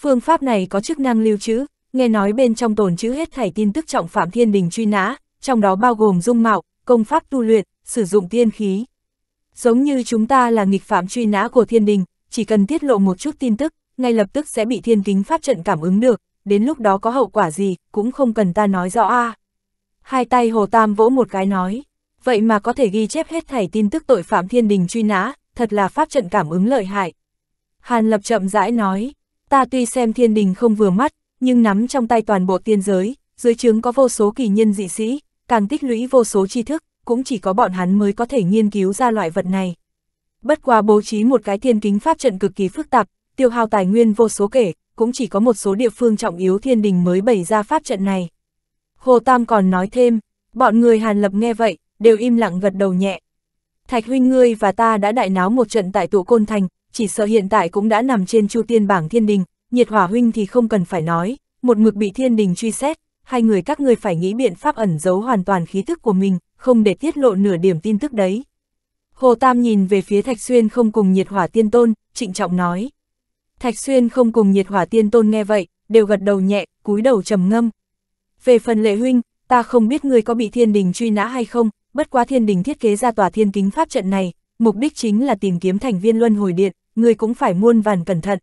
Phương pháp này có chức năng lưu trữ, nghe nói bên trong tồn trữ hết thảy tin tức trọng phạm thiên đình truy nã, trong đó bao gồm dung mạo, công pháp tu luyện, sử dụng tiên khí. Giống như chúng ta là nghịch phạm truy nã của thiên đình, chỉ cần tiết lộ một chút tin tức, ngay lập tức sẽ bị thiên kính pháp trận cảm ứng được, đến lúc đó có hậu quả gì, cũng không cần ta nói rõ a. À. Hai tay Hồ Tam vỗ một cái nói, vậy mà có thể ghi chép hết thảy tin tức tội phạm thiên đình truy nã, thật là pháp trận cảm ứng lợi hại. Hàn Lập chậm rãi nói, ta tuy xem thiên đình không vừa mắt, nhưng nắm trong tay toàn bộ tiên giới, dưới trướng có vô số kỳ nhân dị sĩ, càng tích lũy vô số tri thức, cũng chỉ có bọn hắn mới có thể nghiên cứu ra loại vật này. Bất qua bố trí một cái thiên kính pháp trận cực kỳ phức tạp, tiêu hao tài nguyên vô số kể, cũng chỉ có một số địa phương trọng yếu thiên đình mới bày ra pháp trận này. Hồ Tam còn nói thêm, bọn người Hàn Lập nghe vậy, đều im lặng gật đầu nhẹ. Thạch huynh ngươi và ta đã đại náo một trận tại tụ côn thành, chỉ sợ hiện tại cũng đã nằm trên chu tiên bảng thiên đình, nhiệt hỏa huynh thì không cần phải nói, một mực bị thiên đình truy xét, hai người các ngươi phải nghĩ biện pháp ẩn giấu hoàn toàn khí thức của mình, không để tiết lộ nửa điểm tin tức đấy. Hồ Tam nhìn về phía Thạch Xuyên không cùng nhiệt hỏa tiên tôn, trịnh trọng nói. Thạch Xuyên không cùng nhiệt hỏa tiên tôn nghe vậy, đều gật đầu nhẹ, cúi đầu trầm ngâm về phần lệ huynh, ta không biết ngươi có bị thiên đình truy nã hay không, bất quá thiên đình thiết kế ra tòa thiên kính pháp trận này, mục đích chính là tìm kiếm thành viên luân hồi điện, ngươi cũng phải muôn vàn cẩn thận.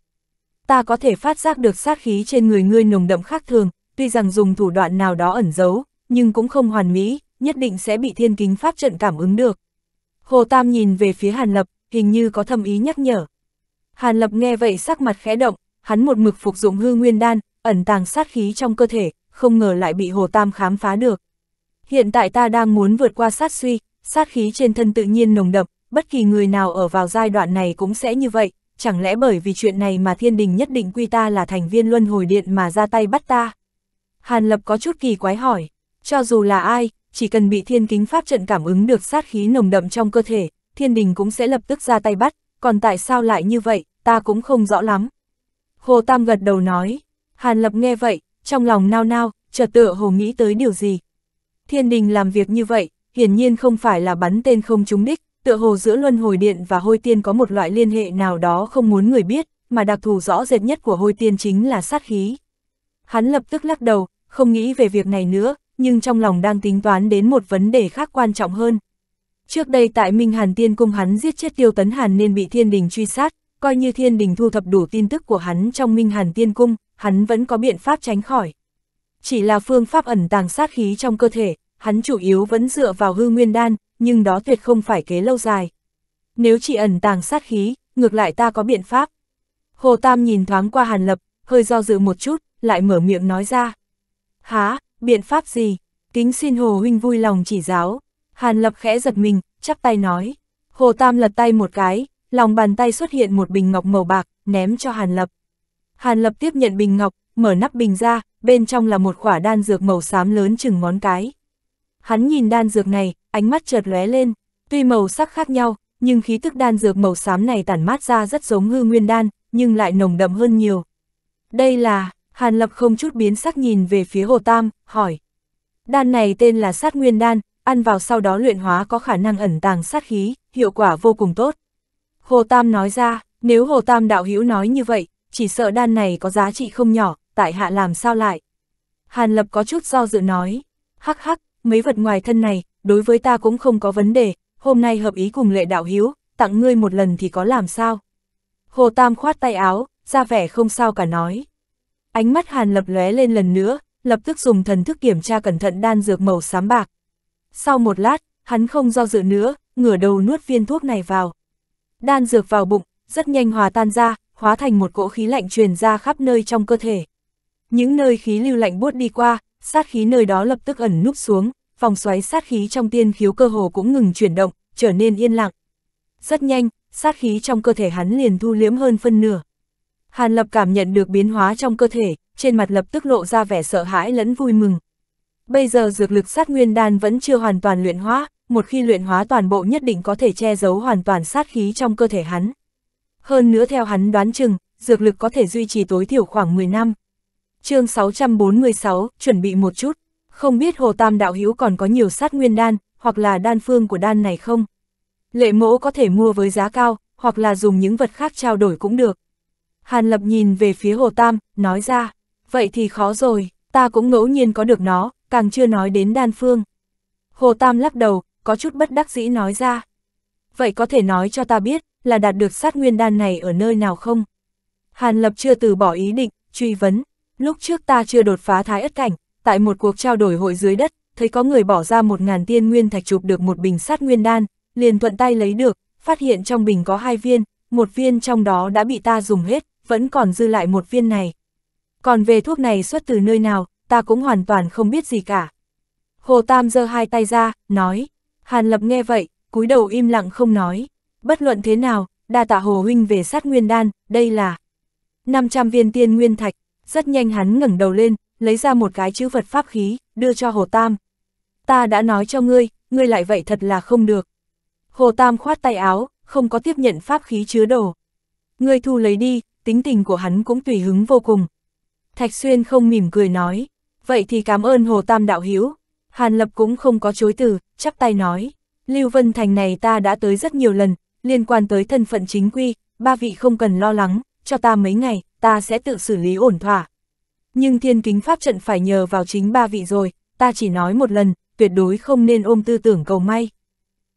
Ta có thể phát giác được sát khí trên người ngươi nồng đậm khác thường, tuy rằng dùng thủ đoạn nào đó ẩn giấu, nhưng cũng không hoàn mỹ, nhất định sẽ bị thiên kính pháp trận cảm ứng được. Hồ Tam nhìn về phía Hàn Lập, hình như có thâm ý nhắc nhở. Hàn Lập nghe vậy sắc mặt khẽ động, hắn một mực phục dụng hư nguyên đan, ẩn tàng sát khí trong cơ thể, không ngờ lại bị Hồ Tam khám phá được. Hiện tại ta đang muốn vượt qua sát suy, sát khí trên thân tự nhiên nồng đậm, bất kỳ người nào ở vào giai đoạn này cũng sẽ như vậy, chẳng lẽ bởi vì chuyện này mà thiên đình nhất định quy ta là thành viên luân hồi điện mà ra tay bắt ta? Hàn Lập có chút kỳ quái hỏi, cho dù là ai, chỉ cần bị thiên kính pháp trận cảm ứng được sát khí nồng đậm trong cơ thể, thiên đình cũng sẽ lập tức ra tay bắt, còn tại sao lại như vậy, ta cũng không rõ lắm. Hồ Tam gật đầu nói, Hàn Lập nghe vậy, trong lòng nao nao, chợt tựa hồ nghĩ tới điều gì. Thiên đình làm việc như vậy, hiển nhiên không phải là bắn tên không trúng đích, tựa hồ giữa luân hồi điện và hôi tiên có một loại liên hệ nào đó không muốn người biết, mà đặc thù rõ rệt nhất của hôi tiên chính là sát khí. Hắn lập tức lắc đầu, không nghĩ về việc này nữa, nhưng trong lòng đang tính toán đến một vấn đề khác quan trọng hơn. Trước đây tại Minh Hàn Tiên Cung hắn giết chết Tiêu Tấn Hàn nên bị thiên đình truy sát, coi như thiên đình thu thập đủ tin tức của hắn trong minh hàn tiên cung, hắn vẫn có biện pháp tránh khỏi. Chỉ là phương pháp ẩn tàng sát khí trong cơ thể, hắn chủ yếu vẫn dựa vào hư nguyên đan, nhưng đó tuyệt không phải kế lâu dài. Nếu chỉ ẩn tàng sát khí, ngược lại ta có biện pháp. Hồ Tam nhìn thoáng qua Hàn Lập, hơi do dự một chút, lại mở miệng nói ra. Há, biện pháp gì? Kính xin Hồ Huynh vui lòng chỉ giáo. Hàn Lập khẽ giật mình, chắp tay nói. Hồ Tam lật tay một cái, lòng bàn tay xuất hiện một bình ngọc màu bạc, ném cho Hàn Lập. Hàn Lập tiếp nhận bình ngọc, mở nắp bình ra, bên trong là một quả đan dược màu xám lớn chừng ngón cái. Hắn nhìn đan dược này, ánh mắt chợt lóe lên, tuy màu sắc khác nhau, nhưng khí tức đan dược màu xám này tản mát ra rất giống hư nguyên đan, nhưng lại nồng đậm hơn nhiều. Đây là, Hàn Lập không chút biến sắc nhìn về phía Hồ Tam, hỏi. Đan này tên là sát nguyên đan, ăn vào sau đó luyện hóa có khả năng ẩn tàng sát khí, hiệu quả vô cùng tốt. Hồ Tam nói ra, nếu Hồ Tam đạo hữu nói như vậy, chỉ sợ đan này có giá trị không nhỏ, tại hạ làm sao lại. Hàn Lập có chút do dự nói, hắc hắc, mấy vật ngoài thân này, đối với ta cũng không có vấn đề, hôm nay hợp ý cùng lệ đạo hữu tặng ngươi một lần thì có làm sao. Hồ Tam khoát tay áo, ra vẻ không sao cả nói. Ánh mắt Hàn Lập lóe lên lần nữa, lập tức dùng thần thức kiểm tra cẩn thận đan dược màu xám bạc. Sau một lát, hắn không do dự nữa, ngửa đầu nuốt viên thuốc này vào. Đan dược vào bụng, rất nhanh hòa tan ra, hóa thành một cỗ khí lạnh truyền ra khắp nơi trong cơ thể. Những nơi khí lưu lạnh buốt đi qua, sát khí nơi đó lập tức ẩn núp xuống, vòng xoáy sát khí trong tiên khiếu cơ hồ cũng ngừng chuyển động, trở nên yên lặng. Rất nhanh, sát khí trong cơ thể hắn liền thu liếm hơn phân nửa. Hàn Lập cảm nhận được biến hóa trong cơ thể, trên mặt lập tức lộ ra vẻ sợ hãi lẫn vui mừng. Bây giờ dược lực sát nguyên đan vẫn chưa hoàn toàn luyện hóa, một khi luyện hóa toàn bộ nhất định có thể che giấu hoàn toàn sát khí trong cơ thể hắn. Hơn nữa theo hắn đoán chừng, dược lực có thể duy trì tối thiểu khoảng 10 năm. chương 646, chuẩn bị một chút, không biết Hồ Tam Đạo hiếu còn có nhiều sát nguyên đan, hoặc là đan phương của đan này không? Lệ mẫu có thể mua với giá cao, hoặc là dùng những vật khác trao đổi cũng được. Hàn Lập nhìn về phía Hồ Tam, nói ra, vậy thì khó rồi, ta cũng ngẫu nhiên có được nó, càng chưa nói đến đan phương. Hồ Tam lắc đầu, có chút bất đắc dĩ nói ra. Vậy có thể nói cho ta biết, là đạt được sát nguyên đan này ở nơi nào không? Hàn Lập chưa từ bỏ ý định, truy vấn. Lúc trước ta chưa đột phá thái ất cảnh, tại một cuộc trao đổi hội dưới đất, thấy có người bỏ ra một ngàn tiên nguyên thạch chụp được một bình sát nguyên đan, liền thuận tay lấy được, phát hiện trong bình có hai viên, một viên trong đó đã bị ta dùng hết, vẫn còn dư lại một viên này. Còn về thuốc này xuất từ nơi nào, ta cũng hoàn toàn không biết gì cả. Hồ Tam giơ hai tay ra, nói, Hàn Lập nghe vậy, cúi đầu im lặng không nói. Bất luận thế nào, đa tạ Hồ Huynh về sát nguyên đan, đây là 500 viên tiên nguyên thạch. Rất nhanh hắn ngẩng đầu lên, lấy ra một cái chữ vật pháp khí, đưa cho Hồ Tam. Ta đã nói cho ngươi, ngươi lại vậy thật là không được. Hồ Tam khoát tay áo, không có tiếp nhận pháp khí chứa đồ. Ngươi thu lấy đi, tính tình của hắn cũng tùy hứng vô cùng. Thạch Xuyên không mỉm cười nói, vậy thì cảm ơn Hồ Tam đạo hiếu. Hàn Lập cũng không có chối từ, chắp tay nói, Lưu Vân Thành này ta đã tới rất nhiều lần, liên quan tới thân phận chính quy, ba vị không cần lo lắng, cho ta mấy ngày, ta sẽ tự xử lý ổn thỏa. Nhưng thiên kính pháp trận phải nhờ vào chính ba vị rồi, ta chỉ nói một lần, tuyệt đối không nên ôm tư tưởng cầu may.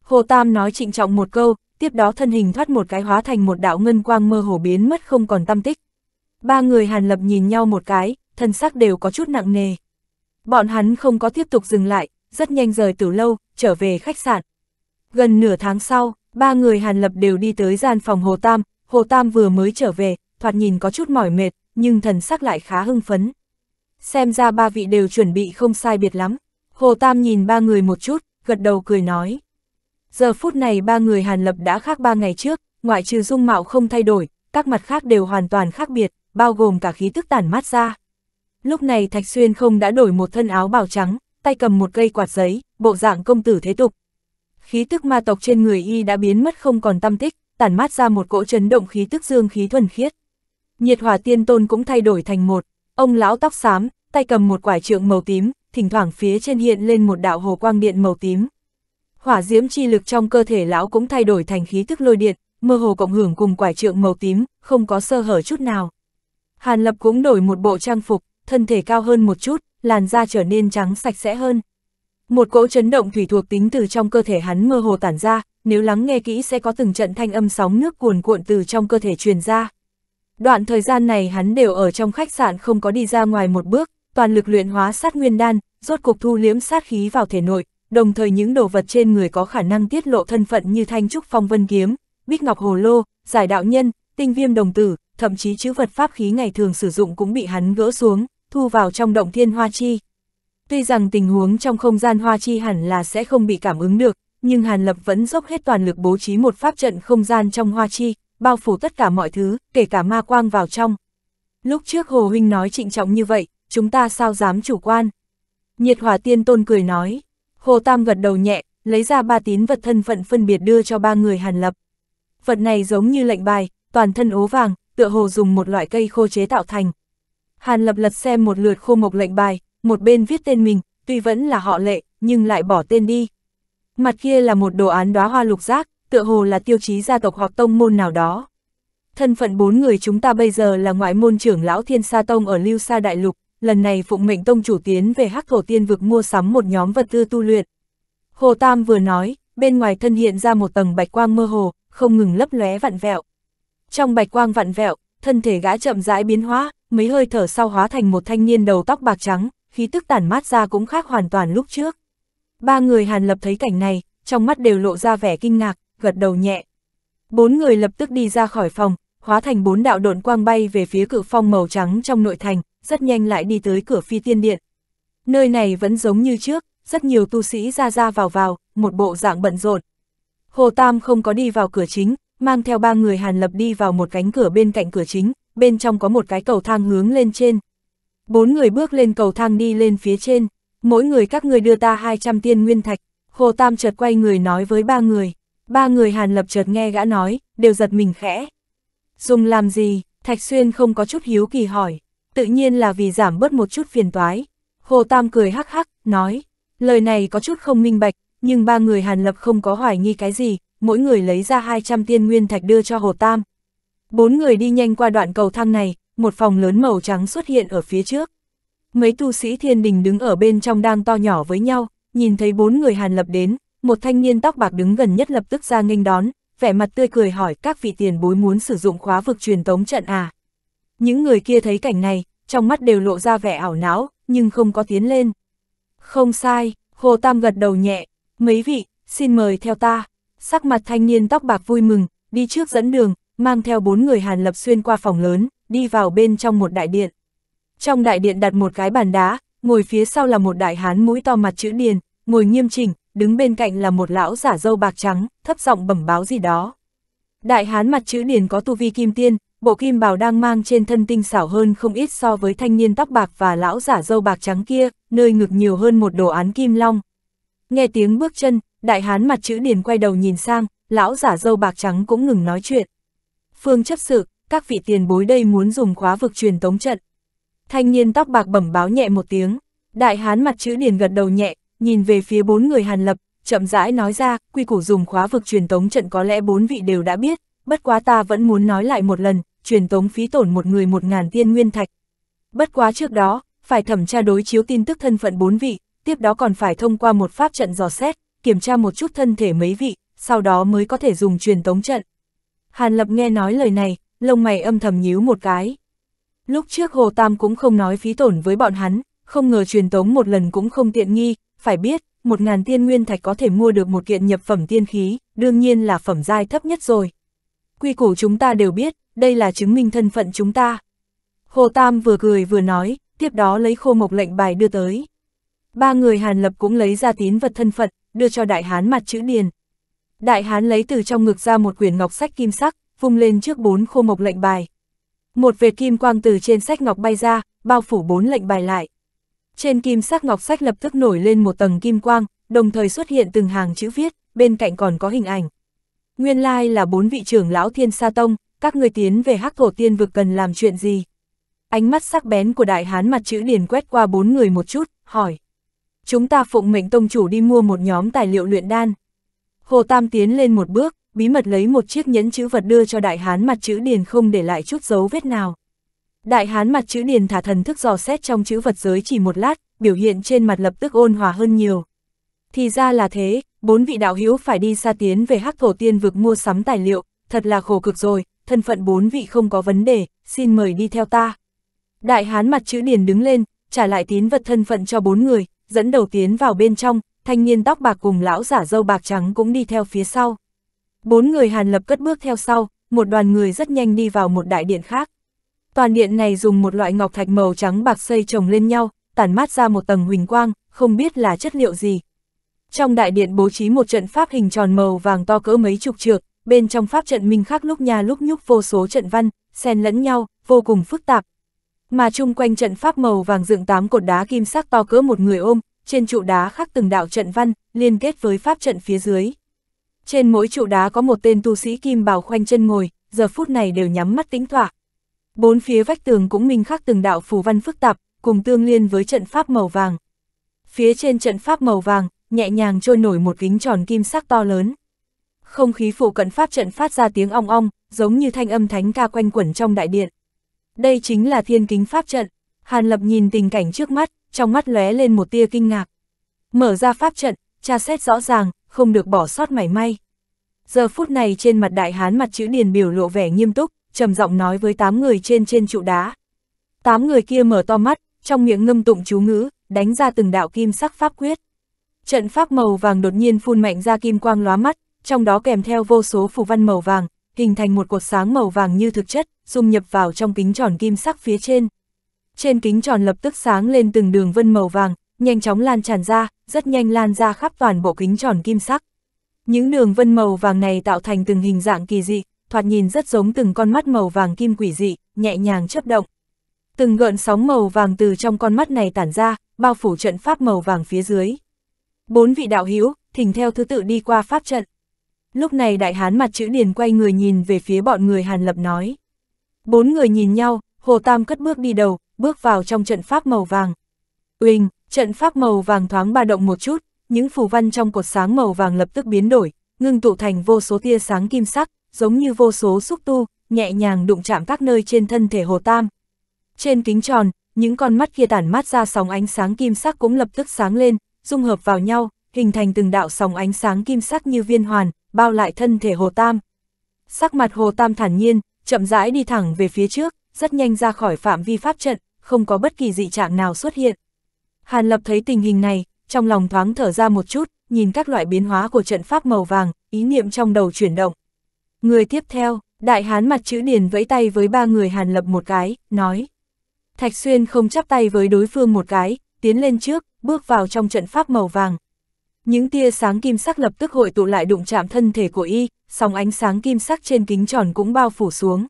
Hồ Tam nói trịnh trọng một câu, tiếp đó thân hình thoát một cái hóa thành một đạo ngân quang mơ hồ biến mất không còn tâm tích. Ba người Hàn Lập nhìn nhau một cái, thân sắc đều có chút nặng nề. Bọn hắn không có tiếp tục dừng lại, rất nhanh rời từ lâu, trở về khách sạn. Gần nửa tháng sau, ba người Hàn Lập đều đi tới gian phòng Hồ Tam, Hồ Tam vừa mới trở về, thoạt nhìn có chút mỏi mệt, nhưng thần sắc lại khá hưng phấn. Xem ra ba vị đều chuẩn bị không sai biệt lắm. Hồ Tam nhìn ba người một chút, gật đầu cười nói. Giờ phút này ba người Hàn Lập đã khác ba ngày trước, ngoại trừ dung mạo không thay đổi, các mặt khác đều hoàn toàn khác biệt, bao gồm cả khí tức tản mát ra. Lúc này Thạch Xuyên không đã đổi một thân áo bào trắng, tay cầm một cây quạt giấy, bộ dạng công tử thế tục. Khí tức ma tộc trên người y đã biến mất không còn tâm tích, tản mát ra một cỗ chấn động khí tức dương khí thuần khiết. Nhiệt hỏa tiên tôn cũng thay đổi thành một, ông lão tóc xám, tay cầm một quải trượng màu tím, thỉnh thoảng phía trên hiện lên một đạo hồ quang điện màu tím. Hỏa diễm chi lực trong cơ thể lão cũng thay đổi thành khí tức lôi điện, mơ hồ cộng hưởng cùng quải trượng màu tím, không có sơ hở chút nào. Hàn Lập cũng đổi một bộ trang phục, thân thể cao hơn một chút, làn da trở nên trắng sạch sẽ hơn. Một cỗ chấn động thủy thuộc tính từ trong cơ thể hắn mơ hồ tản ra, nếu lắng nghe kỹ sẽ có từng trận thanh âm sóng nước cuồn cuộn từ trong cơ thể truyền ra. Đoạn thời gian này hắn đều ở trong khách sạn không có đi ra ngoài một bước, toàn lực luyện hóa sát nguyên đan, rốt cục thu liếm sát khí vào thể nội, đồng thời những đồ vật trên người có khả năng tiết lộ thân phận như thanh trúc phong vân kiếm, bích ngọc hồ lô, giải đạo nhân, tinh viêm đồng tử, thậm chí chữ vật pháp khí ngày thường sử dụng cũng bị hắn gỡ xuống thu vào trong động thiên hoa chi. Tuy rằng tình huống trong không gian hoa chi hẳn là sẽ không bị cảm ứng được, nhưng Hàn Lập vẫn dốc hết toàn lực bố trí một pháp trận không gian trong hoa chi, bao phủ tất cả mọi thứ, kể cả ma quang vào trong. Lúc trước Hồ Huynh nói trịnh trọng như vậy, chúng ta sao dám chủ quan? Nhiệt hỏa tiên tôn cười nói, Hồ Tam gật đầu nhẹ, lấy ra ba tín vật thân phận phân biệt đưa cho ba người Hàn Lập. Vật này giống như lệnh bài, toàn thân ố vàng, tựa hồ dùng một loại cây khô chế tạo thành, Hàn Lập lật xem một lượt khô mộc lệnh bài, một bên viết tên mình, tuy vẫn là họ lệ, nhưng lại bỏ tên đi. Mặt kia là một đồ án đóa hoa lục giác, tựa hồ là tiêu chí gia tộc hoặc tông môn nào đó. Thân phận bốn người chúng ta bây giờ là ngoại môn trưởng lão Thiên Sa Tông ở Lưu Sa Đại Lục, lần này phụng mệnh tông chủ tiến về Hắc Thổ Tiên vực mua sắm một nhóm vật tư tu luyện. Hồ Tam vừa nói, bên ngoài thân hiện ra một tầng bạch quang mơ hồ, không ngừng lấp lóe vặn vẹo. Trong bạch quang vặn vẹo, thân thể gã chậm rãi biến hóa, mấy hơi thở sau hóa thành một thanh niên đầu tóc bạc trắng, khí tức tản mát ra cũng khác hoàn toàn lúc trước. Ba người Hàn Lập thấy cảnh này, trong mắt đều lộ ra vẻ kinh ngạc, gật đầu nhẹ. Bốn người lập tức đi ra khỏi phòng, hóa thành bốn đạo độn quang bay về phía cự phong màu trắng trong nội thành, rất nhanh lại đi tới cửa phi tiên điện. Nơi này vẫn giống như trước, rất nhiều tu sĩ ra ra vào vào, một bộ dạng bận rộn. Hồ Tam không có đi vào cửa chính, mang theo ba người Hàn Lập đi vào một cánh cửa bên cạnh cửa chính, bên trong có một cái cầu thang hướng lên trên. Bốn người bước lên cầu thang đi lên phía trên, mỗi người các người đưa ta 200 tiên nguyên thạch, Hồ Tam chợt quay người nói với ba người, ba người Hàn Lập chợt nghe gã nói, đều giật mình khẽ. Dùng làm gì, Thạch Xuyên không có chút hiếu kỳ hỏi, tự nhiên là vì giảm bớt một chút phiền toái. Hồ Tam cười hắc hắc, nói, lời này có chút không minh bạch, nhưng ba người Hàn Lập không có hoài nghi cái gì, mỗi người lấy ra 200 tiên nguyên thạch đưa cho Hồ Tam. Bốn người đi nhanh qua đoạn cầu thang này, một phòng lớn màu trắng xuất hiện ở phía trước. Mấy tu sĩ thiên đình đứng ở bên trong đang to nhỏ với nhau, nhìn thấy bốn người Hàn Lập đến, một thanh niên tóc bạc đứng gần nhất lập tức ra nghênh đón, vẻ mặt tươi cười hỏi các vị tiền bối muốn sử dụng khóa vực truyền tống trận à. Những người kia thấy cảnh này, trong mắt đều lộ ra vẻ ảo não, nhưng không có tiến lên. Không sai, Hồ Tam gật đầu nhẹ, mấy vị, xin mời theo ta sắc mặt thanh niên tóc bạc vui mừng, đi trước dẫn đường, mang theo bốn người Hàn Lập xuyên qua phòng lớn, đi vào bên trong một đại điện. Trong đại điện đặt một cái bàn đá, ngồi phía sau là một đại hán mũi to mặt chữ điền, ngồi nghiêm chỉnh, đứng bên cạnh là một lão giả dâu bạc trắng, thấp giọng bẩm báo gì đó. Đại hán mặt chữ điền có tu vi kim tiên, bộ kim bào đang mang trên thân tinh xảo hơn không ít so với thanh niên tóc bạc và lão giả dâu bạc trắng kia, nơi ngực nhiều hơn một đồ án kim long. Nghe tiếng bước chân, đại hán mặt chữ điền quay đầu nhìn sang, lão giả dâu bạc trắng cũng ngừng nói chuyện. Phương chấp sự, các vị tiền bối đây muốn dùng khóa vực truyền tống trận. Thanh niên tóc bạc bẩm báo nhẹ một tiếng, đại hán mặt chữ điền gật đầu nhẹ, nhìn về phía bốn người hàn lập, chậm rãi nói ra, quy củ dùng khóa vực truyền tống trận có lẽ bốn vị đều đã biết, bất quá ta vẫn muốn nói lại một lần, truyền tống phí tổn một người một ngàn tiên nguyên thạch. Bất quá trước đó, phải thẩm tra đối chiếu tin tức thân phận bốn vị, tiếp đó còn phải thông qua một pháp trận dò xét, kiểm tra một chút thân thể mấy vị, sau đó mới có thể dùng truyền tống trận. Hàn Lập nghe nói lời này, lông mày âm thầm nhíu một cái. Lúc trước Hồ Tam cũng không nói phí tổn với bọn hắn, không ngờ truyền tống một lần cũng không tiện nghi, phải biết, một ngàn tiên nguyên thạch có thể mua được một kiện nhập phẩm tiên khí, đương nhiên là phẩm giai thấp nhất rồi. Quy củ chúng ta đều biết, đây là chứng minh thân phận chúng ta. Hồ Tam vừa cười vừa nói, tiếp đó lấy khô mộc lệnh bài đưa tới. Ba người Hàn Lập cũng lấy ra tín vật thân phận, đưa cho đại hán mặt chữ điền. Đại hán lấy từ trong ngực ra một quyển ngọc sách kim sắc, vung lên trước bốn khô mộc lệnh bài. Một vệt kim quang từ trên sách ngọc bay ra, bao phủ bốn lệnh bài lại. Trên kim sắc ngọc sách lập tức nổi lên một tầng kim quang, đồng thời xuất hiện từng hàng chữ viết, bên cạnh còn có hình ảnh. Nguyên lai là bốn vị trưởng lão thiên sa tông, các người tiến về hắc thổ tiên vực cần làm chuyện gì? Ánh mắt sắc bén của đại hán mặt chữ điền quét qua bốn người một chút, hỏi chúng ta phụng mệnh tông chủ đi mua một nhóm tài liệu luyện đan. Hồ Tam tiến lên một bước, bí mật lấy một chiếc nhẫn chữ vật đưa cho đại hán mặt chữ điền không để lại chút dấu vết nào. Đại hán mặt chữ điền thả thần thức dò xét trong chữ vật giới chỉ một lát, biểu hiện trên mặt lập tức ôn hòa hơn nhiều. Thì ra là thế, bốn vị đạo hữu phải đi xa tiến về hắc thổ tiên vực mua sắm tài liệu, thật là khổ cực rồi, thân phận bốn vị không có vấn đề, xin mời đi theo ta. Đại hán mặt chữ điền đứng lên, trả lại tín vật thân phận cho bốn người, dẫn đầu tiến vào bên trong, thanh niên tóc bạc cùng lão giả dâu bạc trắng cũng đi theo phía sau. Bốn người Hàn Lập cất bước theo sau, một đoàn người rất nhanh đi vào một đại điện khác. Toàn điện này dùng một loại ngọc thạch màu trắng bạc xây chồng lên nhau, tản mát ra một tầng huỳnh quang, không biết là chất liệu gì. Trong đại điện bố trí một trận pháp hình tròn màu vàng to cỡ mấy chục trượng, bên trong pháp trận minh khắc lúc nhà lúc nhúc vô số trận văn, xen lẫn nhau, vô cùng phức tạp, mà chung quanh trận pháp màu vàng dựng tám cột đá kim sắc to cỡ một người ôm, trên trụ đá khắc từng đạo trận văn, liên kết với pháp trận phía dưới. Trên mỗi trụ đá có một tên tu sĩ kim bào khoanh chân ngồi, giờ phút này đều nhắm mắt tĩnh tọa. Bốn phía vách tường cũng minh khắc từng đạo phù văn phức tạp, cùng tương liên với trận pháp màu vàng. Phía trên trận pháp màu vàng, nhẹ nhàng trôi nổi một kính tròn kim sắc to lớn. Không khí phụ cận pháp trận phát ra tiếng ong ong, giống như thanh âm thánh ca quanh quẩn trong đại điện. Đây chính là thiên kính pháp trận. Hàn Lập nhìn tình cảnh trước mắt, trong mắt lóe lên một tia kinh ngạc. Mở ra pháp trận, tra xét rõ ràng, không được bỏ sót mảy may. Giờ phút này trên mặt đại hán mặt chữ điền biểu lộ vẻ nghiêm túc, trầm giọng nói với tám người trên trên trụ đá. Tám người kia mở to mắt, trong miệng ngâm tụng chú ngữ, đánh ra từng đạo kim sắc pháp quyết. Trận pháp màu vàng đột nhiên phun mạnh ra kim quang lóa mắt, trong đó kèm theo vô số phù văn màu vàng, hình thành một cột sáng màu vàng như thực chất, dung nhập vào trong kính tròn kim sắc phía trên. Trên kính tròn lập tức sáng lên từng đường vân màu vàng, nhanh chóng lan tràn ra, rất nhanh lan ra khắp toàn bộ kính tròn kim sắc. Những đường vân màu vàng này tạo thành từng hình dạng kỳ dị, thoạt nhìn rất giống từng con mắt màu vàng kim quỷ dị, nhẹ nhàng chớp động. Từng gợn sóng màu vàng từ trong con mắt này tản ra, bao phủ trận pháp màu vàng phía dưới. Bốn vị đạo hữu thỉnh theo thứ tự đi qua pháp trận. Lúc này đại hán mặt chữ điền quay người nhìn về phía bọn người Hàn Lập nói. Bốn người nhìn nhau, Hồ Tam cất bước đi đầu, bước vào trong trận pháp màu vàng. Uỳnh, trận pháp màu vàng thoáng ba động một chút, những phù văn trong cột sáng màu vàng lập tức biến đổi, ngưng tụ thành vô số tia sáng kim sắc, giống như vô số xúc tu, nhẹ nhàng đụng chạm các nơi trên thân thể Hồ Tam. Trên kính tròn, những con mắt kia tản mát ra sóng ánh sáng kim sắc cũng lập tức sáng lên, dung hợp vào nhau, hình thành từng đạo sóng ánh sáng kim sắc như viên hoàn, bao lại thân thể Hồ Tam. Sắc mặt Hồ Tam thản nhiên, chậm rãi đi thẳng về phía trước, rất nhanh ra khỏi phạm vi pháp trận, không có bất kỳ dị trạng nào xuất hiện. Hàn Lập thấy tình hình này, trong lòng thoáng thở ra một chút, nhìn các loại biến hóa của trận pháp màu vàng, ý niệm trong đầu chuyển động. Người tiếp theo, đại hán mặt chữ điền vẫy tay với ba người Hàn Lập một cái, nói. Thạch Xuyên không chắp tay với đối phương một cái, tiến lên trước, bước vào trong trận pháp màu vàng. Những tia sáng kim sắc lập tức hội tụ lại đụng chạm thân thể của y, song ánh sáng kim sắc trên kính tròn cũng bao phủ xuống.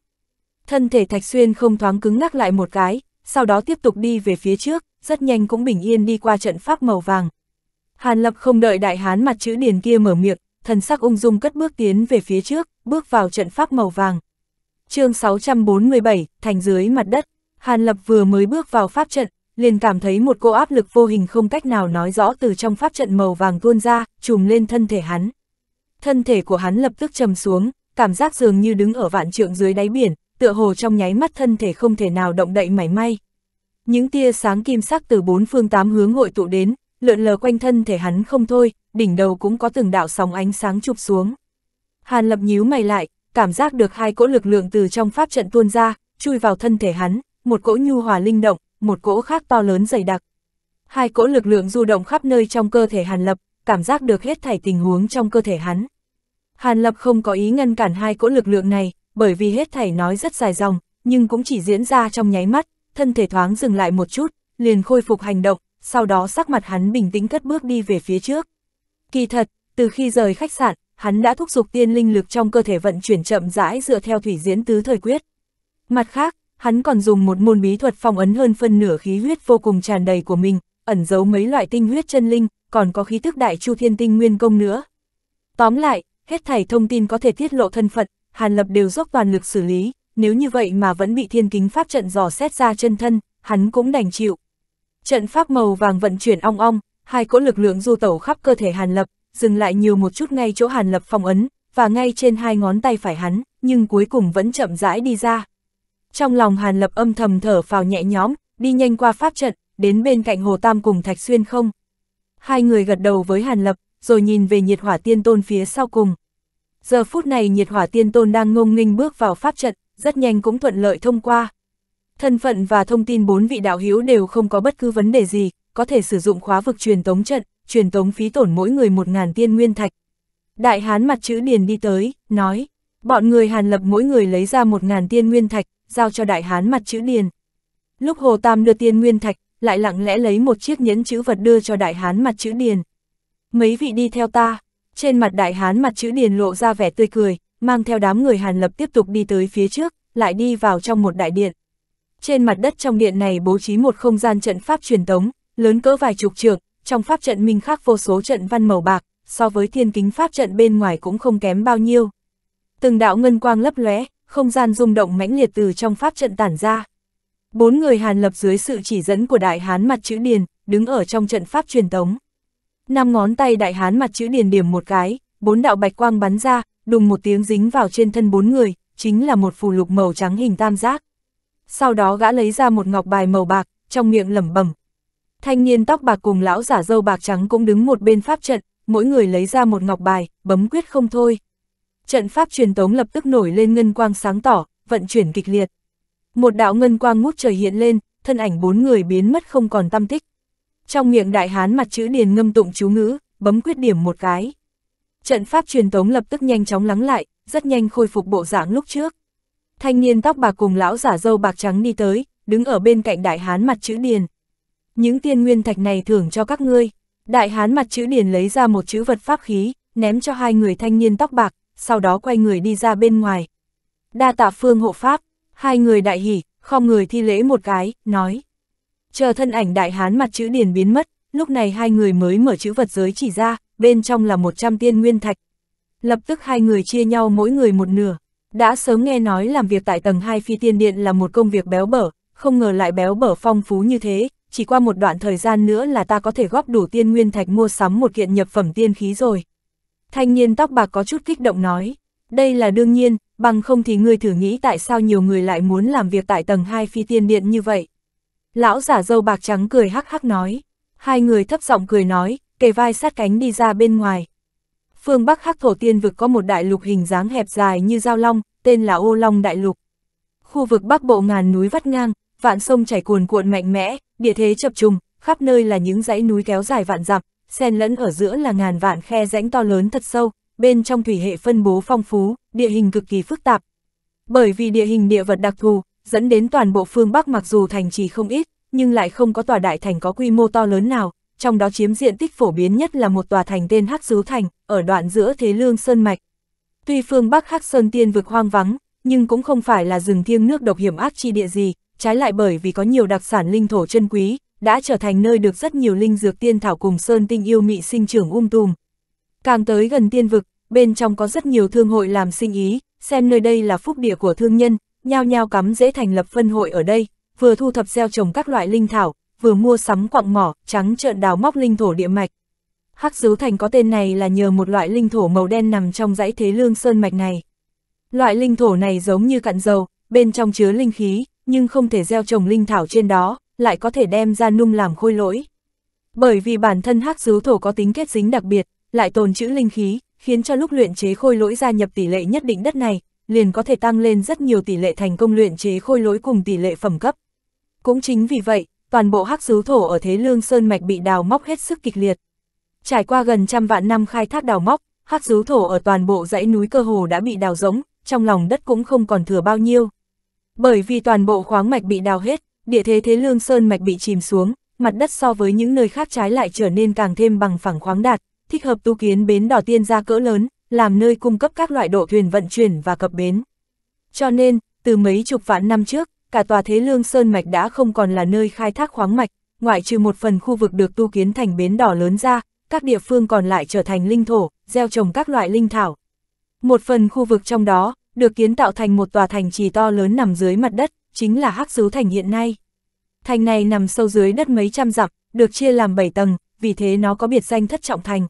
Thân thể Thạch Xuyên không thoáng cứng ngắc lại một cái, sau đó tiếp tục đi về phía trước, rất nhanh cũng bình yên đi qua trận pháp màu vàng. Hàn Lập không đợi đại hán mặt chữ điền kia mở miệng, thần sắc ung dung cất bước tiến về phía trước, bước vào trận pháp màu vàng. chương 647, thành dưới mặt đất, Hàn Lập vừa mới bước vào pháp trận, liền cảm thấy một cô áp lực vô hình không cách nào nói rõ từ trong pháp trận màu vàng tuôn ra, trùm lên thân thể hắn. Thân thể của hắn lập tức trầm xuống, cảm giác dường như đứng ở vạn trượng dưới đáy biển, tựa hồ trong nháy mắt thân thể không thể nào động đậy mảy may. Những tia sáng kim sắc từ bốn phương tám hướng hội tụ đến, lượn lờ quanh thân thể hắn không thôi, đỉnh đầu cũng có từng đạo sóng ánh sáng chụp xuống. Hàn lập nhíu mày lại, cảm giác được hai cỗ lực lượng từ trong pháp trận tuôn ra, chui vào thân thể hắn, một cỗ nhu hòa linh động, một cỗ khác to lớn dày đặc. Hai cỗ lực lượng du động khắp nơi trong cơ thể Hàn Lập, cảm giác được hết thảy tình huống trong cơ thể hắn. Hàn Lập không có ý ngăn cản hai cỗ lực lượng này, bởi vì hết thảy nói rất dài dòng, nhưng cũng chỉ diễn ra trong nháy mắt, thân thể thoáng dừng lại một chút, liền khôi phục hành động, sau đó sắc mặt hắn bình tĩnh cất bước đi về phía trước. Kỳ thật, từ khi rời khách sạn, hắn đã thúc giục tiên linh lực trong cơ thể vận chuyển chậm rãi dựa theo thủy diễn tứ thời quyết. Mặt khác, hắn còn dùng một môn bí thuật phong ấn hơn phân nửa khí huyết vô cùng tràn đầy của mình, ẩn giấu mấy loại tinh huyết chân linh, còn có khí tức đại chu thiên tinh nguyên công nữa. Tóm lại, hết thảy thông tin có thể tiết lộ thân phận, Hàn Lập đều dốc toàn lực xử lý, nếu như vậy mà vẫn bị thiên kính pháp trận dò xét ra chân thân, hắn cũng đành chịu. Trận pháp màu vàng vận chuyển ong ong, hai cỗ lực lượng du tẩu khắp cơ thể Hàn Lập, dừng lại nhiều một chút ngay chỗ Hàn Lập phong ấn, và ngay trên hai ngón tay phải hắn, nhưng cuối cùng vẫn chậm rãi đi ra trong lòng Hàn Lập âm thầm thở phào nhẹ nhõm, đi nhanh qua pháp trận, đến bên cạnh Hồ Tam cùng Thạch Xuyên không. Hai người gật đầu với Hàn Lập, rồi nhìn về nhiệt hỏa tiên tôn phía sau cùng. Giờ phút này nhiệt hỏa tiên tôn đang ngông nghênh bước vào pháp trận, rất nhanh cũng thuận lợi thông qua. Thân phận và thông tin bốn vị đạo hữu đều không có bất cứ vấn đề gì, có thể sử dụng khóa vực truyền tống trận, truyền tống phí tổn mỗi người một ngàn tiên nguyên thạch. Đại hán mặt chữ điền đi tới, nói, bọn người hàn lập mỗi người lấy ra một ngàn tiên nguyên thạch, giao cho đại hán mặt chữ điền. Lúc Hồ Tam đưa tiên nguyên thạch, lại lặng lẽ lấy một chiếc nhẫn chữ vật đưa cho đại hán mặt chữ điền. Mấy vị đi theo ta, trên mặt đại hán mặt chữ điền lộ ra vẻ tươi cười, mang theo đám người Hàn Lập tiếp tục đi tới phía trước, lại đi vào trong một đại điện. Trên mặt đất trong điện này bố trí một không gian trận pháp truyền tống, lớn cỡ vài chục trượng, trong pháp trận minh khắc vô số trận văn màu bạc, so với thiên kính pháp trận bên ngoài cũng không kém bao nhiêu. Từng đạo ngân quang lấp lóe, không gian rung động mãnh liệt từ trong pháp trận tản ra. Bốn người Hàn Lập dưới sự chỉ dẫn của đại hán mặt chữ điền, đứng ở trong trận pháp truyền tống. Năm ngón tay đại hán mặt chữ điền điểm một cái, bốn đạo bạch quang bắn ra, đùng một tiếng dính vào trên thân bốn người, chính là một phù lục màu trắng hình tam giác. Sau đó gã lấy ra một ngọc bài màu bạc, trong miệng lẩm bẩm. Thanh niên tóc bạc cùng lão giả dâu bạc trắng cũng đứng một bên pháp trận, mỗi người lấy ra một ngọc bài, bấm quyết không thôi trận pháp truyền tống lập tức nổi lên ngân quang sáng tỏ, vận chuyển kịch liệt. Một đạo ngân quang ngút trời hiện lên, thân ảnh bốn người biến mất không còn tâm tích. Trong miệng đại hán mặt chữ điền ngâm tụng chú ngữ, bấm quyết điểm một cái. Trận pháp truyền tống lập tức nhanh chóng lắng lại, rất nhanh khôi phục bộ dạng lúc trước. Thanh niên tóc bạc cùng lão giả dâu bạc trắng đi tới, đứng ở bên cạnh đại hán mặt chữ điền. Những tiên nguyên thạch này thưởng cho các ngươi. Đại hán mặt chữ điền lấy ra một chữ vật pháp khí, ném cho hai người thanh niên tóc bạc, sau đó quay người đi ra bên ngoài. Đa tạ phương hộ pháp, hai người đại hỉ, khom người thi lễ một cái, nói. Chờ thân ảnh đại hán mặt chữ điền biến mất, lúc này hai người mới mở chữ vật giới chỉ ra, bên trong là 100 tiên nguyên thạch. Lập tức hai người chia nhau mỗi người một nửa. Đã sớm nghe nói làm việc tại tầng 2 phi tiên điện là một công việc béo bở, không ngờ lại béo bở phong phú như thế, chỉ qua một đoạn thời gian nữa là ta có thể góp đủ tiên nguyên thạch mua sắm một kiện nhập phẩm tiên khí rồi. Thanh niên tóc bạc có chút kích động nói, đây là đương nhiên, bằng không thì ngươi thử nghĩ tại sao nhiều người lại muốn làm việc tại tầng 2 phi tiên điện như vậy. Lão giả dâu bạc trắng cười hắc hắc nói, hai người thấp giọng cười nói, kề vai sát cánh đi ra bên ngoài. Phương Bắc Hắc Thổ Tiên vực có một đại lục hình dáng hẹp dài như dao long, tên là Ô Long Đại Lục. Khu vực Bắc Bộ ngàn núi vắt ngang, vạn sông chảy cuồn cuộn mạnh mẽ, địa thế chập trùng, khắp nơi là những dãy núi kéo dài vạn dặm, xen lẫn ở giữa là ngàn vạn khe rãnh to lớn thật sâu, bên trong thủy hệ phân bố phong phú, địa hình cực kỳ phức tạp. Bởi vì địa hình địa vật đặc thù, dẫn đến toàn bộ phương Bắc mặc dù thành trì không ít, nhưng lại không có tòa đại thành có quy mô to lớn nào, trong đó chiếm diện tích phổ biến nhất là một tòa thành tên Hắc Dứu Thành, ở đoạn giữa Thế Lương Sơn Mạch. Tuy phương Bắc Hắc Sơn Tiên vực hoang vắng, nhưng cũng không phải là rừng thiêng nước độc hiểm ác chi địa gì, trái lại bởi vì có nhiều đặc sản linh thổ chân quý, đã trở thành nơi được rất nhiều linh dược tiên thảo cùng sơn tinh yêu mị sinh trưởng um tùm. Càng tới gần tiên vực, bên trong có rất nhiều thương hội làm sinh ý, xem nơi đây là phúc địa của thương nhân, nhao nhao cắm dễ thành lập phân hội ở đây, vừa thu thập gieo trồng các loại linh thảo, vừa mua sắm quặng mỏ, trắng trợn đào móc linh thổ địa mạch. Hắc Dấu Thành có tên này là nhờ một loại linh thổ màu đen nằm trong dãy thế lương sơn mạch này. Loại linh thổ này giống như cặn dầu, bên trong chứa linh khí, nhưng không thể gieo trồng linh thảo trên đó, lại có thể đem ra nung làm khôi lỗi. Bởi vì bản thân hắc dứu thổ có tính kết dính đặc biệt, lại tồn trữ linh khí, khiến cho lúc luyện chế khôi lỗi gia nhập tỷ lệ nhất định đất này, liền có thể tăng lên rất nhiều tỷ lệ thành công luyện chế khôi lỗi cùng tỷ lệ phẩm cấp. Cũng chính vì vậy, toàn bộ hắc dứu thổ ở Thế Lương Sơn Mạch bị đào móc hết sức kịch liệt. Trải qua gần trăm vạn năm khai thác đào móc, hắc dứu thổ ở toàn bộ dãy núi cơ hồ đã bị đào rỗng, trong lòng đất cũng không còn thừa bao nhiêu. Bởi vì toàn bộ khoáng mạch bị đào hết, địa thế thế lương sơn mạch bị chìm xuống, mặt đất so với những nơi khác trái lại trở nên càng thêm bằng phẳng khoáng đạt, thích hợp tu kiến bến đỏ tiên gia cỡ lớn, làm nơi cung cấp các loại độ thuyền vận chuyển và cập bến. Cho nên, từ mấy chục vạn năm trước, cả tòa thế lương sơn mạch đã không còn là nơi khai thác khoáng mạch, ngoại trừ một phần khu vực được tu kiến thành bến đỏ lớn ra, các địa phương còn lại trở thành linh thổ, gieo trồng các loại linh thảo. Một phần khu vực trong đó, được kiến tạo thành một tòa thành trì to lớn nằm dưới mặt đất, chính là Hắc Sứ Thành hiện nay thành này nằm sâu dưới đất mấy trăm dặm, được chia làm 7 tầng, vì thế nó có biệt danh thất trọng thành.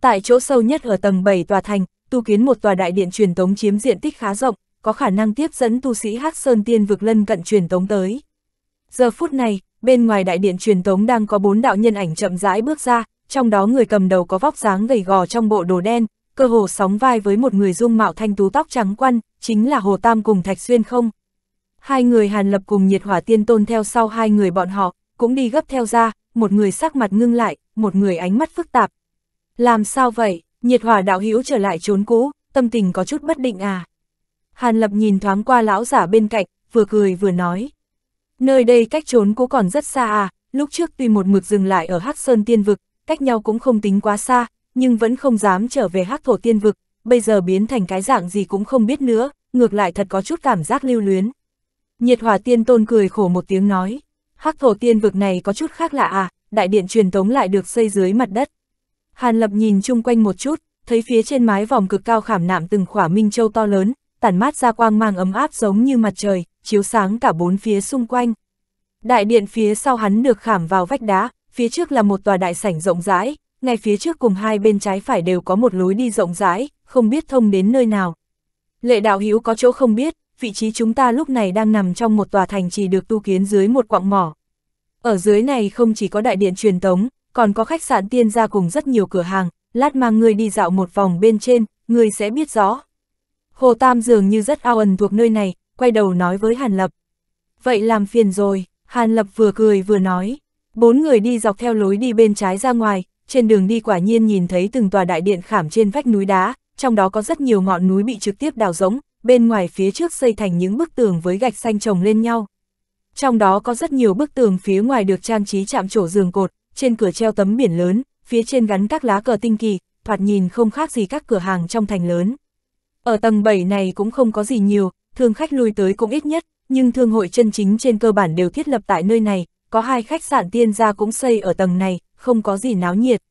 Tại chỗ sâu nhất ở tầng 7 tòa thành, tu kiến một tòa đại điện truyền tống chiếm diện tích khá rộng, có khả năng tiếp dẫn tu sĩ Hắc Sơn Tiên vực lân cận truyền tống tới. Giờ phút này, bên ngoài đại điện truyền tống đang có bốn đạo nhân ảnh chậm rãi bước ra, trong đó người cầm đầu có vóc dáng gầy gò trong bộ đồ đen, cơ hồ sóng vai với một người dung mạo thanh tú tóc trắng quăn, chính là Hồ Tam cùng Thạch Xuyên không. Hai người Hàn Lập cùng nhiệt hỏa tiên tôn theo sau hai người bọn họ, cũng đi gấp theo ra, một người sắc mặt ngưng lại, một người ánh mắt phức tạp. Làm sao vậy, nhiệt hỏa đạo hữu trở lại trốn cũ, tâm tình có chút bất định à? Hàn Lập nhìn thoáng qua lão giả bên cạnh, vừa cười vừa nói. Nơi đây cách trốn cũ còn rất xa à, lúc trước tuy một mực dừng lại ở Hắc Sơn Tiên Vực, cách nhau cũng không tính quá xa, nhưng vẫn không dám trở về Hắc Thổ Tiên Vực, bây giờ biến thành cái dạng gì cũng không biết nữa, ngược lại thật có chút cảm giác lưu luyến, Nhiệt hòa tiên tôn cười khổ một tiếng nói, hắc thổ tiên vực này có chút khác lạ à, đại điện truyền tống lại được xây dưới mặt đất. Hàn lập nhìn chung quanh một chút, thấy phía trên mái vòng cực cao khảm nạm từng khỏa minh châu to lớn, tản mát ra quang mang ấm áp giống như mặt trời, chiếu sáng cả bốn phía xung quanh. Đại điện phía sau hắn được khảm vào vách đá, phía trước là một tòa đại sảnh rộng rãi, ngay phía trước cùng hai bên trái phải đều có một lối đi rộng rãi, không biết thông đến nơi nào. Lệ đạo hữu có chỗ không biết, vị trí chúng ta lúc này đang nằm trong một tòa thành chỉ được tu kiến dưới một quặng mỏ. Ở dưới này không chỉ có đại điện truyền tống, còn có khách sạn tiên gia cùng rất nhiều cửa hàng, lát mang người đi dạo một vòng bên trên, người sẽ biết rõ. Hồ Tam dường như rất ao ẩn thuộc nơi này, quay đầu nói với Hàn Lập. Vậy làm phiền rồi, Hàn Lập vừa cười vừa nói. Bốn người đi dọc theo lối đi bên trái ra ngoài, trên đường đi quả nhiên nhìn thấy từng tòa đại điện khảm trên vách núi đá, trong đó có rất nhiều ngọn núi bị trực tiếp đào rỗng, bên ngoài phía trước xây thành những bức tường với gạch xanh chồng lên nhau. Trong đó có rất nhiều bức tường phía ngoài được trang trí chạm trổ giường cột, trên cửa treo tấm biển lớn, phía trên gắn các lá cờ tinh kỳ, thoạt nhìn không khác gì các cửa hàng trong thành lớn. Ở tầng 7 này cũng không có gì nhiều, thương khách lui tới cũng ít nhất, nhưng thương hội chân chính trên cơ bản đều thiết lập tại nơi này, có hai khách sạn tiên gia cũng xây ở tầng này, không có gì náo nhiệt.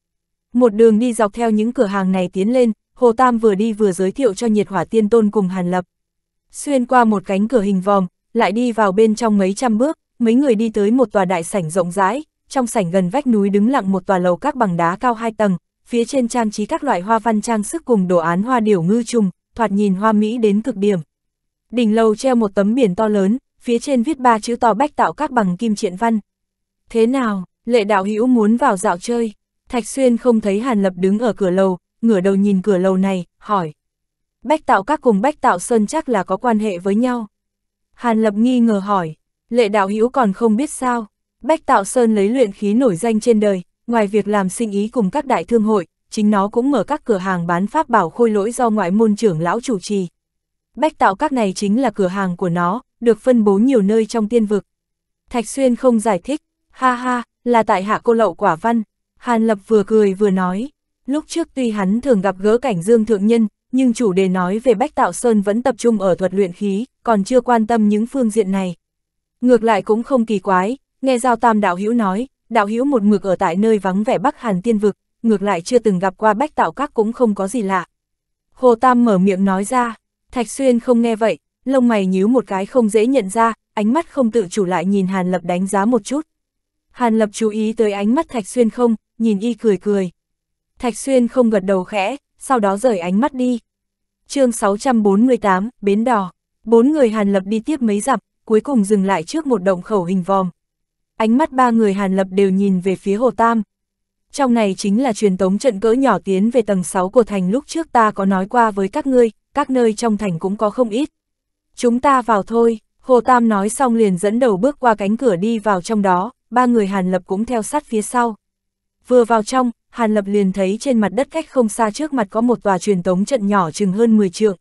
Một đường đi dọc theo những cửa hàng này tiến lên, Hồ Tam vừa đi vừa giới thiệu cho nhiệt hỏa tiên tôn cùng Hàn Lập. Xuyên qua một cánh cửa hình vòm, lại đi vào bên trong mấy trăm bước, mấy người đi tới một tòa đại sảnh rộng rãi, trong sảnh gần vách núi đứng lặng một tòa lầu các bằng đá cao hai tầng, phía trên trang trí các loại hoa văn trang sức cùng đồ án hoa điểu ngư trùng, thoạt nhìn hoa mỹ đến cực điểm. Đỉnh lầu treo một tấm biển to lớn, phía trên viết ba chữ to bách tạo các bằng kim triện văn. Thế nào, lệ đạo hữu muốn vào dạo chơi, Thạch Xuyên không thấy Hàn Lập đứng ở cửa lầu, ngửa đầu nhìn cửa lầu này, hỏi. Bách tạo các cùng bách tạo sơn chắc là có quan hệ với nhau. Hàn lập nghi ngờ hỏi, lệ đạo hữu còn không biết sao, bách tạo sơn lấy luyện khí nổi danh trên đời, ngoài việc làm sinh ý cùng các đại thương hội, chính nó cũng mở các cửa hàng bán pháp bảo khôi lỗi do ngoại môn trưởng lão chủ trì. Bách tạo các này chính là cửa hàng của nó, được phân bố nhiều nơi trong tiên vực. Thạch Xuyên không giải thích, ha ha, là tại hạ cô lậu quả văn. Hàn Lập vừa cười vừa nói, Lúc trước tuy hắn thường gặp gỡ cảnh Dương Thượng Nhân, nhưng chủ đề nói về Bách Tạo Sơn vẫn tập trung ở thuật luyện khí, còn chưa quan tâm những phương diện này. Ngược lại cũng không kỳ quái, nghe Giao Tam Đạo Hữu nói, Đạo Hữu một mực ở tại nơi vắng vẻ Bắc Hàn Tiên Vực, ngược lại chưa từng gặp qua Bách Tạo Các cũng không có gì lạ. Hồ Tam mở miệng nói ra, Thạch Xuyên không nghe vậy, lông mày nhíu một cái không dễ nhận ra, ánh mắt không tự chủ lại nhìn Hàn Lập đánh giá một chút. Hàn Lập chú ý tới ánh mắt Thạch Xuyên không, nhìn y cười cười, Thạch Xuyên không gật đầu khẽ, sau đó rời ánh mắt đi. chương 648, Bến Đỏ. Bốn người Hàn Lập đi tiếp mấy dặm, cuối cùng dừng lại trước một động khẩu hình vòm. Ánh mắt ba người Hàn Lập đều nhìn về phía Hồ Tam. Trong này chính là truyền tống trận cỡ nhỏ tiến về tầng 6 của thành lúc trước ta có nói qua với các ngươi, các nơi trong thành cũng có không ít. Chúng ta vào thôi, Hồ Tam nói xong liền dẫn đầu bước qua cánh cửa đi vào trong đó, ba người Hàn Lập cũng theo sát phía sau. Vừa vào trong, Hàn Lập liền thấy trên mặt đất cách không xa trước mặt có một tòa truyền tống trận nhỏ chừng hơn 10 trượng.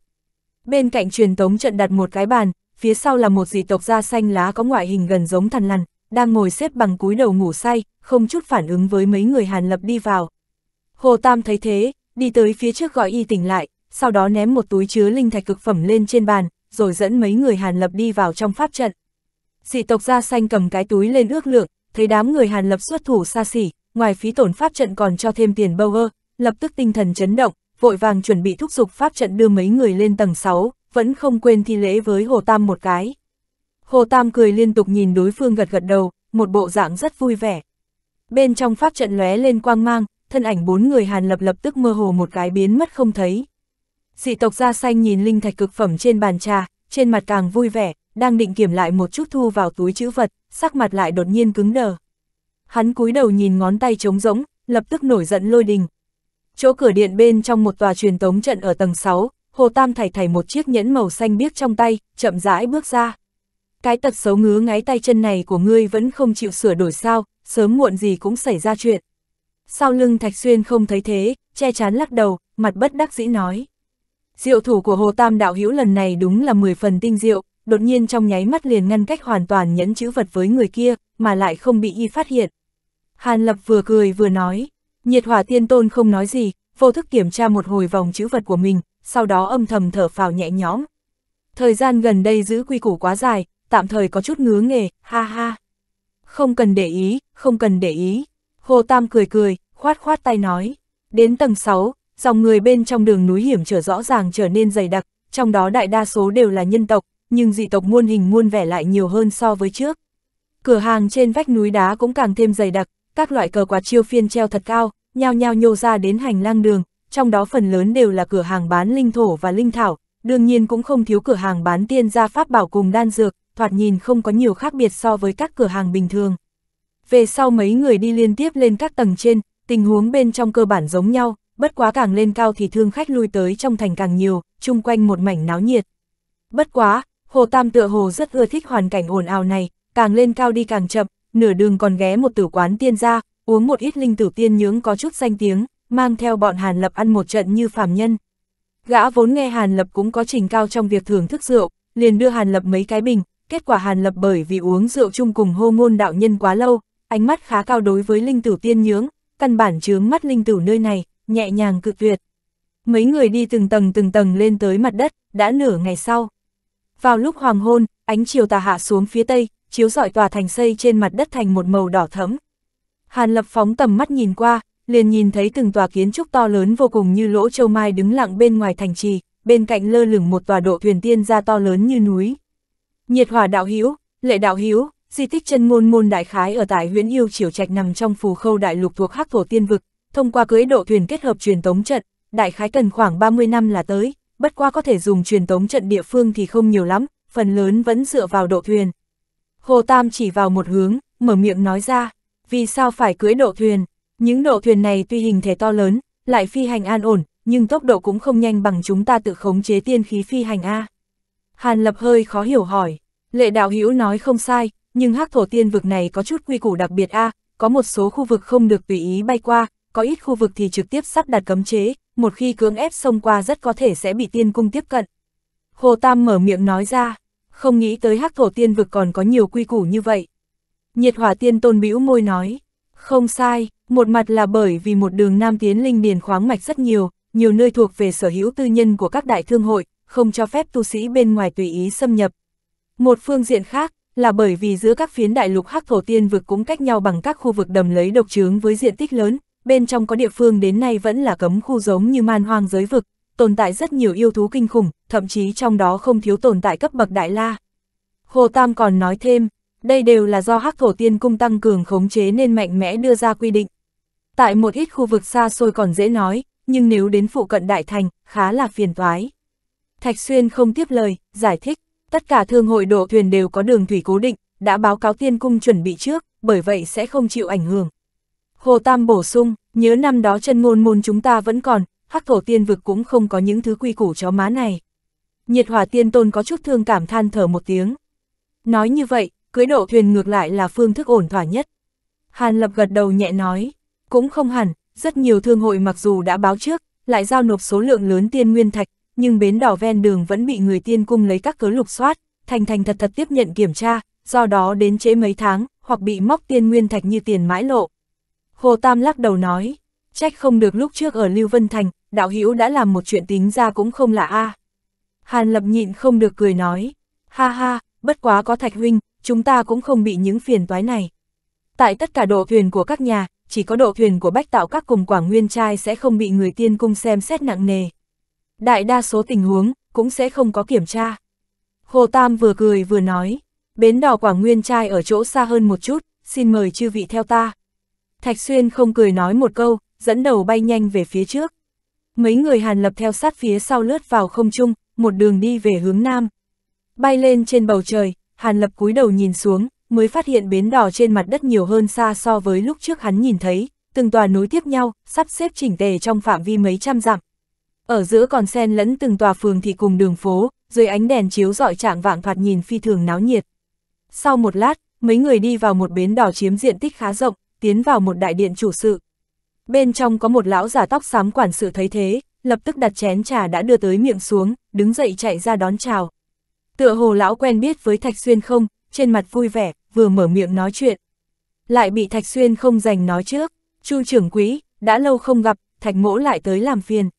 Bên cạnh truyền tống trận đặt một cái bàn, phía sau là một dị tộc da xanh lá có ngoại hình gần giống thần lằn, đang ngồi xếp bằng cúi đầu ngủ say, không chút phản ứng với mấy người Hàn Lập đi vào. Hồ Tam thấy thế, đi tới phía trước gọi y tỉnh lại, sau đó ném một túi chứa linh thạch cực phẩm lên trên bàn, rồi dẫn mấy người Hàn Lập đi vào trong pháp trận. Dị tộc da xanh cầm cái túi lên ước lượng, thấy đám người Hàn Lập xuất thủ xa xỉ, ngoài phí tổn pháp trận còn cho thêm tiền Bauer, lập tức tinh thần chấn động, vội vàng chuẩn bị thúc giục pháp trận đưa mấy người lên tầng 6, vẫn không quên thi lễ với Hồ Tam một cái. Hồ Tam cười liên tục nhìn đối phương gật gật đầu, một bộ dạng rất vui vẻ. Bên trong pháp trận lóe lên quang mang, thân ảnh bốn người Hàn Lập lập tức mơ hồ một cái biến mất không thấy. Dị tộc da xanh nhìn linh thạch cực phẩm trên bàn trà, trên mặt càng vui vẻ, đang định kiểm lại một chút thu vào túi chữ vật, sắc mặt lại đột nhiên cứng đờ. Hắn cúi đầu nhìn ngón tay trống rỗng, lập tức nổi giận lôi đình. Chỗ cửa điện bên trong một tòa truyền tống trận ở tầng 6, Hồ Tam thảy thảy một chiếc nhẫn màu xanh biếc trong tay, chậm rãi bước ra. Cái tật xấu ngứa ngáy tay chân này của ngươi vẫn không chịu sửa đổi sao, sớm muộn gì cũng xảy ra chuyện. Sau lưng Thạch Xuyên không thấy thế, che chán lắc đầu, mặt bất đắc dĩ nói. Diệu thủ của Hồ Tam đạo hữu lần này đúng là 10 phần tinh diệu, đột nhiên trong nháy mắt liền ngăn cách hoàn toàn nhẫn chữ vật với người kia, mà lại không bị y phát hiện. Hàn Lập vừa cười vừa nói, nhiệt hỏa tiên tôn không nói gì, vô thức kiểm tra một hồi vòng chữ vật của mình, sau đó âm thầm thở phào nhẹ nhõm. Thời gian gần đây giữ quy củ quá dài, tạm thời có chút ngứa nghề, ha ha. Không cần để ý, không cần để ý. Hồ Tam cười cười, khoát khoát tay nói. Đến tầng 6, dòng người bên trong đường núi hiểm trở rõ ràng trở nên dày đặc, trong đó đại đa số đều là nhân tộc, nhưng dị tộc muôn hình muôn vẻ lại nhiều hơn so với trước. Cửa hàng trên vách núi đá cũng càng thêm dày đặc, các loại cờ quạt chiêu phiên treo thật cao, nhao nhao nhô ra đến hành lang đường, trong đó phần lớn đều là cửa hàng bán linh thổ và linh thảo, đương nhiên cũng không thiếu cửa hàng bán tiên gia pháp bảo cùng đan dược, thoạt nhìn không có nhiều khác biệt so với các cửa hàng bình thường. Về sau mấy người đi liên tiếp lên các tầng trên, tình huống bên trong cơ bản giống nhau, bất quá càng lên cao thì thương khách lui tới trong thành càng nhiều, chung quanh một mảnh náo nhiệt. Bất quá, Hồ Tam tựa hồ rất ưa thích hoàn cảnh ồn ào này, càng lên cao đi càng chậm, nửa đường còn ghé một tử quán tiên ra, uống một ít linh tử tiên nhướng có chút danh tiếng, mang theo bọn Hàn Lập ăn một trận như phàm nhân. Gã vốn nghe Hàn Lập cũng có trình cao trong việc thưởng thức rượu, liền đưa Hàn Lập mấy cái bình, kết quả Hàn Lập bởi vì uống rượu chung cùng hô ngôn đạo nhân quá lâu, ánh mắt khá cao đối với linh tử tiên nhướng, căn bản chướng mắt linh tử nơi này, nhẹ nhàng cự tuyệt. Mấy người đi từng tầng từng tầng lên tới mặt đất, đã nửa ngày sau. Vào lúc hoàng hôn, ánh chiều tà hạ xuống phía tây, chiếu rọi tòa thành xây trên mặt đất thành một màu đỏ thẫm. Hàn Lập phóng tầm mắt nhìn qua, liền nhìn thấy từng tòa kiến trúc to lớn vô cùng như lỗ châu mai đứng lặng bên ngoài thành trì, bên cạnh lơ lửng một tòa độ thuyền tiên gia to lớn như núi. Nhiệt hỏa đạo hữu lệ đạo hữu di tích chân môn môn đại khái ở tại huyện yêu triều trạch nằm trong phù khâu đại lục thuộc hắc thổ tiên vực, thông qua cưỡi độ thuyền kết hợp truyền tống trận, đại khái cần khoảng 30 năm là tới, bất qua có thể dùng truyền tống trận địa phương thì không nhiều lắm, phần lớn vẫn dựa vào độ thuyền. Hồ Tam chỉ vào một hướng, mở miệng nói ra, vì sao phải cưỡi độ thuyền? Những độ thuyền này tuy hình thể to lớn, lại phi hành an ổn, nhưng tốc độ cũng không nhanh bằng chúng ta tự khống chế tiên khí phi hành A. Hàn Lập hơi khó hiểu hỏi, lệ đạo hữu nói không sai, nhưng hắc thổ tiên vực này có chút quy củ đặc biệt A, có một số khu vực không được tùy ý bay qua, có ít khu vực thì trực tiếp sắp đặt cấm chế, một khi cưỡng ép xông qua rất có thể sẽ bị tiên cung tiếp cận. Hồ Tam mở miệng nói ra, không nghĩ tới hắc thổ tiên vực còn có nhiều quy củ như vậy. Nhiệt hỏa tiên tôn bĩu môi nói, không sai, một mặt là bởi vì một đường nam tiến linh điền khoáng mạch rất nhiều, nhiều nơi thuộc về sở hữu tư nhân của các đại thương hội, không cho phép tu sĩ bên ngoài tùy ý xâm nhập. Một phương diện khác, là bởi vì giữa các phiến đại lục hắc thổ tiên vực cũng cách nhau bằng các khu vực đầm lấy độc trướng với diện tích lớn, bên trong có địa phương đến nay vẫn là cấm khu giống như man hoang giới vực, tồn tại rất nhiều yêu thú kinh khủng, thậm chí trong đó không thiếu tồn tại cấp bậc đại la. Hồ Tam còn nói thêm, đây đều là do hắc thổ tiên cung tăng cường khống chế nên mạnh mẽ đưa ra quy định. Tại một ít khu vực xa xôi còn dễ nói, nhưng nếu đến phụ cận đại thành, khá là phiền toái. Thạch Xuyên không tiếp lời, giải thích, tất cả thương hội độ thuyền đều có đường thủy cố định, đã báo cáo tiên cung chuẩn bị trước, bởi vậy sẽ không chịu ảnh hưởng. Hồ Tam bổ sung, nhớ năm đó chân ngôn môn chúng ta vẫn còn, hắc thổ tiên vực cũng không có những thứ quy củ chó má này. Nhiệt hỏa tiên tôn có chút thương cảm than thở một tiếng. Nói như vậy, cưới độ thuyền ngược lại là phương thức ổn thỏa nhất. Hàn lập gật đầu nhẹ nói, cũng không hẳn, rất nhiều thương hội mặc dù đã báo trước, lại giao nộp số lượng lớn tiên nguyên thạch, nhưng bến đỏ ven đường vẫn bị người tiên cung lấy các cớ lục soát, thành thành thật thật tiếp nhận kiểm tra, do đó đến chế mấy tháng, hoặc bị móc tiên nguyên thạch như tiền mãi lộ. Hồ Tam lắc đầu nói, trách không được lúc trước ở Lưu Vân Thành, đạo hữu đã làm một chuyện tính ra cũng không là a. Hàn Lập nhịn không được cười nói, ha ha, bất quá có Thạch huynh, chúng ta cũng không bị những phiền toái này. Tại tất cả độ thuyền của các nhà, chỉ có độ thuyền của Bách Tạo các cùng Quảng Nguyên trai sẽ không bị người tiên cung xem xét nặng nề. Đại đa số tình huống cũng sẽ không có kiểm tra. Hồ Tam vừa cười vừa nói, bến đò Quảng Nguyên trai ở chỗ xa hơn một chút, xin mời chư vị theo ta. Thạch Xuyên không cười nói một câu, dẫn đầu bay nhanh về phía trước. Mấy người Hàn Lập theo sát phía sau lướt vào không trung, một đường đi về hướng nam. Bay lên trên bầu trời, Hàn Lập cúi đầu nhìn xuống, mới phát hiện bến đỏ trên mặt đất nhiều hơn xa so với lúc trước hắn nhìn thấy, từng tòa núi tiếp nhau, sắp xếp chỉnh tề trong phạm vi mấy trăm dặm. Ở giữa còn xen lẫn từng tòa phường thị cùng đường phố, dưới ánh đèn chiếu rọi trạng vạng thoạt nhìn phi thường náo nhiệt. Sau một lát, mấy người đi vào một bến đỏ chiếm diện tích khá rộng, tiến vào một đại điện chủ sự. Bên trong có một lão giả tóc xám quản sự thấy thế, lập tức đặt chén trà đã đưa tới miệng xuống, đứng dậy chạy ra đón chào. Tựa hồ lão quen biết với Thạch Xuyên không, trên mặt vui vẻ, vừa mở miệng nói chuyện. Lại bị Thạch Xuyên không giành nói trước, chu trưởng quỹ, đã lâu không gặp, Thạch mỗ lại tới làm phiền.